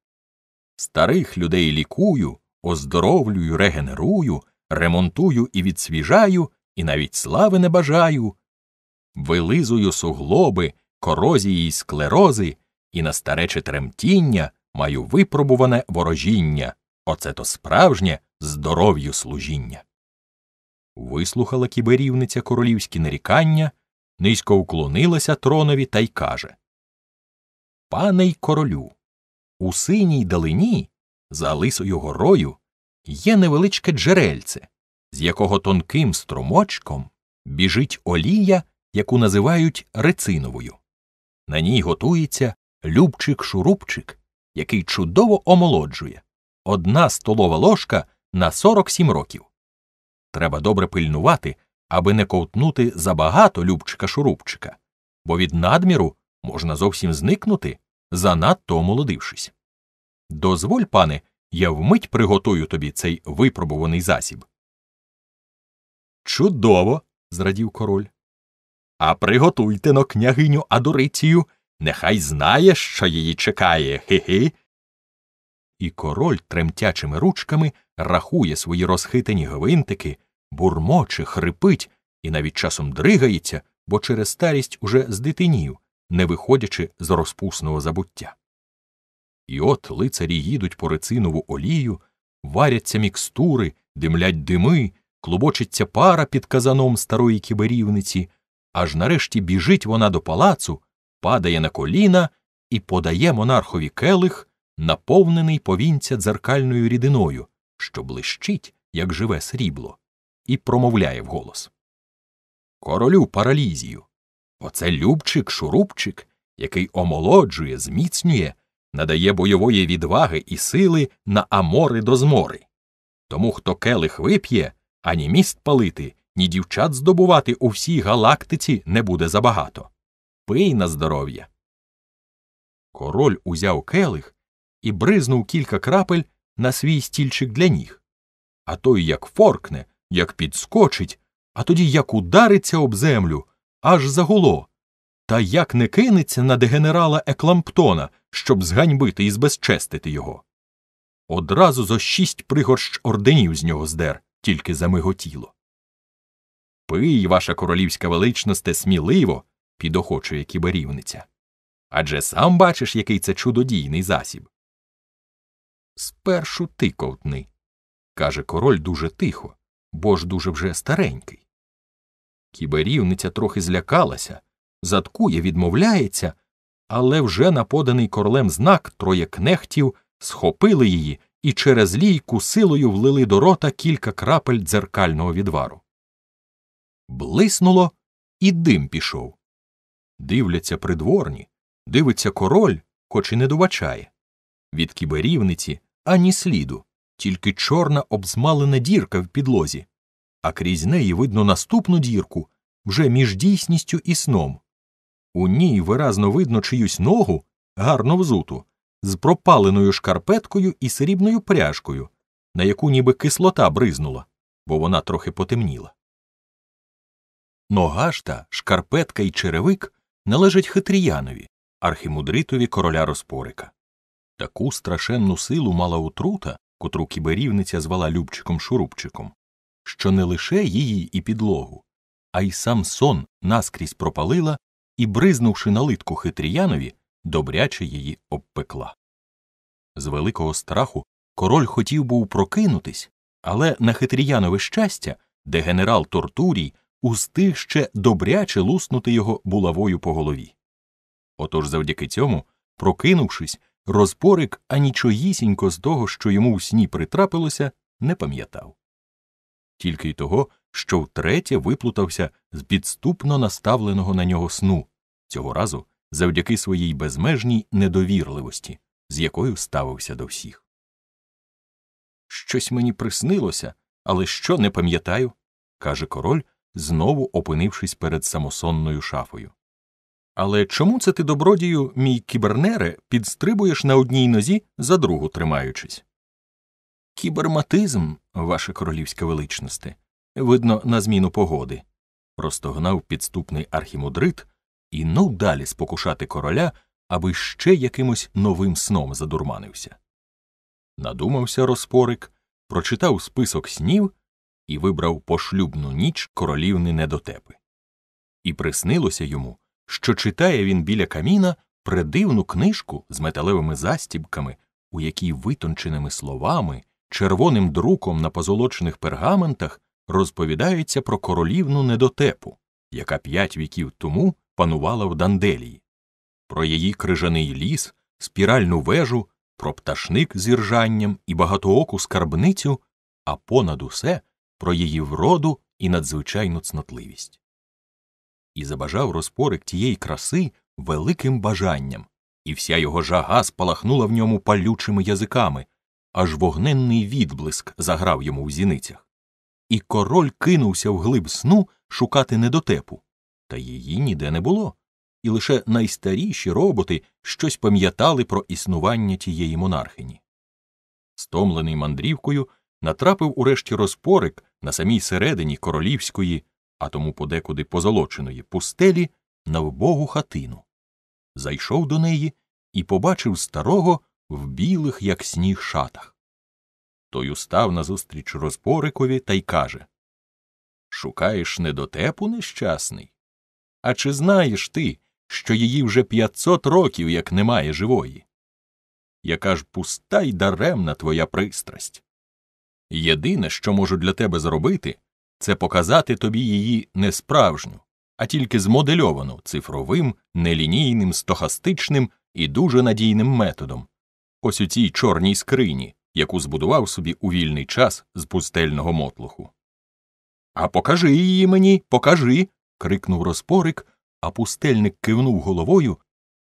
Старих людей лікую, оздоровлюю, регенерую, ремонтую і відсвіжаю, і навіть слави не бажаю, вилизую суглоби корозії й склерози, і на старече тремтіння маю випробуване ворожіння. Оце то справжнє здоров'ю служіння. Вислухала кіберівниця королівські нарікання, низько уклонилася тронові та й каже Пане й королю, у синій далині, за лисою горою, є невеличке джерельце, з якого тонким струмочком біжить олія, яку називають рециновою. На ній готується любчик-шурупчик, який чудово омолоджує одна столова ложка на 47 років. Треба добре пильнувати, аби не ковтнути забагато любчика-шурупчика, бо від надміру можна зовсім зникнути, занадто омолодившись. Дозволь, пане, я вмить приготую тобі цей випробуваний засіб. Чудово! зрадів король. А приготуйте но княгиню Адурицію, нехай знає, що її чекає, хи-хи. І король тремтячими ручками рахує свої розхитані гвинтики, бурмоче, хрипить і навіть часом дригається, бо через старість уже з дитинів, не виходячи з розпусного забуття. І от лицарі їдуть по рецинову олію, варяться мікстури, димлять дими, клубочиться пара під казаном старої кіберівниці аж нарешті біжить вона до палацу, падає на коліна і подає монархові келих, наповнений повінця дзеркальною рідиною, що блищить, як живе срібло, і промовляє вголос. Королю паралізію. Оце любчик, шурупчик, який омолоджує, зміцнює, надає бойової відваги і сили на амори до змори. Тому хто келих вип'є, ані міст палити, ні дівчат здобувати у всій галактиці не буде забагато. Пий на здоров'я. Король узяв келих і бризнув кілька крапель на свій стільчик для ніг. А той як форкне, як підскочить, а тоді як удариться об землю, аж загуло. Та як не кинеться на дегенерала Екламптона, щоб зганьбити і збезчестити його. Одразу зо шість пригорщ орденів з нього здер, тільки замиготіло. Пий, ваша королівська величносте, сміливо, підохочує кіберівниця. Адже сам бачиш, який це чудодійний засіб. Спершу ти ковтни, каже король дуже тихо, бо ж дуже вже старенький. Кіберівниця трохи злякалася, заткує, відмовляється, але вже наподаний королем знак троє кнехтів схопили її і через лійку силою влили до рота кілька крапель дзеркального відвару блиснуло, і дим пішов. Дивляться придворні, дивиться король, хоч і не добачає. Від кіберівниці ані сліду, тільки чорна обзмалена дірка в підлозі, а крізь неї видно наступну дірку вже між дійсністю і сном. У ній виразно видно чиюсь ногу, гарно взуту, з пропаленою шкарпеткою і срібною пряжкою, на яку ніби кислота бризнула, бо вона трохи потемніла. Ногашта, шкарпетка і черевик належать хитріянові, архімудритові короля розпорика. Таку страшенну силу мала отрута, котру кіберівниця звала Любчиком Шурупчиком, що не лише її і підлогу, а й сам сон наскрізь пропалила і, бризнувши на литку хитріянові, добряче її обпекла. З великого страху король хотів був прокинутись, але на хитріянове щастя, де генерал Тортурій устиг ще добряче луснути його булавою по голові. Отож, завдяки цьому, прокинувшись, розпорик анічоїсінько з того, що йому в сні притрапилося, не пам'ятав. Тільки й того, що втретє виплутався з підступно наставленого на нього сну, цього разу завдяки своїй безмежній недовірливості, з якою ставився до всіх. Щось мені приснилося, але що не пам'ятаю, каже король, знову опинившись перед самосонною шафою. Але чому це ти, добродію, мій кібернере, підстрибуєш на одній нозі за другу тримаючись? Кіберматизм, ваше королівське величносте, видно, на зміну погоди. Простогнав підступний архімудрит і ну далі спокушати короля, аби ще якимось новим сном задурманився. Надумався розпорик, прочитав список снів і вибрав пошлюбну ніч королівни недотепи. І приснилося йому, що читає він біля каміна придивну книжку з металевими застібками, у якій витонченими словами, червоним друком на позолочених пергаментах розповідається про королівну недотепу, яка п'ять віків тому панувала в Данделії, про її крижаний ліс, спіральну вежу. Про пташник з іржанням і багатооку скарбницю, а понад усе про її вроду і надзвичайну цнотливість. І забажав розпорик тієї краси великим бажанням, і вся його жага спалахнула в ньому палючими язиками, аж вогненний відблиск заграв йому в зіницях. І король кинувся в глиб сну шукати недотепу, та її ніде не було, і лише найстаріші роботи щось пам'ятали про існування тієї монархині. Стомлений мандрівкою, натрапив урешті розпорик на самій середині королівської, а тому подекуди позолоченої пустелі, на вбогу хатину. Зайшов до неї і побачив старого в білих, як сніг, шатах. Той устав назустріч розпорикові та й каже Шукаєш недотепу нещасний? А чи знаєш ти, що її вже п'ятсот років як немає живої? Яка ж пуста й даремна твоя пристрасть? Єдине, що можу для тебе зробити, це показати тобі її не справжню, а тільки змодельовану цифровим, нелінійним, стохастичним і дуже надійним методом. Ось у цій чорній скрині, яку збудував собі у вільний час з пустельного мотлуху. А покажи її мені, покажи. крикнув розпорик, а пустельник кивнув головою,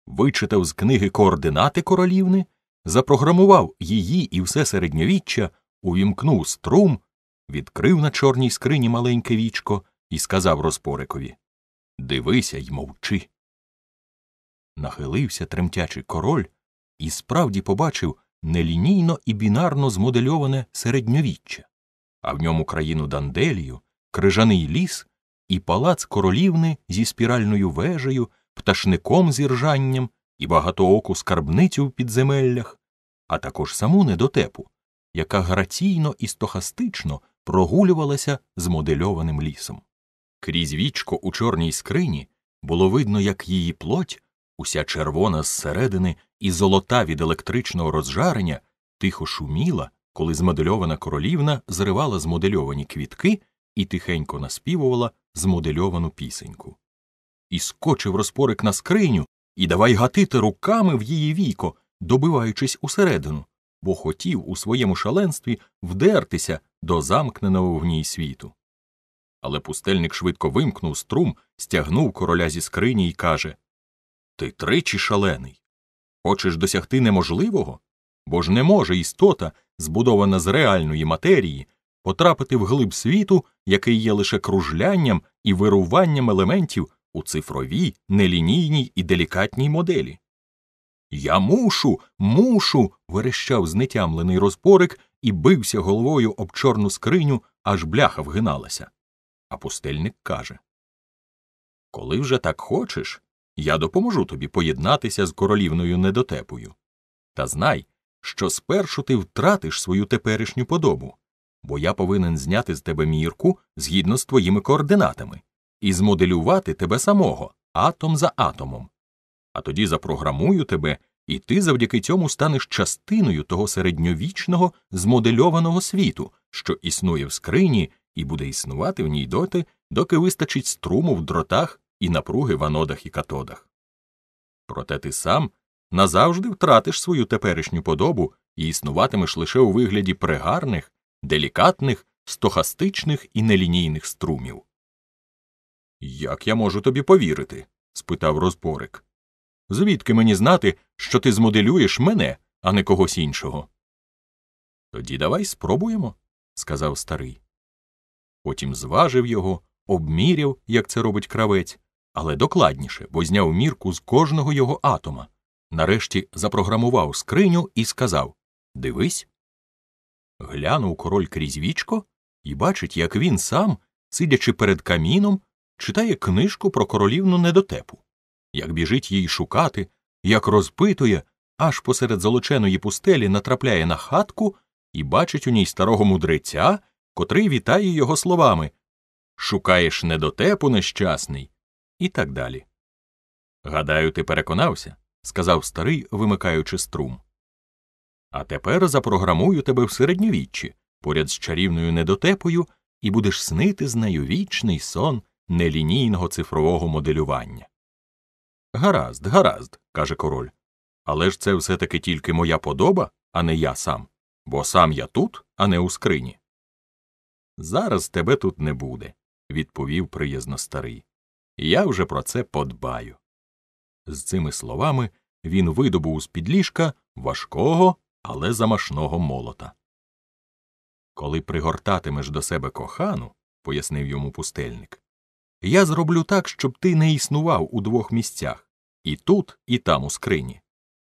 вичитав з книги координати королівни, запрограмував її і все середньовіччя увімкнув струм, відкрив на чорній скрині маленьке вічко і сказав розпорикові Дивися й мовчи. Нахилився тремтячий король і справді побачив нелінійно і бінарно змодельоване середньовіччя, а в ньому країну Данделію, крижаний ліс і палац королівни зі спіральною вежею, пташником з іржанням і багатооку скарбницю в підземеллях, а також саму недотепу, яка граційно і стохастично прогулювалася з модельованим лісом. Крізь вічко у чорній скрині було видно, як її плоть, уся червона зсередини і золота від електричного розжарення, тихо шуміла, коли змодельована королівна зривала змодельовані квітки і тихенько наспівувала змодельовану пісеньку. І скочив розпорик на скриню і давай гатити руками в її віко, добиваючись усередину бо хотів у своєму шаленстві вдертися до замкненого в ній світу. Але пустельник швидко вимкнув струм, стягнув короля зі скрині і каже Ти тричі шалений. Хочеш досягти неможливого? Бо ж не може істота, збудована з реальної матерії, потрапити в глиб світу, який є лише кружлянням і вируванням елементів у цифровій, нелінійній і делікатній моделі. Я мушу, мушу. верещав знетямлений розпорик і бився головою об чорну скриню, аж бляха вгиналася. А пустельник каже Коли вже так хочеш, я допоможу тобі поєднатися з королівною недотепою. Та знай, що спершу ти втратиш свою теперішню подобу, бо я повинен зняти з тебе мірку згідно з твоїми координатами і змоделювати тебе самого атом за атомом а тоді запрограмую тебе, і ти завдяки цьому станеш частиною того середньовічного змодельованого світу, що існує в скрині і буде існувати в ній доти, доки вистачить струму в дротах і напруги в анодах і катодах. Проте ти сам назавжди втратиш свою теперішню подобу і існуватимеш лише у вигляді пригарних, делікатних, стохастичних і нелінійних струмів. Як я можу тобі повірити? спитав розборик. Звідки мені знати, що ти змоделюєш мене, а не когось іншого? Тоді давай спробуємо, сказав старий. Потім зважив його, обміряв, як це робить кравець, але докладніше, бо зняв мірку з кожного його атома. Нарешті запрограмував скриню і сказав Дивись. Глянув король крізь вічко і бачить, як він сам, сидячи перед каміном, читає книжку про королівну недотепу як біжить її шукати, як розпитує, аж посеред золоченої пустелі натрапляє на хатку і бачить у ній старого мудреця, котрий вітає його словами Шукаєш недотепу нещасний, і так далі. Гадаю, ти переконався, сказав старий, вимикаючи струм. А тепер запрограмую тебе в середньовіччі поряд з чарівною недотепою, і будеш снити з нею вічний сон нелінійного цифрового моделювання. Гаразд, гаразд, каже король. Але ж це все таки тільки моя подоба, а не я сам, бо сам я тут, а не у скрині. Зараз тебе тут не буде, відповів приязно старий. Я вже про це подбаю. З цими словами він видобув з під ліжка важкого, але замашного молота. Коли пригортатимеш до себе кохану, пояснив йому пустельник, я зроблю так, щоб ти не існував у двох місцях і тут, і там у скрині.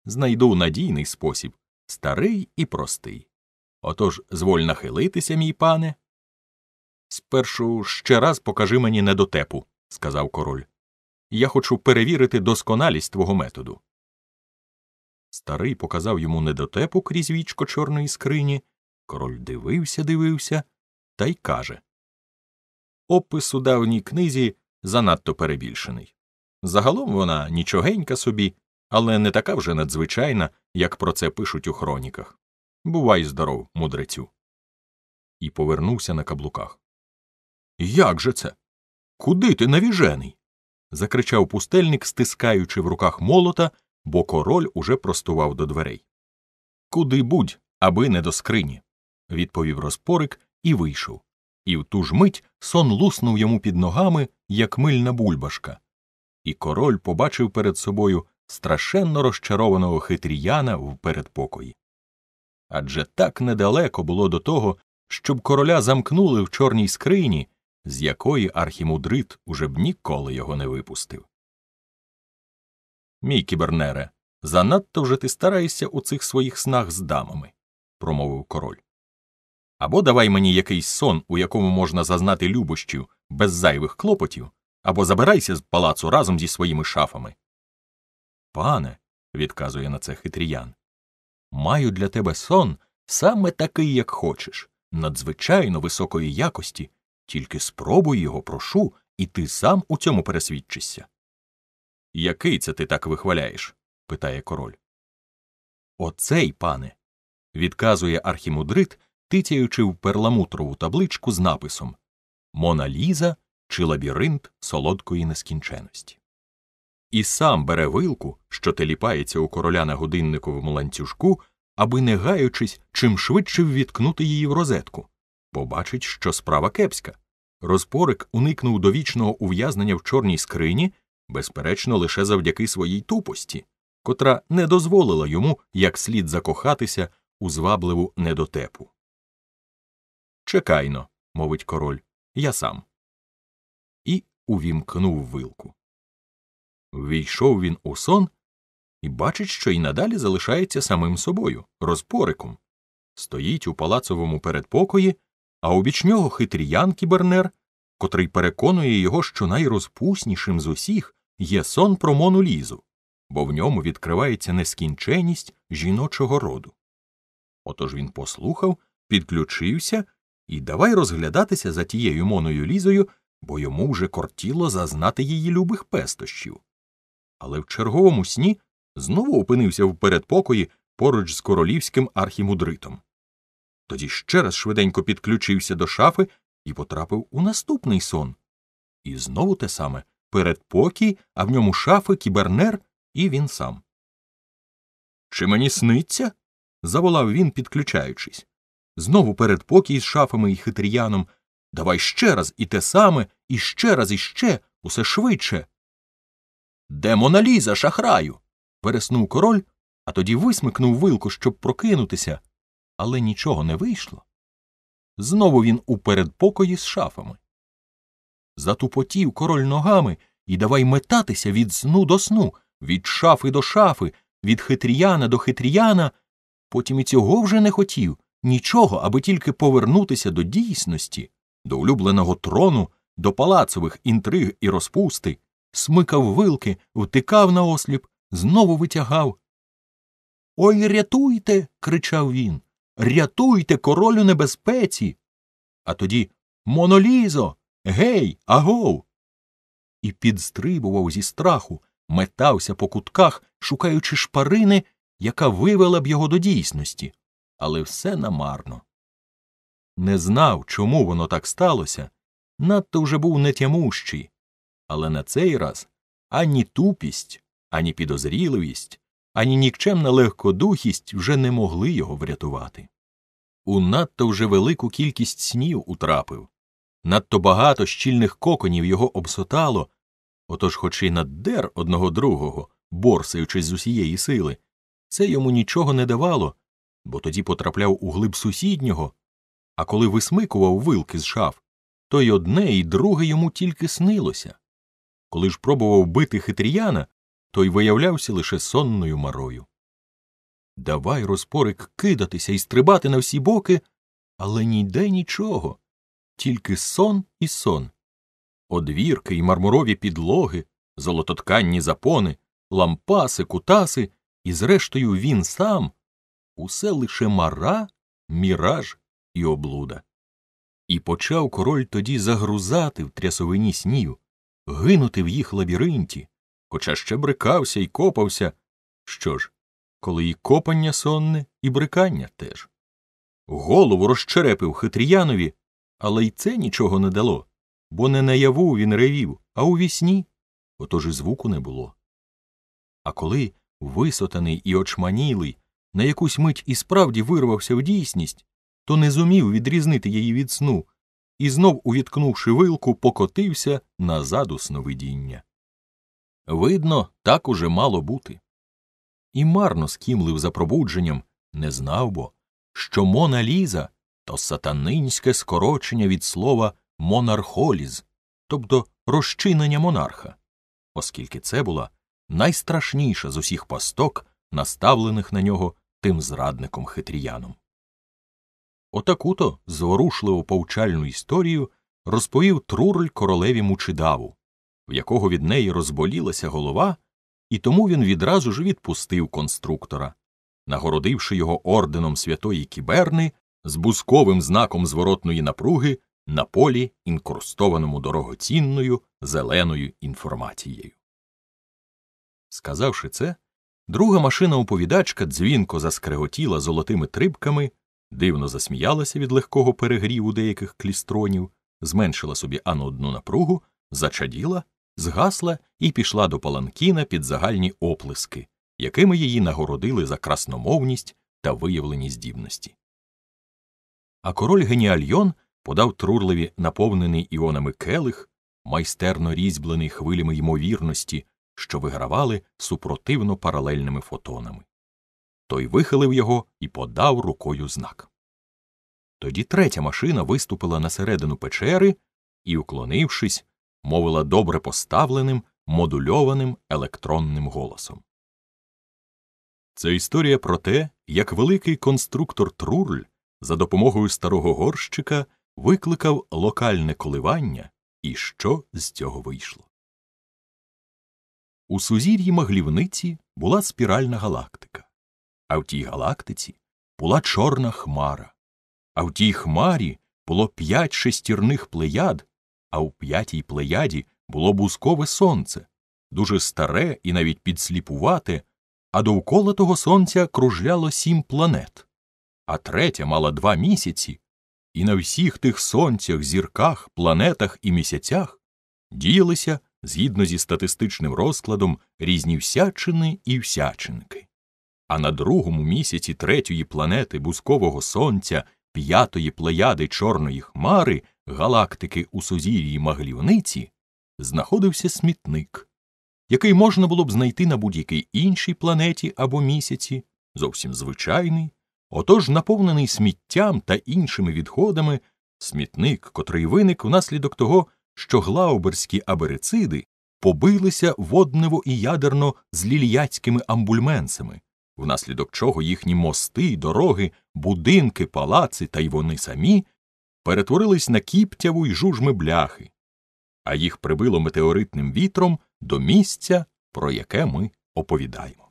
Знайду надійний спосіб старий і простий. Отож зволь нахилитися, мій пане. Спершу ще раз покажи мені недотепу, сказав король. Я хочу перевірити досконалість твого методу. Старий показав йому недотепу крізь вічко чорної скрині. Король дивився, дивився та й каже Опис у давній книзі занадто перебільшений. Загалом вона нічогенька собі, але не така вже надзвичайна, як про це пишуть у хроніках. Бувай здоров, мудрецю. І повернувся на каблуках. Як же це? Куди ти навіжений? закричав пустельник, стискаючи в руках молота, бо король уже простував до дверей. Куди будь, аби не до скрині, відповів розпорик і вийшов. І в ту ж мить сон луснув йому під ногами, як мильна бульбашка, і король побачив перед собою страшенно розчарованого хитріяна в передпокої. Адже так недалеко було до того, щоб короля замкнули в чорній скрині, з якої архімудрит уже б ніколи його не випустив. Мій кібернере, занадто вже ти стараєшся у цих своїх снах з дамами, промовив король. Або давай мені якийсь сон, у якому можна зазнати любощів без зайвих клопотів, або забирайся з палацу разом зі своїми шафами. Пане, відказує на це хитріян, маю для тебе сон саме такий, як хочеш, надзвичайно високої якості, тільки спробуй його, прошу, і ти сам у цьому пересвідчишся. Який це ти так вихваляєш? питає король. Оцей, пане, відказує архімудрит, тицяючи в перламутрову табличку з написом Мона Ліза чи лабіринт солодкої нескінченості. І сам бере вилку, що теліпається у короля на годинниковому ланцюжку, аби не гаючись, чим швидше ввіткнути її в розетку, побачить, що справа кепська. Розпорик уникнув довічного ув'язнення в чорній скрині, безперечно, лише завдяки своїй тупості, котра не дозволила йому як слід закохатися у звабливу недотепу. Чекайно, мовить король, я сам увімкнув вилку. Ввійшов він у сон і бачить, що й надалі залишається самим собою, розпориком, стоїть у палацовому передпокої, а обіч нього хитріян кібернер, котрий переконує його, що найрозпуснішим з усіх є сон про Мону Лізу, бо в ньому відкривається нескінченість жіночого роду. Отож він послухав, підключився і давай розглядатися за тією моною лізою, бо йому вже кортіло зазнати її любих пестощів. Але в черговому сні знову опинився в передпокої поруч з королівським архімудритом. Тоді ще раз швиденько підключився до шафи і потрапив у наступний сон. І знову те саме передпокій, а в ньому шафи, кібернер, і він сам. Чи мені сниться? заволав він, підключаючись. Знову передпокій з шафами і хитріяном, Давай ще раз і те саме, і ще раз, і ще, усе швидше. Де Моналіза, шахраю? переснув король, а тоді висмикнув вилку, щоб прокинутися, але нічого не вийшло. Знову він у передпокої з шафами. Затупотів король ногами і давай метатися від сну до сну, від шафи до шафи, від хитріяна до хитріяна. Потім і цього вже не хотів, нічого, аби тільки повернутися до дійсності до улюбленого трону, до палацових інтриг і розпусти, смикав вилки, втикав на осліп, знову витягав. Ой, рятуйте. кричав він. Рятуйте королю небезпеці. А тоді Монолізо. Гей, агов. І підстрибував зі страху, метався по кутках, шукаючи шпарини, яка вивела б його до дійсності. Але все намарно не знав, чому воно так сталося, надто вже був нетямущий, але на цей раз ані тупість, ані підозріливість, ані нікчемна легкодухість вже не могли його врятувати. У надто вже велику кількість снів утрапив, надто багато щільних коконів його обсотало, отож, хоч і наддер одного другого, борсаючись з усієї сили, це йому нічого не давало, бо тоді потрапляв у глиб сусіднього, а коли висмикував вилки з шаф, то й одне, і друге йому тільки снилося. Коли ж пробував бити хитріяна, то й виявлявся лише сонною марою. Давай, розпорик, кидатися і стрибати на всі боки, але ніде нічого, тільки сон і сон. Одвірки і мармурові підлоги, золототканні запони, лампаси, кутаси, і, зрештою, він сам усе лише мара, міраж і облуда. І почав король тоді загрузати в трясовині снів, гинути в їх лабіринті, хоча ще брикався і копався. Що ж, коли і копання сонне, і брикання теж. Голову розчерепив хитріянові, але й це нічого не дало, бо не наяву він ревів, а у вісні, отож і звуку не було. А коли, висотаний і очманілий, на якусь мить і справді вирвався в дійсність, то не зумів відрізнити її від сну і знов, увіткнувши вилку, покотився назад у сновидіння. Видно, так уже мало бути. І марно скімлив за пробудженням, не знав бо, що Мона Ліза то сатанинське скорочення від слова монархоліз, тобто розчинення монарха, оскільки це була найстрашніша з усіх пасток, наставлених на нього тим зрадником хитріяном. Отакуто то зворушливо повчальну історію розповів Трурль королеві мучидаву, в якого від неї розболілася голова, і тому він відразу ж відпустив конструктора, нагородивши його орденом святої кіберни з бузковим знаком зворотної напруги на полі, інкорстованому дорогоцінною зеленою інформацією. Сказавши це, друга машина оповідачка дзвінко заскреготіла золотими трибками дивно засміялася від легкого перегріву деяких клістронів, зменшила собі анодну напругу, зачаділа, згасла і пішла до паланкіна під загальні оплески, якими її нагородили за красномовність та виявлені здібності. А король геніальйон подав трурливі наповнений іонами келих, майстерно різьблений хвилями ймовірності, що вигравали супротивно паралельними фотонами. Той вихилив його і подав рукою знак. Тоді третя машина виступила на середину печери і, уклонившись, мовила добре поставленим, модульованим електронним голосом. Це історія про те, як великий конструктор Трурль за допомогою старого горщика викликав локальне коливання і що з цього вийшло. У сузір'ї маглівниці була спіральна галактика а в тій галактиці була чорна хмара, а в тій хмарі було п'ять шестірних плеяд, а в п'ятій плеяді було бузкове сонце, дуже старе і навіть підсліпувате, а довкола того сонця кружляло сім планет, а третя мала два місяці, і на всіх тих сонцях, зірках, планетах і місяцях діялися згідно зі статистичним розкладом різні всячини і всячинки а на другому місяці третьої планети бузкового сонця, п'ятої плеяди Чорної хмари, галактики у сузір'ї маглівниці, знаходився смітник, який можна було б знайти на будь-якій іншій планеті або місяці, зовсім звичайний, отож наповнений сміттям та іншими відходами, смітник, котрий виник внаслідок того, що глауберські аберициди побилися водниво і ядерно з ліліяцькими амбульменсами внаслідок чого їхні мости, дороги, будинки, палаци та й вони самі перетворились на кіптяву й жужми бляхи, а їх прибило метеоритним вітром до місця, про яке ми оповідаємо.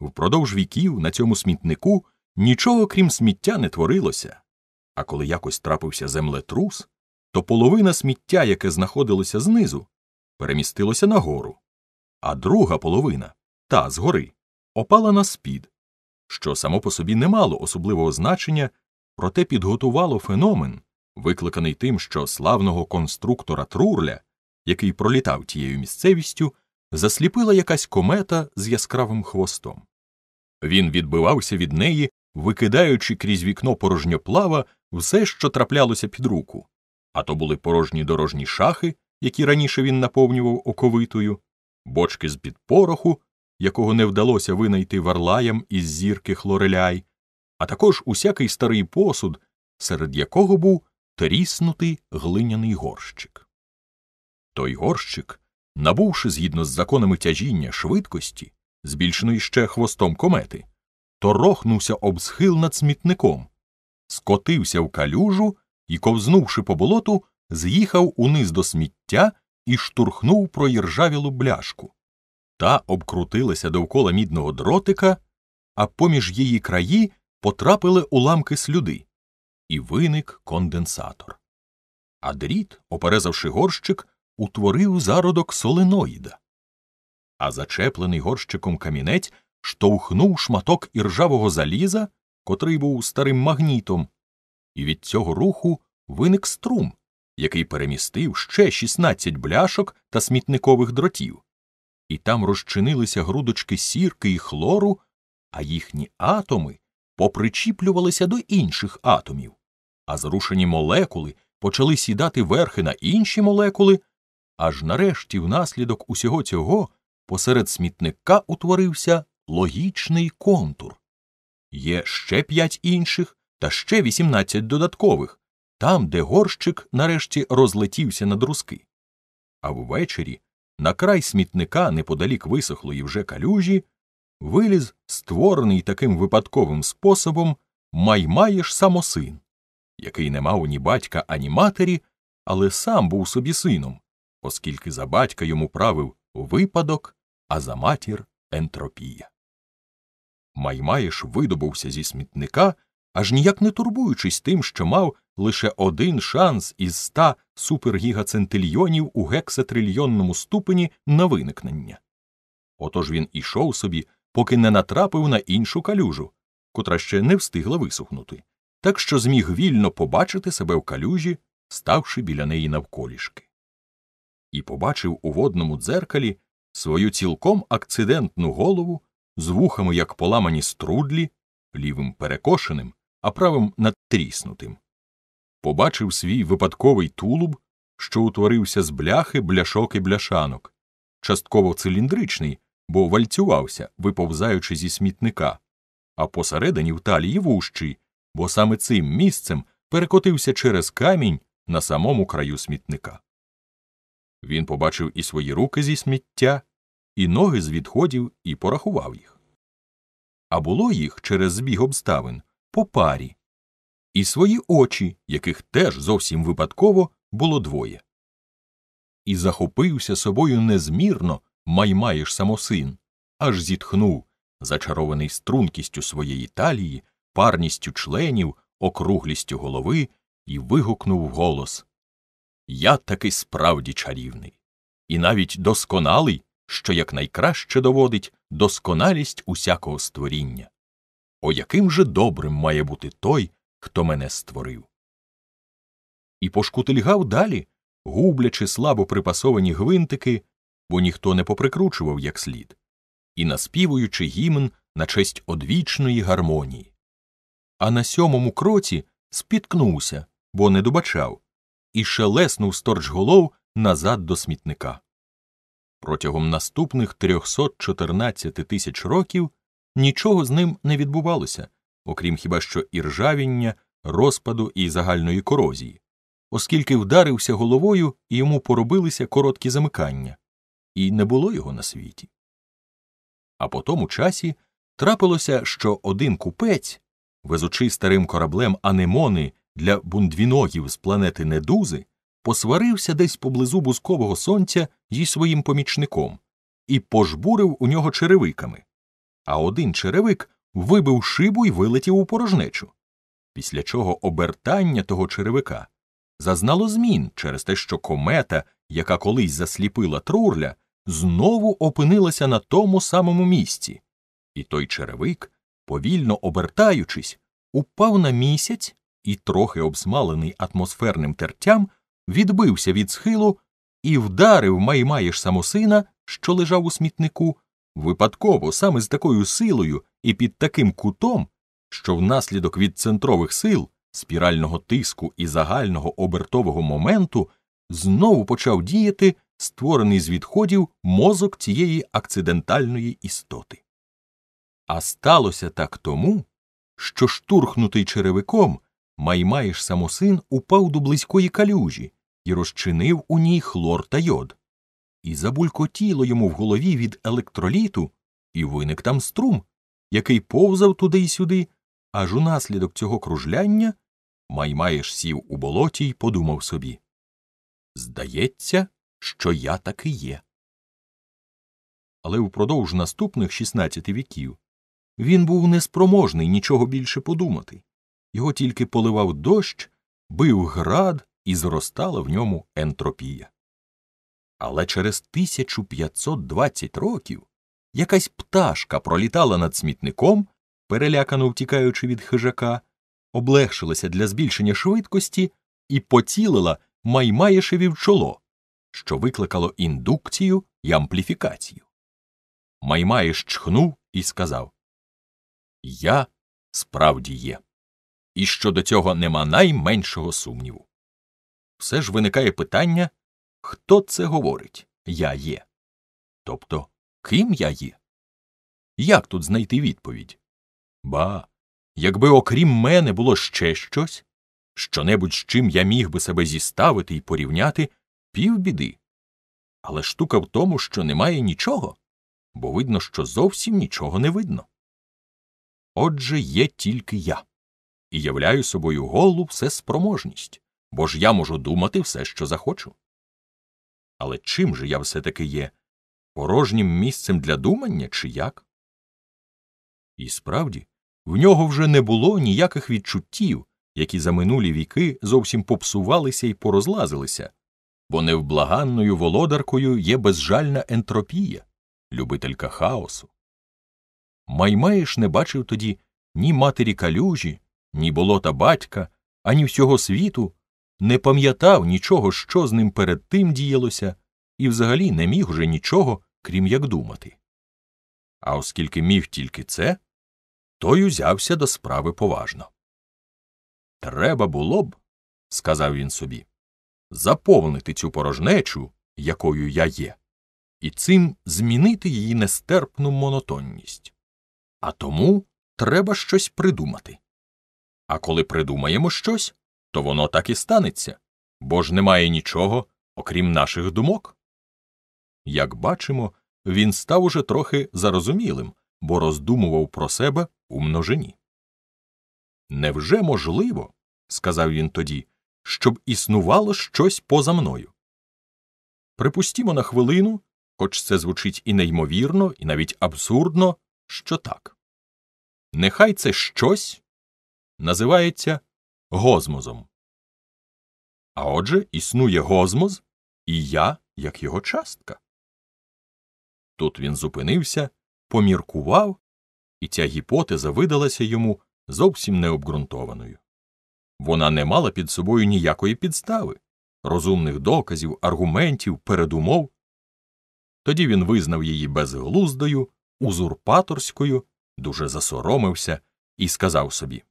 Впродовж віків на цьому смітнику нічого крім сміття не творилося, а коли якось трапився землетрус, то половина сміття, яке знаходилося знизу, перемістилося нагору, а друга половина та згори опала на спід, що само по собі не мало особливого значення, проте підготувало феномен, викликаний тим, що славного конструктора Трурля, який пролітав тією місцевістю, засліпила якась комета з яскравим хвостом. Він відбивався від неї, викидаючи крізь вікно порожньоплава все, що траплялося під руку, а то були порожні дорожні шахи, які раніше він наповнював оковитою, бочки з під пороху якого не вдалося винайти варлаєм із зірки хлореляй, а також усякий старий посуд, серед якого був тріснутий глиняний горщик. Той горщик, набувши згідно з законами тяжіння швидкості, збільшеної ще хвостом комети, торохнувся об схил над смітником, скотився в калюжу і, ковзнувши по болоту, з'їхав униз до сміття і штурхнув проіржавілу бляшку. Та обкрутилася довкола мідного дротика, а поміж її краї потрапили уламки слюди, і виник конденсатор. А дріт, оперезавши горщик, утворив зародок соленоїда. А зачеплений горщиком камінець штовхнув шматок іржавого заліза, котрий був старим магнітом, і від цього руху виник струм, який перемістив ще 16 бляшок та смітникових дротів і там розчинилися грудочки сірки і хлору, а їхні атоми попричіплювалися до інших атомів, а зрушені молекули почали сідати верхи на інші молекули, аж нарешті, внаслідок усього цього, посеред смітника утворився логічний контур. Є ще п'ять інших та ще вісімнадцять додаткових, там, де горщик нарешті розлетівся на друзки. А ввечері на край смітника неподалік висохлої вже калюжі, виліз створений таким випадковим способом Маймаєш самосин, який не мав ні батька, ані матері, але сам був собі сином, оскільки за батька йому правив випадок, а за матір ентропія. Маймаєш видобувся зі смітника аж ніяк не турбуючись тим, що мав лише один шанс із ста супергігацентильйонів у гексатрильйонному ступені на виникнення. Отож він ішов собі, поки не натрапив на іншу калюжу, котра ще не встигла висухнути, так що зміг вільно побачити себе в калюжі, ставши біля неї навколішки. І побачив у водному дзеркалі свою цілком акцидентну голову з вухами, як поламані струдлі, лівим перекошеним, а правим надтріснутим. Побачив свій випадковий тулуб, що утворився з бляхи, бляшок і бляшанок, частково циліндричний, бо вальцювався, виповзаючи зі смітника, а посередині в талії вущий, бо саме цим місцем перекотився через камінь на самому краю смітника. Він побачив і свої руки зі сміття, і ноги з відходів і порахував їх. А було їх через збіг обставин по парі, і свої очі, яких теж зовсім випадково було двоє. І захопився собою незмірно, маймаєш самосин, аж зітхнув, зачарований стрункістю своєї талії, парністю членів, округлістю голови, і вигукнув голос Я таки справді чарівний, і навіть досконалий, що якнайкраще доводить досконалість усякого створіння. О яким же добрим має бути той, хто мене створив. І пошкутильгав далі, гублячи слабо припасовані гвинтики, бо ніхто не поприкручував як слід, і наспівуючи гімн на честь одвічної гармонії. А на сьомому кроці спіткнувся, бо не добачав, і шелеснув сторч голов назад до смітника. Протягом наступних 314 тисяч років нічого з ним не відбувалося, окрім хіба що іржавіння, розпаду і загальної корозії, оскільки вдарився головою і йому поробилися короткі замикання, і не було його на світі. А по тому часі трапилося, що один купець, везучи старим кораблем анемони для бундвіногів з планети Недузи, посварився десь поблизу бузкового сонця їй своїм помічником і пожбурив у нього черевиками а один черевик вибив шибу і вилетів у порожнечу, після чого обертання того черевика зазнало змін через те, що комета, яка колись засліпила трурля, знову опинилася на тому самому місці, і той черевик, повільно обертаючись, упав на місяць і, трохи обсмалений атмосферним тертям, відбився від схилу і вдарив маймаєш самосина, що лежав у смітнику. Випадково саме з такою силою і під таким кутом, що внаслідок від центрових сил, спірального тиску і загального обертового моменту знову почав діяти створений з відходів мозок цієї акцидентальної істоти. А сталося так тому, що штурхнутий черевиком Маймаєш самосин упав до близької калюжі і розчинив у ній хлор та йод і забулькотіло йому в голові від електроліту, і виник там струм, який повзав туди й сюди, аж унаслідок цього кружляння Маймаєш сів у болоті й подумав собі Здається, що я таки є. Але впродовж наступних 16 віків він був неспроможний нічого більше подумати, його тільки поливав дощ, бив град і зростала в ньому ентропія. Але через 1520 років якась пташка пролітала над смітником, перелякано втікаючи від хижака, облегшилася для збільшення швидкості і поцілила маймаєшеві в чоло, що викликало індукцію і ампліфікацію. Маймаєш чхнув і сказав Я справді є, і щодо цього нема найменшого сумніву. Все ж виникає питання. Хто це говорить? Я є. Тобто, ким я є? Як тут знайти відповідь? Ба, якби окрім мене було ще щось, щонебудь з чим я міг би себе зіставити і порівняти, півбіди. Але штука в тому, що немає нічого, бо видно, що зовсім нічого не видно. Отже, є тільки я і являю собою голу всеспроможність, бо ж я можу думати все, що захочу. Але чим же я все таки є? Порожнім місцем для думання чи як? І справді, в нього вже не було ніяких відчуттів, які за минулі віки зовсім попсувалися і порозлазилися, бо невблаганною володаркою є безжальна ентропія, любителька хаосу. Маймаєш не бачив тоді ні матері калюжі, ні болота батька, ані всього світу, не пам'ятав нічого, що з ним перед тим діялося, і взагалі не міг уже нічого, крім як думати. А оскільки міг тільки це, той узявся до справи поважно. Треба було б, сказав він собі, заповнити цю порожнечу, якою я є, і цим змінити її нестерпну монотонність. А тому треба щось придумати. А коли придумаємо щось, то воно так і станеться, бо ж немає нічого, окрім наших думок. Як бачимо, він став уже трохи зарозумілим, бо роздумував про себе у множині. Невже можливо, сказав він тоді, щоб існувало щось поза мною? Припустімо на хвилину, хоч це звучить і неймовірно, і навіть абсурдно, що так. Нехай це щось називається гозмозом. А отже, існує гозмоз і я як його частка. Тут він зупинився, поміркував, і ця гіпотеза видалася йому зовсім необґрунтованою. Вона не мала під собою ніякої підстави, розумних доказів, аргументів, передумов. Тоді він визнав її безглуздою, узурпаторською, дуже засоромився і сказав собі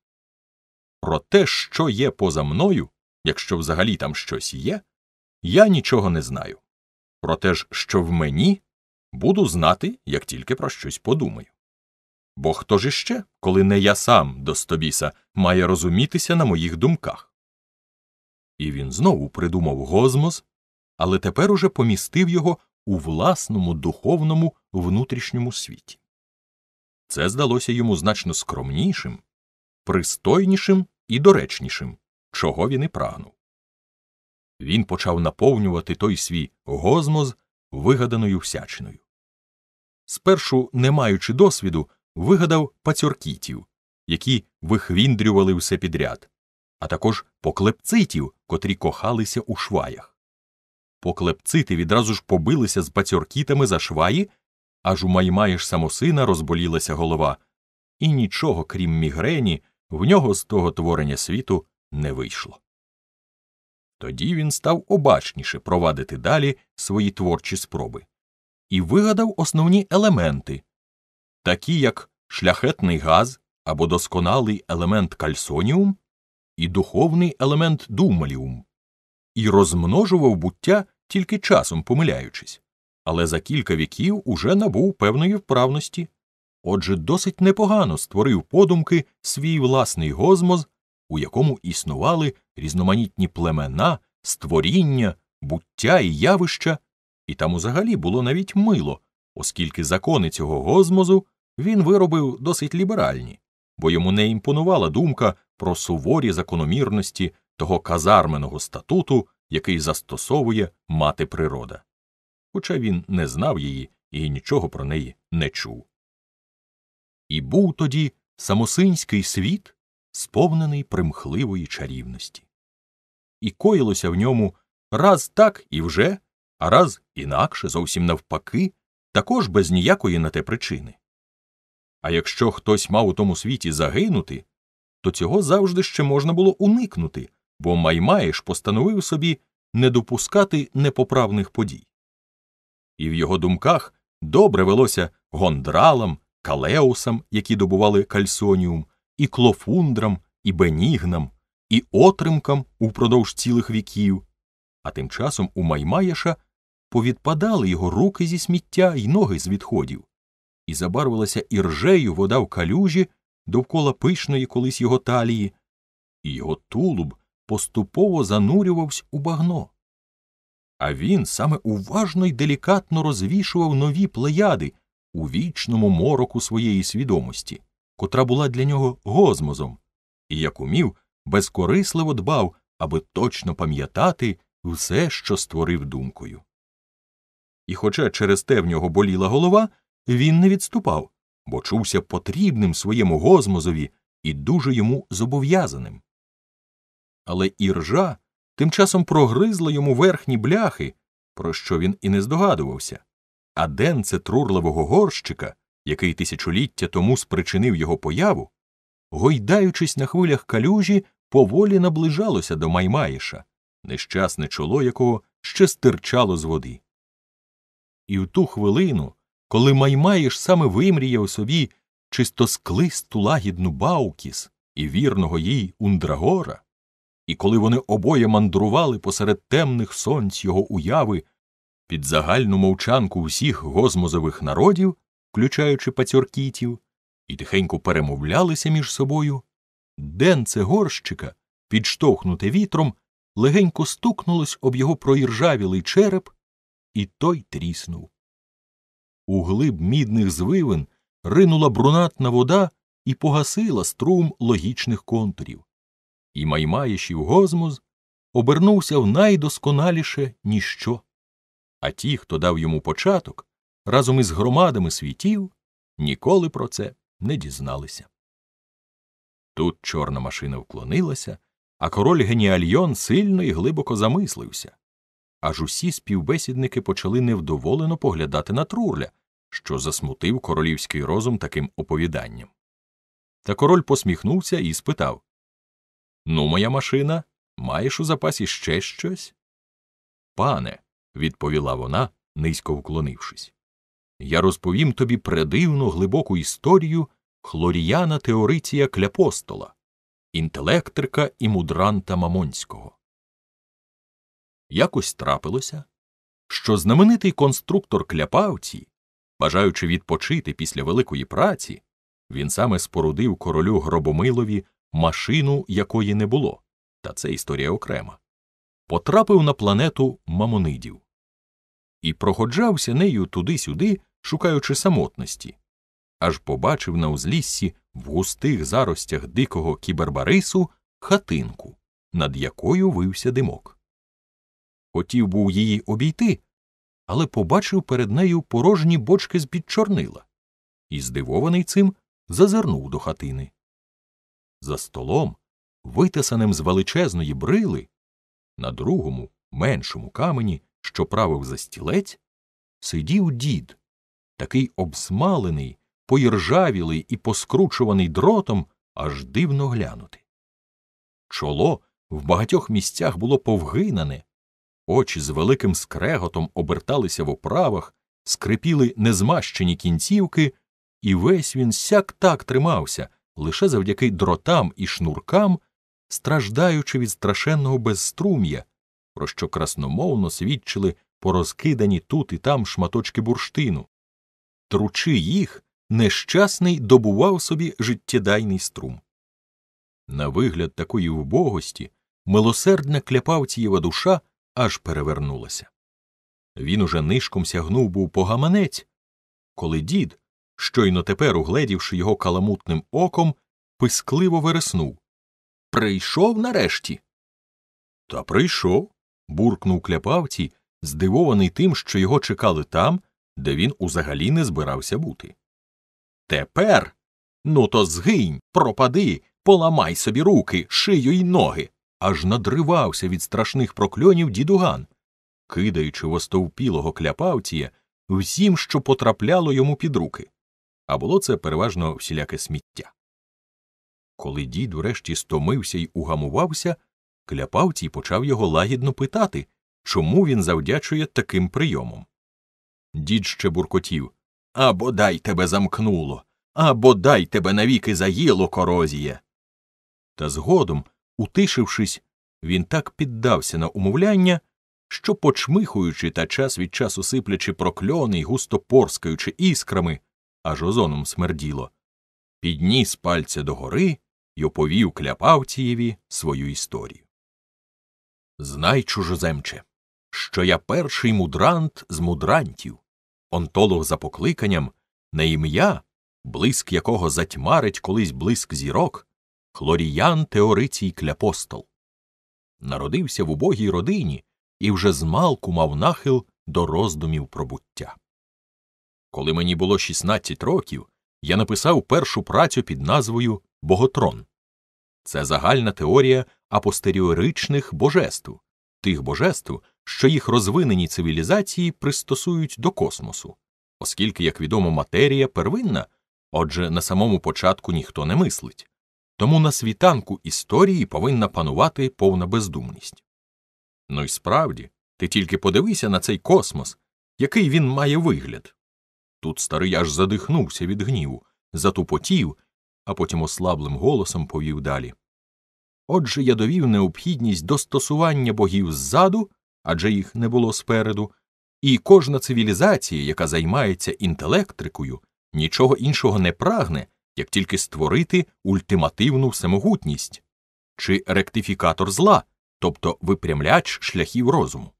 про те, що є поза мною, якщо взагалі там щось є, я нічого не знаю. Про те ж, що в мені, буду знати, як тільки про щось подумаю. Бо хто ж іще, коли не я сам до Стобіса, має розумітися на моїх думках? І він знову придумав гозмос, але тепер уже помістив його у власному духовному внутрішньому світі. Це здалося йому значно скромнішим, пристойнішим і доречнішим, чого він і прагнув. Він почав наповнювати той свій гозмоз вигаданою всячиною. Спершу, не маючи досвіду, вигадав пацьоркітів, які вихвіндрювали все підряд, а також поклепцитів, котрі кохалися у шваях. Поклепцити відразу ж побилися з пацьоркітами за шваї, аж у маймаєш самосина розболілася голова, і нічого, крім мігрені, в нього з того творення світу не вийшло. Тоді він став обачніше провадити далі свої творчі спроби і вигадав основні елементи, такі як шляхетний газ або досконалий елемент кальсоніум і духовний елемент думаліум, і розмножував буття тільки часом помиляючись, але за кілька віків уже набув певної вправності. Отже, досить непогано створив подумки свій власний гозмоз, у якому існували різноманітні племена, створіння, буття і явища, і там узагалі було навіть мило, оскільки закони цього гозмозу він виробив досить ліберальні, бо йому не імпонувала думка про суворі закономірності того казарменого статуту, який застосовує мати природа. Хоча він не знав її і нічого про неї не чув і був тоді самосинський світ, сповнений примхливої чарівності. І коїлося в ньому раз так і вже, а раз інакше, зовсім навпаки, також без ніякої на те причини. А якщо хтось мав у тому світі загинути, то цього завжди ще можна було уникнути, бо Маймаєш постановив собі не допускати непоправних подій. І в його думках добре велося гондралам, калеусам, які добували кальсоніум, і клофундрам, і бенігнам, і отримкам упродовж цілих віків. А тим часом у Маймаєша повідпадали його руки зі сміття й ноги з відходів, і забарвилася іржею вода в калюжі довкола пишної колись його талії, і його тулуб поступово занурювався у багно. А він саме уважно й делікатно розвішував нові плеяди, у вічному мороку своєї свідомості, котра була для нього гозмозом, і як умів, безкорисливо дбав, аби точно пам'ятати все, що створив думкою. І, хоча через те в нього боліла голова, він не відступав, бо чувся потрібним своєму гозмозові і дуже йому зобов'язаним. Але іржа тим часом прогризла йому верхні бляхи, про що він і не здогадувався. Аденце трурливого горщика, який тисячоліття тому спричинив його появу, гойдаючись на хвилях калюжі, поволі наближалося до Маймаєша, нещасне чоло якого ще стирчало з води. І в ту хвилину, коли Маймаєш саме у собі чистосклисту лагідну Баукіс і вірного їй Ундрагора, і коли вони обоє мандрували посеред темних сонць його уяви під загальну мовчанку усіх гозмозових народів, включаючи пацьоркітів, і тихенько перемовлялися між собою, денце горщика, підштовхнуте вітром, легенько стукнулось об його проіржавілий череп, і той тріснув. У глиб мідних звивин ринула брунатна вода і погасила струм логічних контурів. І маймаєшів гозмоз обернувся в найдосконаліше ніщо а ті, хто дав йому початок, разом із громадами світів, ніколи про це не дізналися. Тут чорна машина вклонилася, а король Геніальйон сильно і глибоко замислився. Аж усі співбесідники почали невдоволено поглядати на трурля, що засмутив королівський розум таким оповіданням. Та король посміхнувся і спитав Ну, моя машина, маєш у запасі ще щось? Пане, відповіла вона, низько вклонившись. Я розповім тобі предивну глибоку історію хлоріяна Теориція Кляпостола, інтелектрика і мудранта Мамонського. Якось трапилося, що знаменитий конструктор кляпавці, бажаючи відпочити після великої праці, він саме спорудив королю Гробомилові машину, якої не було, та це історія окрема, потрапив на планету Мамонидів і прогоджався нею туди-сюди, шукаючи самотності, аж побачив на узліссі в густих заростях дикого кібербарису хатинку, над якою вився димок. Хотів був її обійти, але побачив перед нею порожні бочки з під чорнила і, здивований цим, зазирнув до хатини. За столом, витисаним з величезної брили, на другому меншому камені що правив за стілець, сидів дід, такий обсмалений, поіржавілий і поскручуваний дротом, аж дивно глянути. Чоло в багатьох місцях було повгинане, очі з великим скреготом оберталися в оправах, скрипіли незмащені кінцівки, і весь він сяк так тримався лише завдяки дротам і шнуркам, страждаючи від страшенного безструм'я, про що красномовно свідчили порозкидані тут і там шматочки бурштину. Тручи їх, нещасний добував собі життєдайний струм. На вигляд такої вбогості милосердна кляпавцієва душа аж перевернулася. Він уже нишком сягнув був по гаманець, коли дід, щойно тепер угледівши його каламутним оком, пискливо вереснув Прийшов нарешті. Та прийшов буркнув кляпавці, здивований тим, що його чекали там, де він узагалі не збирався бути. Тепер. Ну, то згинь, пропади, поламай собі руки, шию й ноги. Аж надривався від страшних прокльонів дідуган, кидаючи востовпілого кляпавція всім, що потрапляло йому під руки, а було це переважно всіляке сміття. Коли дід врешті стомився й угамувався, Кляпавцій почав його лагідно питати, чому він завдячує таким прийомом. Дід ще буркотів А бодай тебе замкнуло, а бодай тебе навіки заїло корозіє. Та згодом, утишившись, він так піддався на умовляння, що, почмихуючи та час від часу сиплячи прокльони й густо порскаючи іскрами, аж озоном смерділо, підніс пальця догори й оповів кляпавцієві свою історію. Знай, чужоземче, що я перший мудрант з мудрантів, онтолог за покликанням, на ім'я, блиск якого затьмарить колись блиск зірок, хлоріян теорицій кляпостол. Народився в убогій родині і вже змалку мав нахил до роздумів пробуття. Коли мені було 16 років, я написав першу працю під назвою Боготрон. Це загальна теорія апостеріоричних божеств, тих божеств, що їх розвинені цивілізації пристосують до космосу, оскільки, як відомо, матерія первинна, отже, на самому початку ніхто не мислить, тому на світанку історії повинна панувати повна бездумність. Ну і справді, ти тільки подивися на цей космос, який він має вигляд. Тут старий аж задихнувся від гніву, затупотів, а потім ослаблим голосом повів далі. Отже, я довів необхідність достосування богів ззаду, адже їх не було спереду, і кожна цивілізація, яка займається інтелектрикою, нічого іншого не прагне, як тільки створити ультимативну всемогутність чи ректифікатор зла, тобто випрямляч шляхів розуму.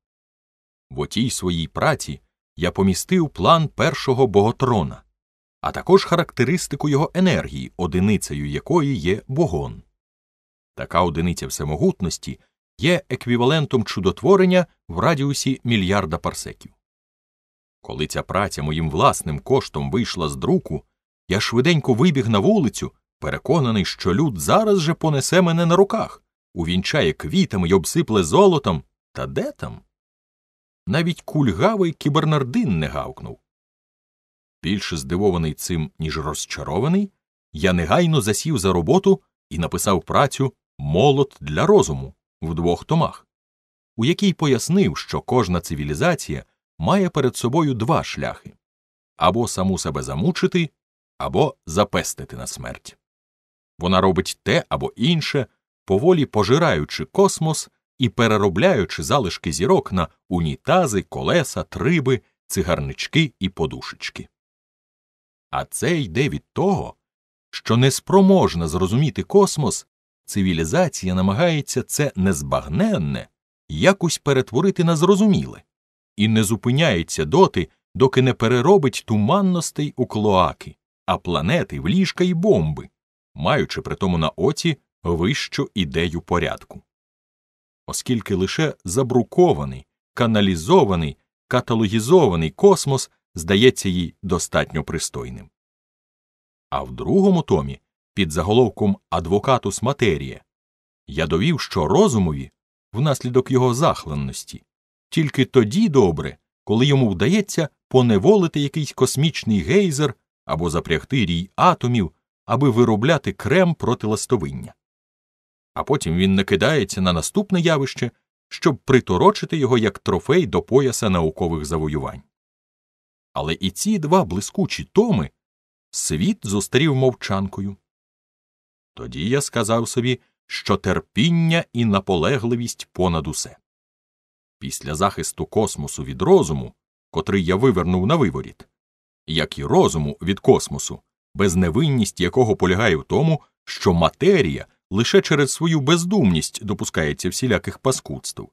В отій своїй праці я помістив план першого боготрона а також характеристику його енергії, одиницею якої є богон. Така одиниця всемогутності є еквівалентом чудотворення в радіусі мільярда парсеків. Коли ця праця моїм власним коштом вийшла з друку, я швиденько вибіг на вулицю, переконаний, що люд зараз же понесе мене на руках, увінчає квітами й обсипле золотом. Та де там? Навіть кульгавий кібернардин не гавкнув. Більше здивований цим, ніж розчарований, я негайно засів за роботу і написав працю Молот для розуму в двох томах, у якій пояснив, що кожна цивілізація має перед собою два шляхи або саму себе замучити, або запестити на смерть. Вона робить те або інше, поволі пожираючи космос і переробляючи залишки зірок на унітази, колеса, триби, цигарнички і подушечки а це йде від того, що неспроможна зрозуміти космос, цивілізація намагається це незбагненне якось перетворити на зрозуміле і не зупиняється доти, доки не переробить туманностей у клоаки, а планети в ліжка й бомби, маючи при тому на оці вищу ідею порядку. Оскільки лише забрукований, каналізований, каталогізований космос здається їй достатньо пристойним. А в другому томі під заголовком Адвокатус матерія я довів, що розумові внаслідок його захланності тільки тоді добре, коли йому вдається поневолити якийсь космічний гейзер або запрягти рій атомів, аби виробляти крем проти ластовиння. А потім він накидається на наступне явище, щоб приторочити його як трофей до пояса наукових завоювань. Але і ці два блискучі томи світ зустрів мовчанкою. Тоді я сказав собі, що терпіння і наполегливість понад усе. Після захисту космосу від розуму, котрий я вивернув на виворіт, як і розуму від космосу, безневинність якого полягає в тому, що матерія лише через свою бездумність допускається всіляких паскудств,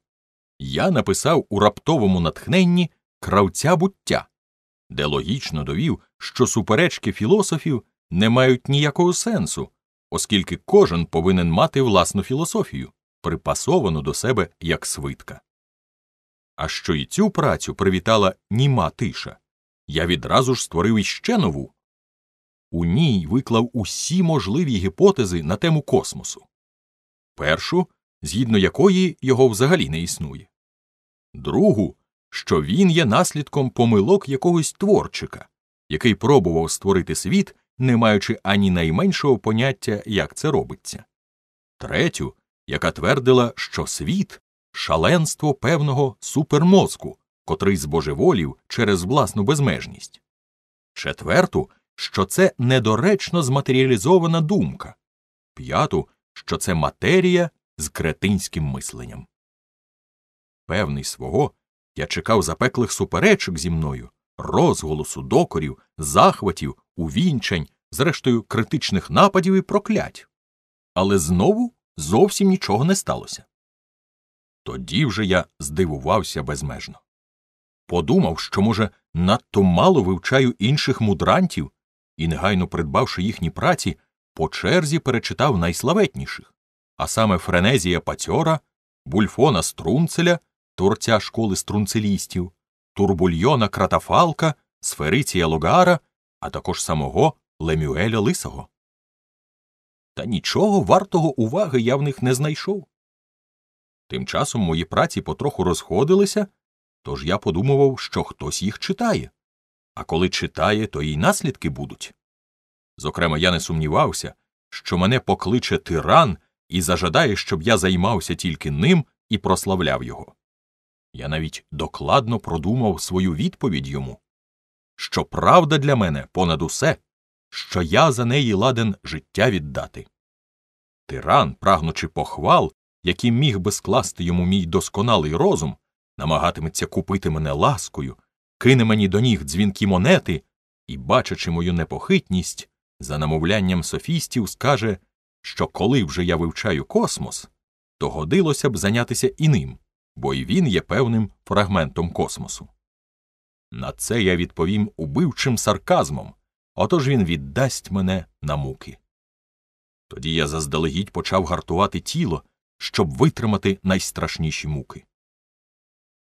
я написав у раптовому натхненні кравця буття де логічно довів, що суперечки філософів не мають ніякого сенсу, оскільки кожен повинен мати власну філософію, припасовану до себе як свитка. А що і цю працю привітала німа тиша, я відразу ж створив іще нову. У ній виклав усі можливі гіпотези на тему космосу першу, згідно якої його взагалі не існує, другу, що він є наслідком помилок якогось творчика, який пробував створити світ, не маючи ані найменшого поняття, як це робиться, третю, яка твердила, що світ шаленство певного супермозку, котрий збожеволів через власну безмежність, четверту, що це недоречно зматеріалізована думка, п'яту, що це матерія з кретинським мисленням. Певний свого я чекав запеклих суперечок зі мною, розголосу, докорів, захватів, увінчень, зрештою, критичних нападів і проклять. Але знову зовсім нічого не сталося. Тоді вже я здивувався безмежно. Подумав, що, може, надто мало вивчаю інших мудрантів і, негайно придбавши їхні праці, по черзі перечитав найславетніших, а саме Френезія Пацьора, Бульфона Струнцеля творця школи струнцелістів, турбульйона Кратафалка, Сфериція Логара, а також самого Лемюеля Лисого. Та нічого вартого уваги я в них не знайшов. Тим часом мої праці потроху розходилися, тож я подумував, що хтось їх читає, а коли читає, то і наслідки будуть. Зокрема, я не сумнівався, що мене покличе тиран і зажадає, щоб я займався тільки ним і прославляв його. Я навіть докладно продумав свою відповідь йому, що правда для мене понад усе, що я за неї ладен життя віддати. Тиран, прагнучи похвал, який міг би скласти йому мій досконалий розум, намагатиметься купити мене ласкою, кине мені до ніг дзвінки монети і, бачачи мою непохитність, за намовлянням софістів, скаже, що коли вже я вивчаю космос, то годилося б зайнятися і ним бо й він є певним фрагментом космосу. На це я відповім убивчим сарказмом отож він віддасть мене на муки. Тоді я заздалегідь почав гартувати тіло, щоб витримати найстрашніші муки.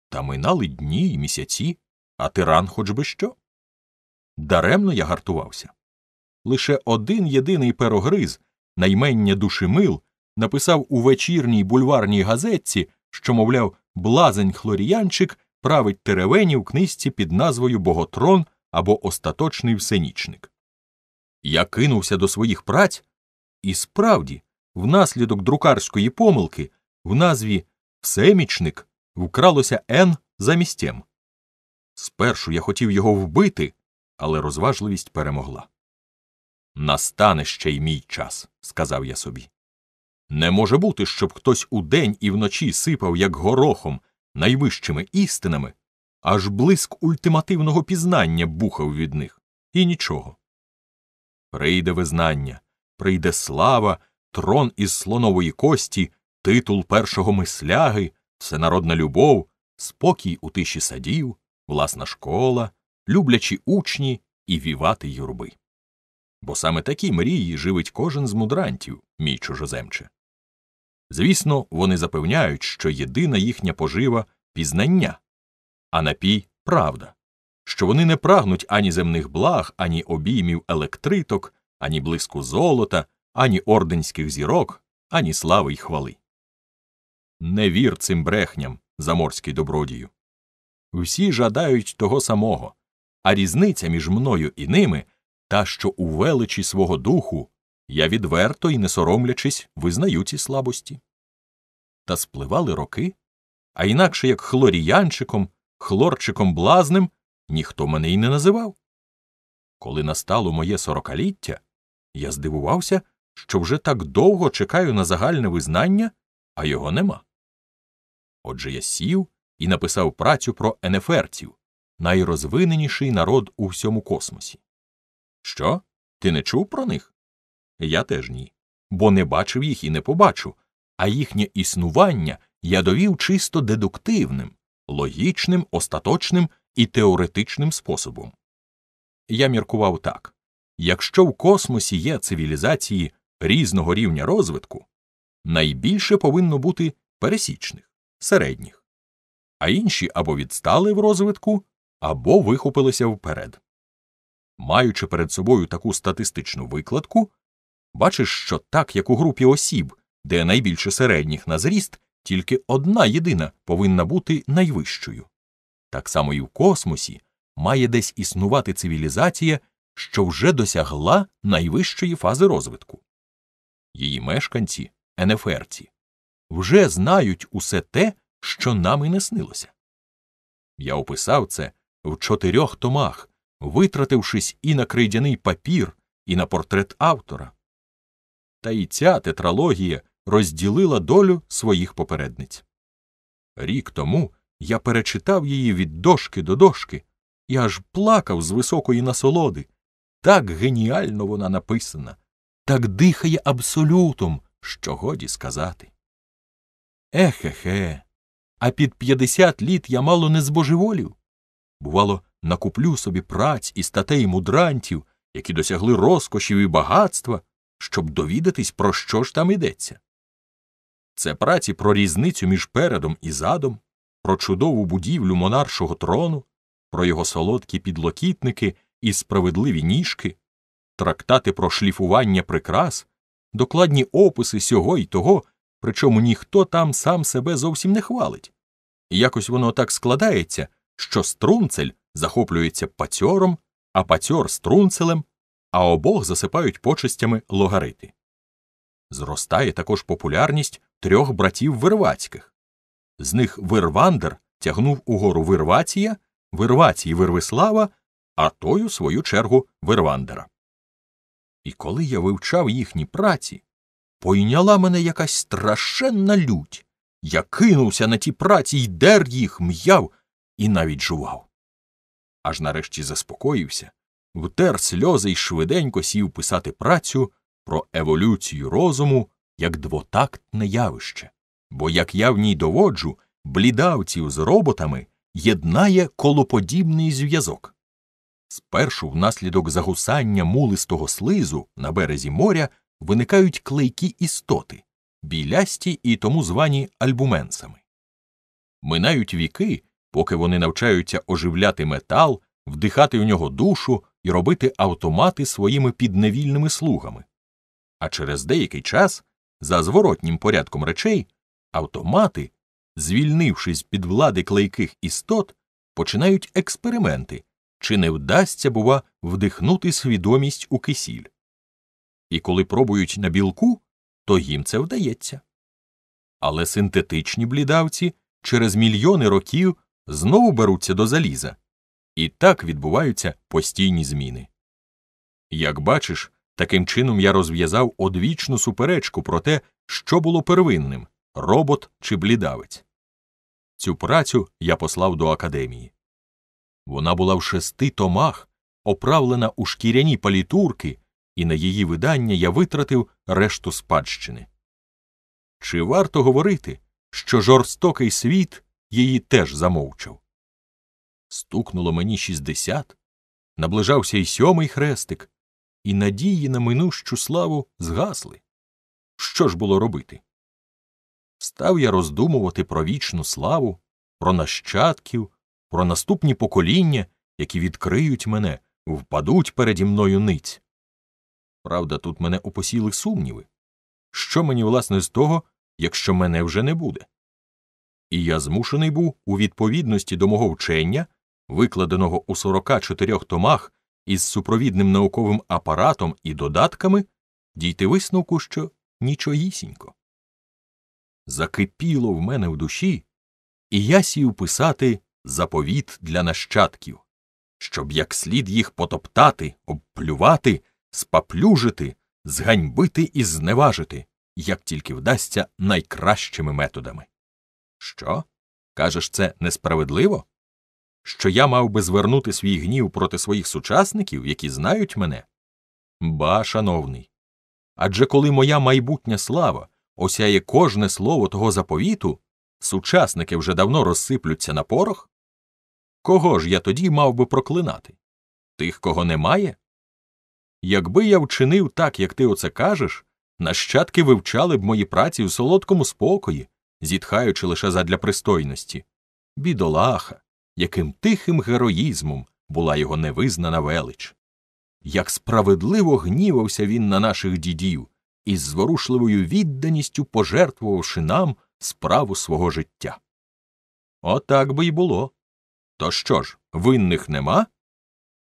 Та минали дні й місяці, а тиран хоч би що. Даремно я гартувався. Лише один єдиний перогриз, наймення душимил написав у вечірній бульварній газетці, що, мовляв, блазень хлоріянчик править теревені в книжці під назвою Боготрон або Остаточний всенічник. Я кинувся до своїх праць, і справді, внаслідок друкарської помилки в назві Всемічник вкралося Н замість «м». Спершу я хотів його вбити, але розважливість перемогла. Настане ще й мій час, сказав я собі. Не може бути, щоб хтось удень і вночі сипав, як горохом, найвищими істинами, аж блиск ультимативного пізнання бухав від них, і нічого. Прийде визнання, прийде слава, трон із слонової кості, титул першого мисляги, всенародна любов, спокій у тиші садів, власна школа, люблячі учні і вівати юрби. Бо саме такі мрії живить кожен з мудрантів, мій чужоземче. Звісно, вони запевняють, що єдина їхня пожива пізнання, а напій правда, що вони не прагнуть ані земних благ, ані обіймів електриток, ані блиску золота, ані орденських зірок, ані слави й хвали. Не вір цим брехням, заморський добродію. Всі жадають того самого, а різниця між мною і ними та, що у величі свого духу я відверто і не соромлячись визнаю ці слабості. Та спливали роки, а інакше як хлоріянчиком, хлорчиком блазним ніхто мене й не називав. Коли настало моє сорокаліття, я здивувався, що вже так довго чекаю на загальне визнання, а його нема. Отже я сів і написав працю про енеферців, найрозвиненіший народ у всьому космосі. Що? Ти не чув про них? я теж ні, бо не бачив їх і не побачу, а їхнє існування я довів чисто дедуктивним, логічним, остаточним і теоретичним способом. Я міркував так якщо в космосі є цивілізації різного рівня розвитку, найбільше повинно бути пересічних, середніх, а інші або відстали в розвитку, або вихопилися вперед. Маючи перед собою таку статистичну викладку, Бачиш, що так, як у групі осіб, де найбільше середніх на зріст, тільки одна єдина повинна бути найвищою. Так само і в космосі має десь існувати цивілізація, що вже досягла найвищої фази розвитку. Її мешканці, енеферці, вже знають усе те, що нам і не снилося. Я описав це в чотирьох томах, витратившись і на крейдяний папір, і на портрет автора. Та і ця тетралогія розділила долю своїх попередниць. Рік тому я перечитав її від дошки до дошки і аж плакав з високої насолоди. Так геніально вона написана, так дихає абсолютом, що годі сказати. Ехе-хе, а під п'ятдесят літ я мало не збожеволів. Бувало, накуплю собі праць і статей мудрантів, які досягли розкошів і багатства щоб довідатись, про що ж там йдеться. Це праці про різницю між передом і задом, про чудову будівлю монаршого трону, про його солодкі підлокітники і справедливі ніжки, трактати про шліфування прикрас, докладні описи сього і того, причому ніхто там сам себе зовсім не хвалить. І якось воно так складається, що струнцель захоплюється пацьором, а пацьор струнцелем, а обох засипають почестями логарити. Зростає також популярність трьох братів вирвацьких. З них Вирвандер тягнув угору Вирвація, Вирвації Вирвислава, а той, у свою чергу, Вирвандера. І коли я вивчав їхні праці, пойняла мене якась страшенна лють. Я кинувся на ті праці й дер їх, м'яв і навіть жував. Аж нарешті заспокоївся втер сльози і швиденько сів писати працю про еволюцію розуму як двотактне явище, бо, як я в ній доводжу, блідавців з роботами єднає колоподібний зв'язок. Спершу, внаслідок загусання мулистого слизу на березі моря, виникають клейкі істоти, білясті і тому звані альбуменсами. Минають віки, поки вони навчаються оживляти метал, вдихати в нього душу, і робити автомати своїми підневільними слугами. А через деякий час, за зворотнім порядком речей, автомати, звільнившись під влади клейких істот, починають експерименти, чи не вдасться, бува, вдихнути свідомість у кисіль. І коли пробують на білку, то їм це вдається. Але синтетичні блідавці через мільйони років знову беруться до заліза і так відбуваються постійні зміни. Як бачиш, таким чином я розв'язав одвічну суперечку про те, що було первинним робот чи блідавець. Цю працю я послав до академії. Вона була в шести томах, оправлена у шкіряні палітурки, і на її видання я витратив решту спадщини. Чи варто говорити, що жорстокий світ її теж замовчав? Стукнуло мені шістдесят, наближався й сьомий хрестик, і надії на минущу славу згасли. Що ж було робити? Став я роздумувати про вічну славу, про нащадків, про наступні покоління, які відкриють мене, впадуть переді мною ниць. Правда, тут мене опосіли сумніви. Що мені, власне, з того, якщо мене вже не буде? І я змушений був у відповідності до мого вчення викладеного у 44 томах із супровідним науковим апаратом і додатками, дійти висновку, що нічоїсінько. Закипіло в мене в душі, і я сів писати заповіт для нащадків, щоб як слід їх потоптати, обплювати, спаплюжити, зганьбити і зневажити, як тільки вдасться найкращими методами. Що? Кажеш, це несправедливо? що я мав би звернути свій гнів проти своїх сучасників, які знають мене? Ба, шановний. Адже коли моя майбутня слава осяє кожне слово того заповіту, сучасники вже давно розсиплються на порох? Кого ж я тоді мав би проклинати? Тих, кого немає? Якби я вчинив так, як ти оце кажеш, нащадки вивчали б мої праці в солодкому спокої, зітхаючи лише задля пристойності. Бідолаха, яким тихим героїзмом була його невизнана велич. Як справедливо гнівався він на наших дідів із зворушливою відданістю пожертвувавши нам справу свого життя. Отак би й було. То що ж, винних нема?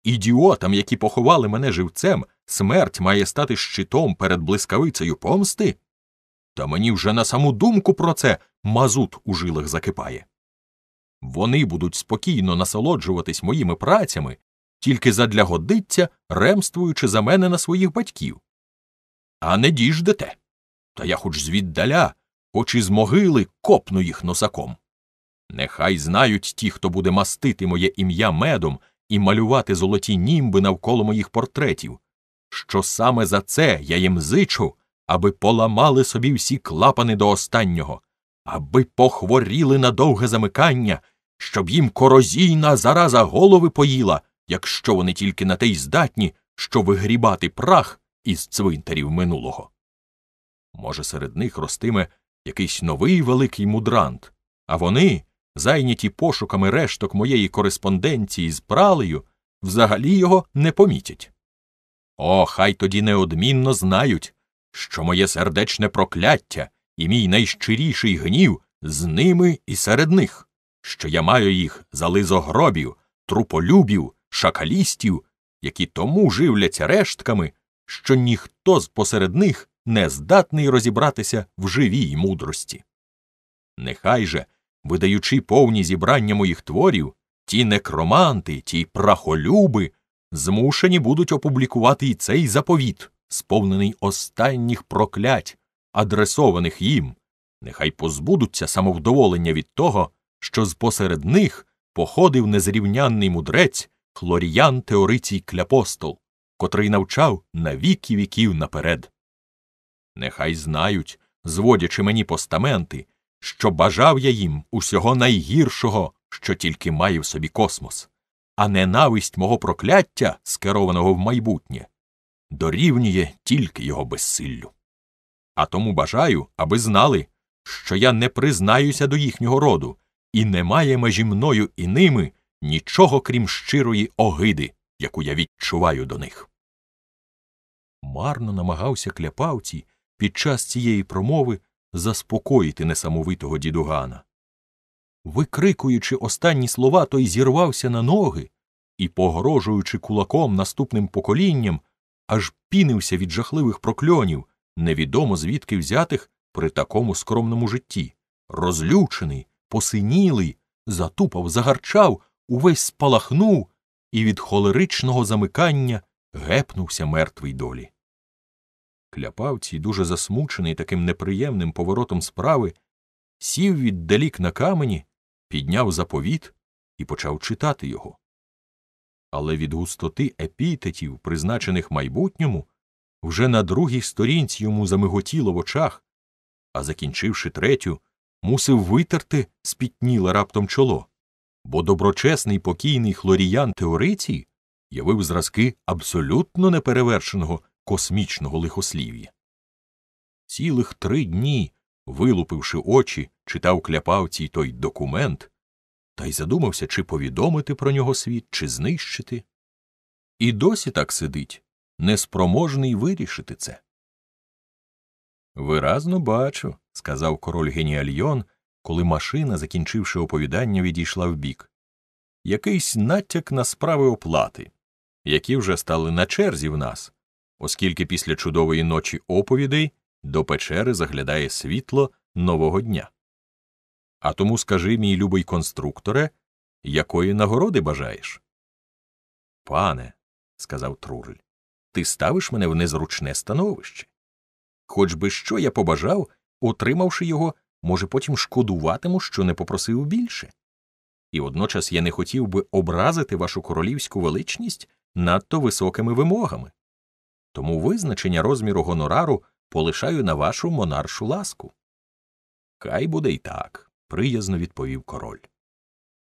Ідіотам, які поховали мене живцем, смерть має стати щитом перед блискавицею помсти? Та мені вже на саму думку про це мазут у жилах закипає. Вони будуть спокійно насолоджуватись моїми працями, тільки задля годиття, ремствуючи за мене на своїх батьків. А не діждете. Та я хоч звіддаля, хоч із могили копну їх носаком. Нехай знають ті, хто буде мастити моє ім'я медом і малювати золоті німби навколо моїх портретів, що саме за це я їм зичу, аби поламали собі всі клапани до останнього аби похворіли на довге замикання, щоб їм корозійна зараза голови поїла, якщо вони тільки на те й здатні, що вигрібати прах із цвинтарів минулого. Може, серед них ростиме якийсь новий великий мудрант, а вони, зайняті пошуками решток моєї кореспонденції з пралею, взагалі його не помітять. О, хай тоді неодмінно знають, що моє сердечне прокляття і мій найщиріший гнів з ними і серед них, що я маю їх за лизогробів, труполюбів, шакалістів, які тому живляться рештками, що ніхто з посеред них не здатний розібратися в живій мудрості. Нехай же, видаючи повні зібрання моїх творів, ті некроманти, ті прахолюби змушені будуть опублікувати і цей заповіт, сповнений останніх проклять, адресованих їм, нехай позбудуться самовдоволення від того, що з посеред них походив незрівнянний мудрець Хлоріян Теорицій Кляпостол, котрий навчав на віки віків наперед. Нехай знають, зводячи мені постаменти, що бажав я їм усього найгіршого, що тільки має в собі космос, а ненависть мого прокляття, скерованого в майбутнє, дорівнює тільки його безсиллю а тому бажаю, аби знали, що я не признаюся до їхнього роду, і немає межі мною і ними нічого крім щирої огиди, яку я відчуваю до них. Марно намагався кляпавці під час цієї промови заспокоїти несамовитого дідугана. Викрикуючи останні слова, той зірвався на ноги і, погрожуючи кулаком наступним поколінням, аж пінився від жахливих прокльонів, невідомо звідки взятих при такому скромному житті. Розлючений, посинілий, затупав, загарчав, увесь спалахнув і від холеричного замикання гепнувся мертвий долі. Кляпавці, дуже засмучений таким неприємним поворотом справи, сів віддалік на камені, підняв заповіт і почав читати його. Але від густоти епітетів, призначених майбутньому, вже на другій сторінці йому замиготіло в очах, а закінчивши третю, мусив витерти спітніле раптом чоло, бо доброчесний покійний хлоріян теорицій явив зразки абсолютно неперевершеного космічного лихослів'я. Цілих три дні, вилупивши очі, читав кляпавці той документ та й задумався, чи повідомити про нього світ, чи знищити. І досі так сидить неспроможний вирішити це. Виразно бачу, сказав король геніальйон, коли машина, закінчивши оповідання, відійшла вбік. Якийсь натяк на справи оплати, які вже стали на черзі в нас, оскільки після чудової ночі оповідей до печери заглядає світло нового дня. А тому скажи, мій любий конструкторе, якої нагороди бажаєш? Пане, сказав Трурль ти ставиш мене в незручне становище. Хоч би що я побажав, отримавши його, може, потім шкодуватиму, що не попросив більше. І водночас я не хотів би образити вашу королівську величність надто високими вимогами. Тому визначення розміру гонорару полишаю на вашу монаршу ласку. Хай буде й так, приязно відповів король.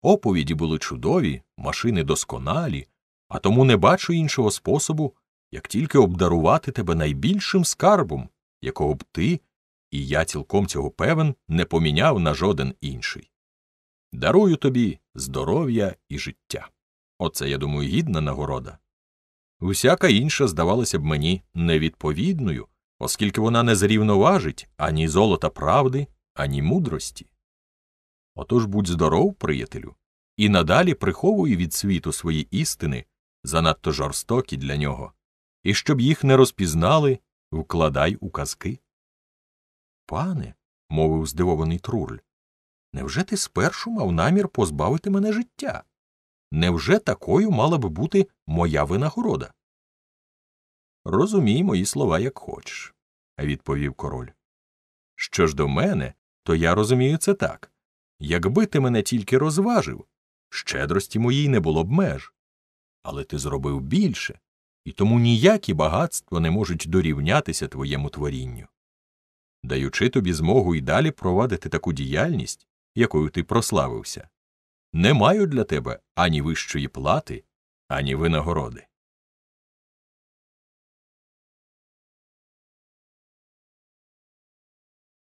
Оповіді були чудові, машини досконалі, а тому не бачу іншого способу, як тільки обдарувати тебе найбільшим скарбом, якого б ти, і я цілком цього певен, не поміняв на жоден інший. Дарую тобі здоров'я і життя. Оце, я думаю, гідна нагорода. Усяка інша здавалася б мені невідповідною, оскільки вона не зрівноважить ані золота правди, ані мудрості. Отож будь здоров, приятелю, і надалі приховуй від світу свої істини, занадто жорстокі для нього, і щоб їх не розпізнали, вкладай у казки. Пане, мовив здивований Труль, невже ти спершу мав намір позбавити мене життя? Невже такою мала б бути моя винагорода? Розумій мої слова, як хочеш, відповів король. Що ж до мене, то я розумію це так якби ти мене тільки розважив, щедрості моїй не було б меж. Але ти зробив більше і тому ніякі багатства не можуть дорівнятися твоєму творінню. Даючи тобі змогу і далі провадити таку діяльність, якою ти прославився, не маю для тебе ані вищої плати, ані винагороди.